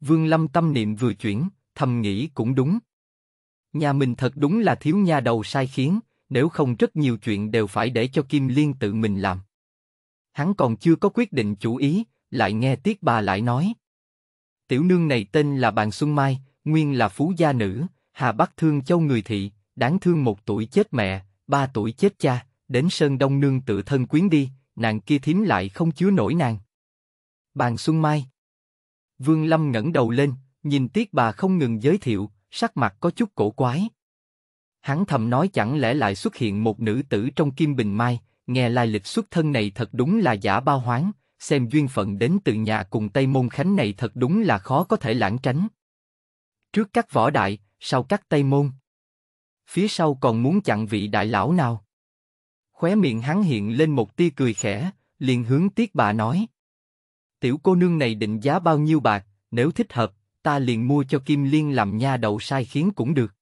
Vương Lâm tâm niệm vừa chuyển, thầm nghĩ cũng đúng. Nhà mình thật đúng là thiếu nha đầu sai khiến, nếu không rất nhiều chuyện đều phải để cho Kim Liên tự mình làm. Hắn còn chưa có quyết định chủ ý, lại nghe Tiết bà lại nói. Tiểu nương này tên là Bàn Xuân Mai, nguyên là phú gia nữ, Hà Bắc thương châu người thị, đáng thương một tuổi chết mẹ, ba tuổi chết cha, đến Sơn Đông nương tự thân quyến đi, nàng kia thím lại không chứa nổi nàng. Bàn Xuân Mai Vương Lâm ngẩng đầu lên, nhìn Tiết bà không ngừng giới thiệu, sắc mặt có chút cổ quái. Hắn thầm nói chẳng lẽ lại xuất hiện một nữ tử trong Kim Bình Mai, nghe lai lịch xuất thân này thật đúng là giả bao hoáng, xem duyên phận đến từ nhà cùng Tây Môn Khánh này thật đúng là khó có thể lãng tránh. Trước các võ đại, sau các Tây Môn. Phía sau còn muốn chặn vị đại lão nào? Khóe miệng hắn hiện lên một tia cười khẽ, liền hướng tiết bà nói. Tiểu cô nương này định giá bao nhiêu bạc, nếu thích hợp, ta liền mua cho Kim Liên làm nha đầu sai khiến cũng được.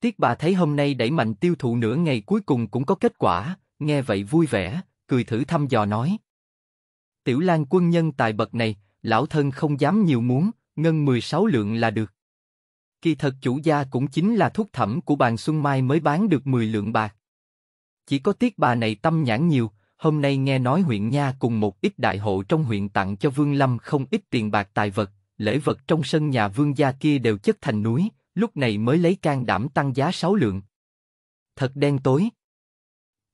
Tiết bà thấy hôm nay đẩy mạnh tiêu thụ nửa ngày cuối cùng cũng có kết quả, nghe vậy vui vẻ, cười thử thăm dò nói. Tiểu Lan quân nhân tài bậc này, lão thân không dám nhiều muốn, ngân 16 lượng là được. Kỳ thật chủ gia cũng chính là thuốc thẩm của bàn Xuân Mai mới bán được 10 lượng bạc. Chỉ có tiết bà này tâm nhãn nhiều, hôm nay nghe nói huyện Nha cùng một ít đại hộ trong huyện tặng cho Vương Lâm không ít tiền bạc tài vật, lễ vật trong sân nhà vương gia kia đều chất thành núi, lúc này mới lấy can đảm tăng giá sáu lượng. Thật đen tối.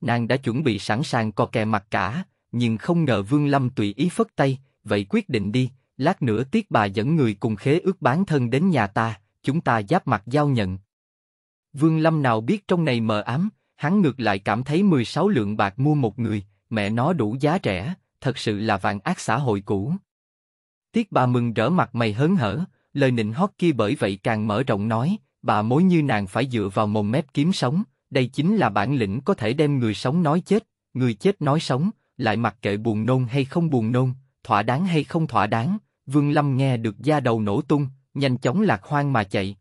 Nàng đã chuẩn bị sẵn sàng co kè mặt cả, nhưng không ngờ Vương Lâm tùy ý phất tay, vậy quyết định đi, lát nữa tiết bà dẫn người cùng khế ước bán thân đến nhà ta, chúng ta giáp mặt giao nhận. Vương Lâm nào biết trong này mờ ám, hắn ngược lại cảm thấy 16 lượng bạc mua một người, mẹ nó đủ giá rẻ, thật sự là vạn ác xã hội cũ. Tiết bà mừng rỡ mặt mày hớn hở, lời nịnh hót kia bởi vậy càng mở rộng nói, bà mối như nàng phải dựa vào mồm mép kiếm sống, đây chính là bản lĩnh có thể đem người sống nói chết, người chết nói sống, lại mặc kệ buồn nôn hay không buồn nôn, thỏa đáng hay không thỏa đáng. Vương Lâm nghe được da đầu nổ tung, nhanh chóng lạc hoang mà chạy.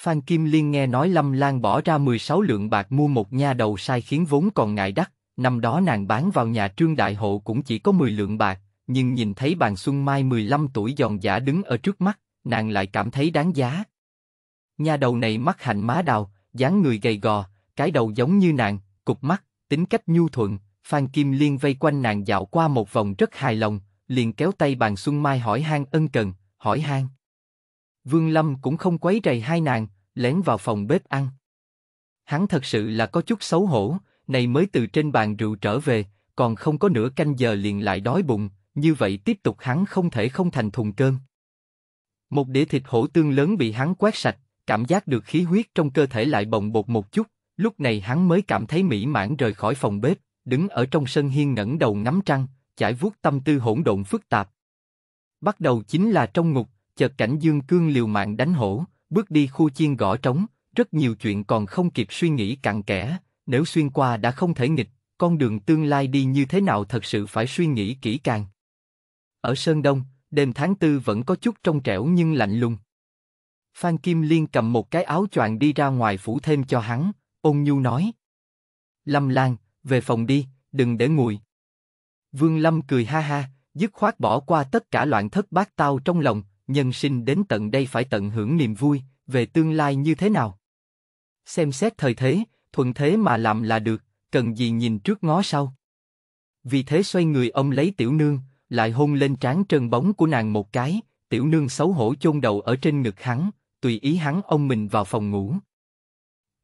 Phan Kim Liên nghe nói Lâm Lan bỏ ra 16 lượng bạc mua một nha đầu sai khiến vốn còn ngại đắt, năm đó nàng bán vào nhà Trương Đại Hộ cũng chỉ có 10 lượng bạc, nhưng nhìn thấy bàn Xuân Mai 15 tuổi giòn giả đứng ở trước mắt, nàng lại cảm thấy đáng giá. Nhà đầu này mắt hành má đào, dáng người gầy gò, cái đầu giống như nàng, cục mắt, tính cách nhu thuận, Phan Kim Liên vây quanh nàng dạo qua một vòng rất hài lòng, liền kéo tay bàn Xuân Mai hỏi han ân cần, hỏi han. Vương Lâm cũng không quấy rầy hai nàng, lén vào phòng bếp ăn. Hắn thật sự là có chút xấu hổ, này mới từ trên bàn rượu trở về, còn không có nửa canh giờ liền lại đói bụng, như vậy tiếp tục hắn không thể không thành thùng cơm. Một đĩa thịt hổ tương lớn bị hắn quét sạch, cảm giác được khí huyết trong cơ thể lại bồng bột một chút, lúc này hắn mới cảm thấy mỹ mãn rời khỏi phòng bếp, đứng ở trong sân hiên ngẩng đầu ngắm trăng, chải vuốt tâm tư hỗn độn phức tạp. Bắt đầu chính là trong ngục, chợt cảnh Dương Cương liều mạng đánh hổ, bước đi khu chiên gõ trống, rất nhiều chuyện còn không kịp suy nghĩ cặn kẽ, nếu xuyên qua đã không thể nghịch, con đường tương lai đi như thế nào thật sự phải suy nghĩ kỹ càng. Ở Sơn Đông, đêm tháng tư vẫn có chút trong trẻo nhưng lạnh lùng. Phan Kim Liên cầm một cái áo choàng đi ra ngoài phủ thêm cho hắn, ôn nhu nói. Lâm Lan, về phòng đi, đừng để nguội. Vương Lâm cười ha ha, dứt khoát bỏ qua tất cả loạn thất bát tao trong lòng, nhân sinh đến tận đây phải tận hưởng niềm vui, về tương lai như thế nào? Xem xét thời thế, thuận thế mà làm là được, cần gì nhìn trước ngó sau. Vì thế xoay người ông lấy tiểu nương, lại hôn lên trán trơn bóng của nàng một cái, tiểu nương xấu hổ chôn đầu ở trên ngực hắn, tùy ý hắn ông mình vào phòng ngủ.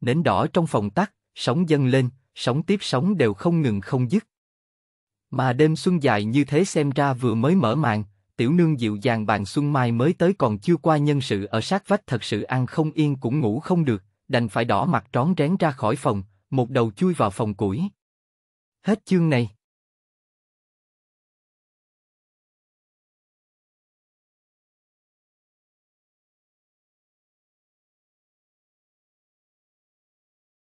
Nến đỏ trong phòng tắt, sóng dâng lên, sóng tiếp sóng đều không ngừng không dứt. Mà đêm xuân dài như thế xem ra vừa mới mở màn, tiểu nương dịu dàng bàn xuân mai mới tới còn chưa qua nhân sự ở sát vách thật sự ăn không yên cũng ngủ không được, đành phải đỏ mặt trón rén ra khỏi phòng, một đầu chui vào phòng củi. Hết chương này.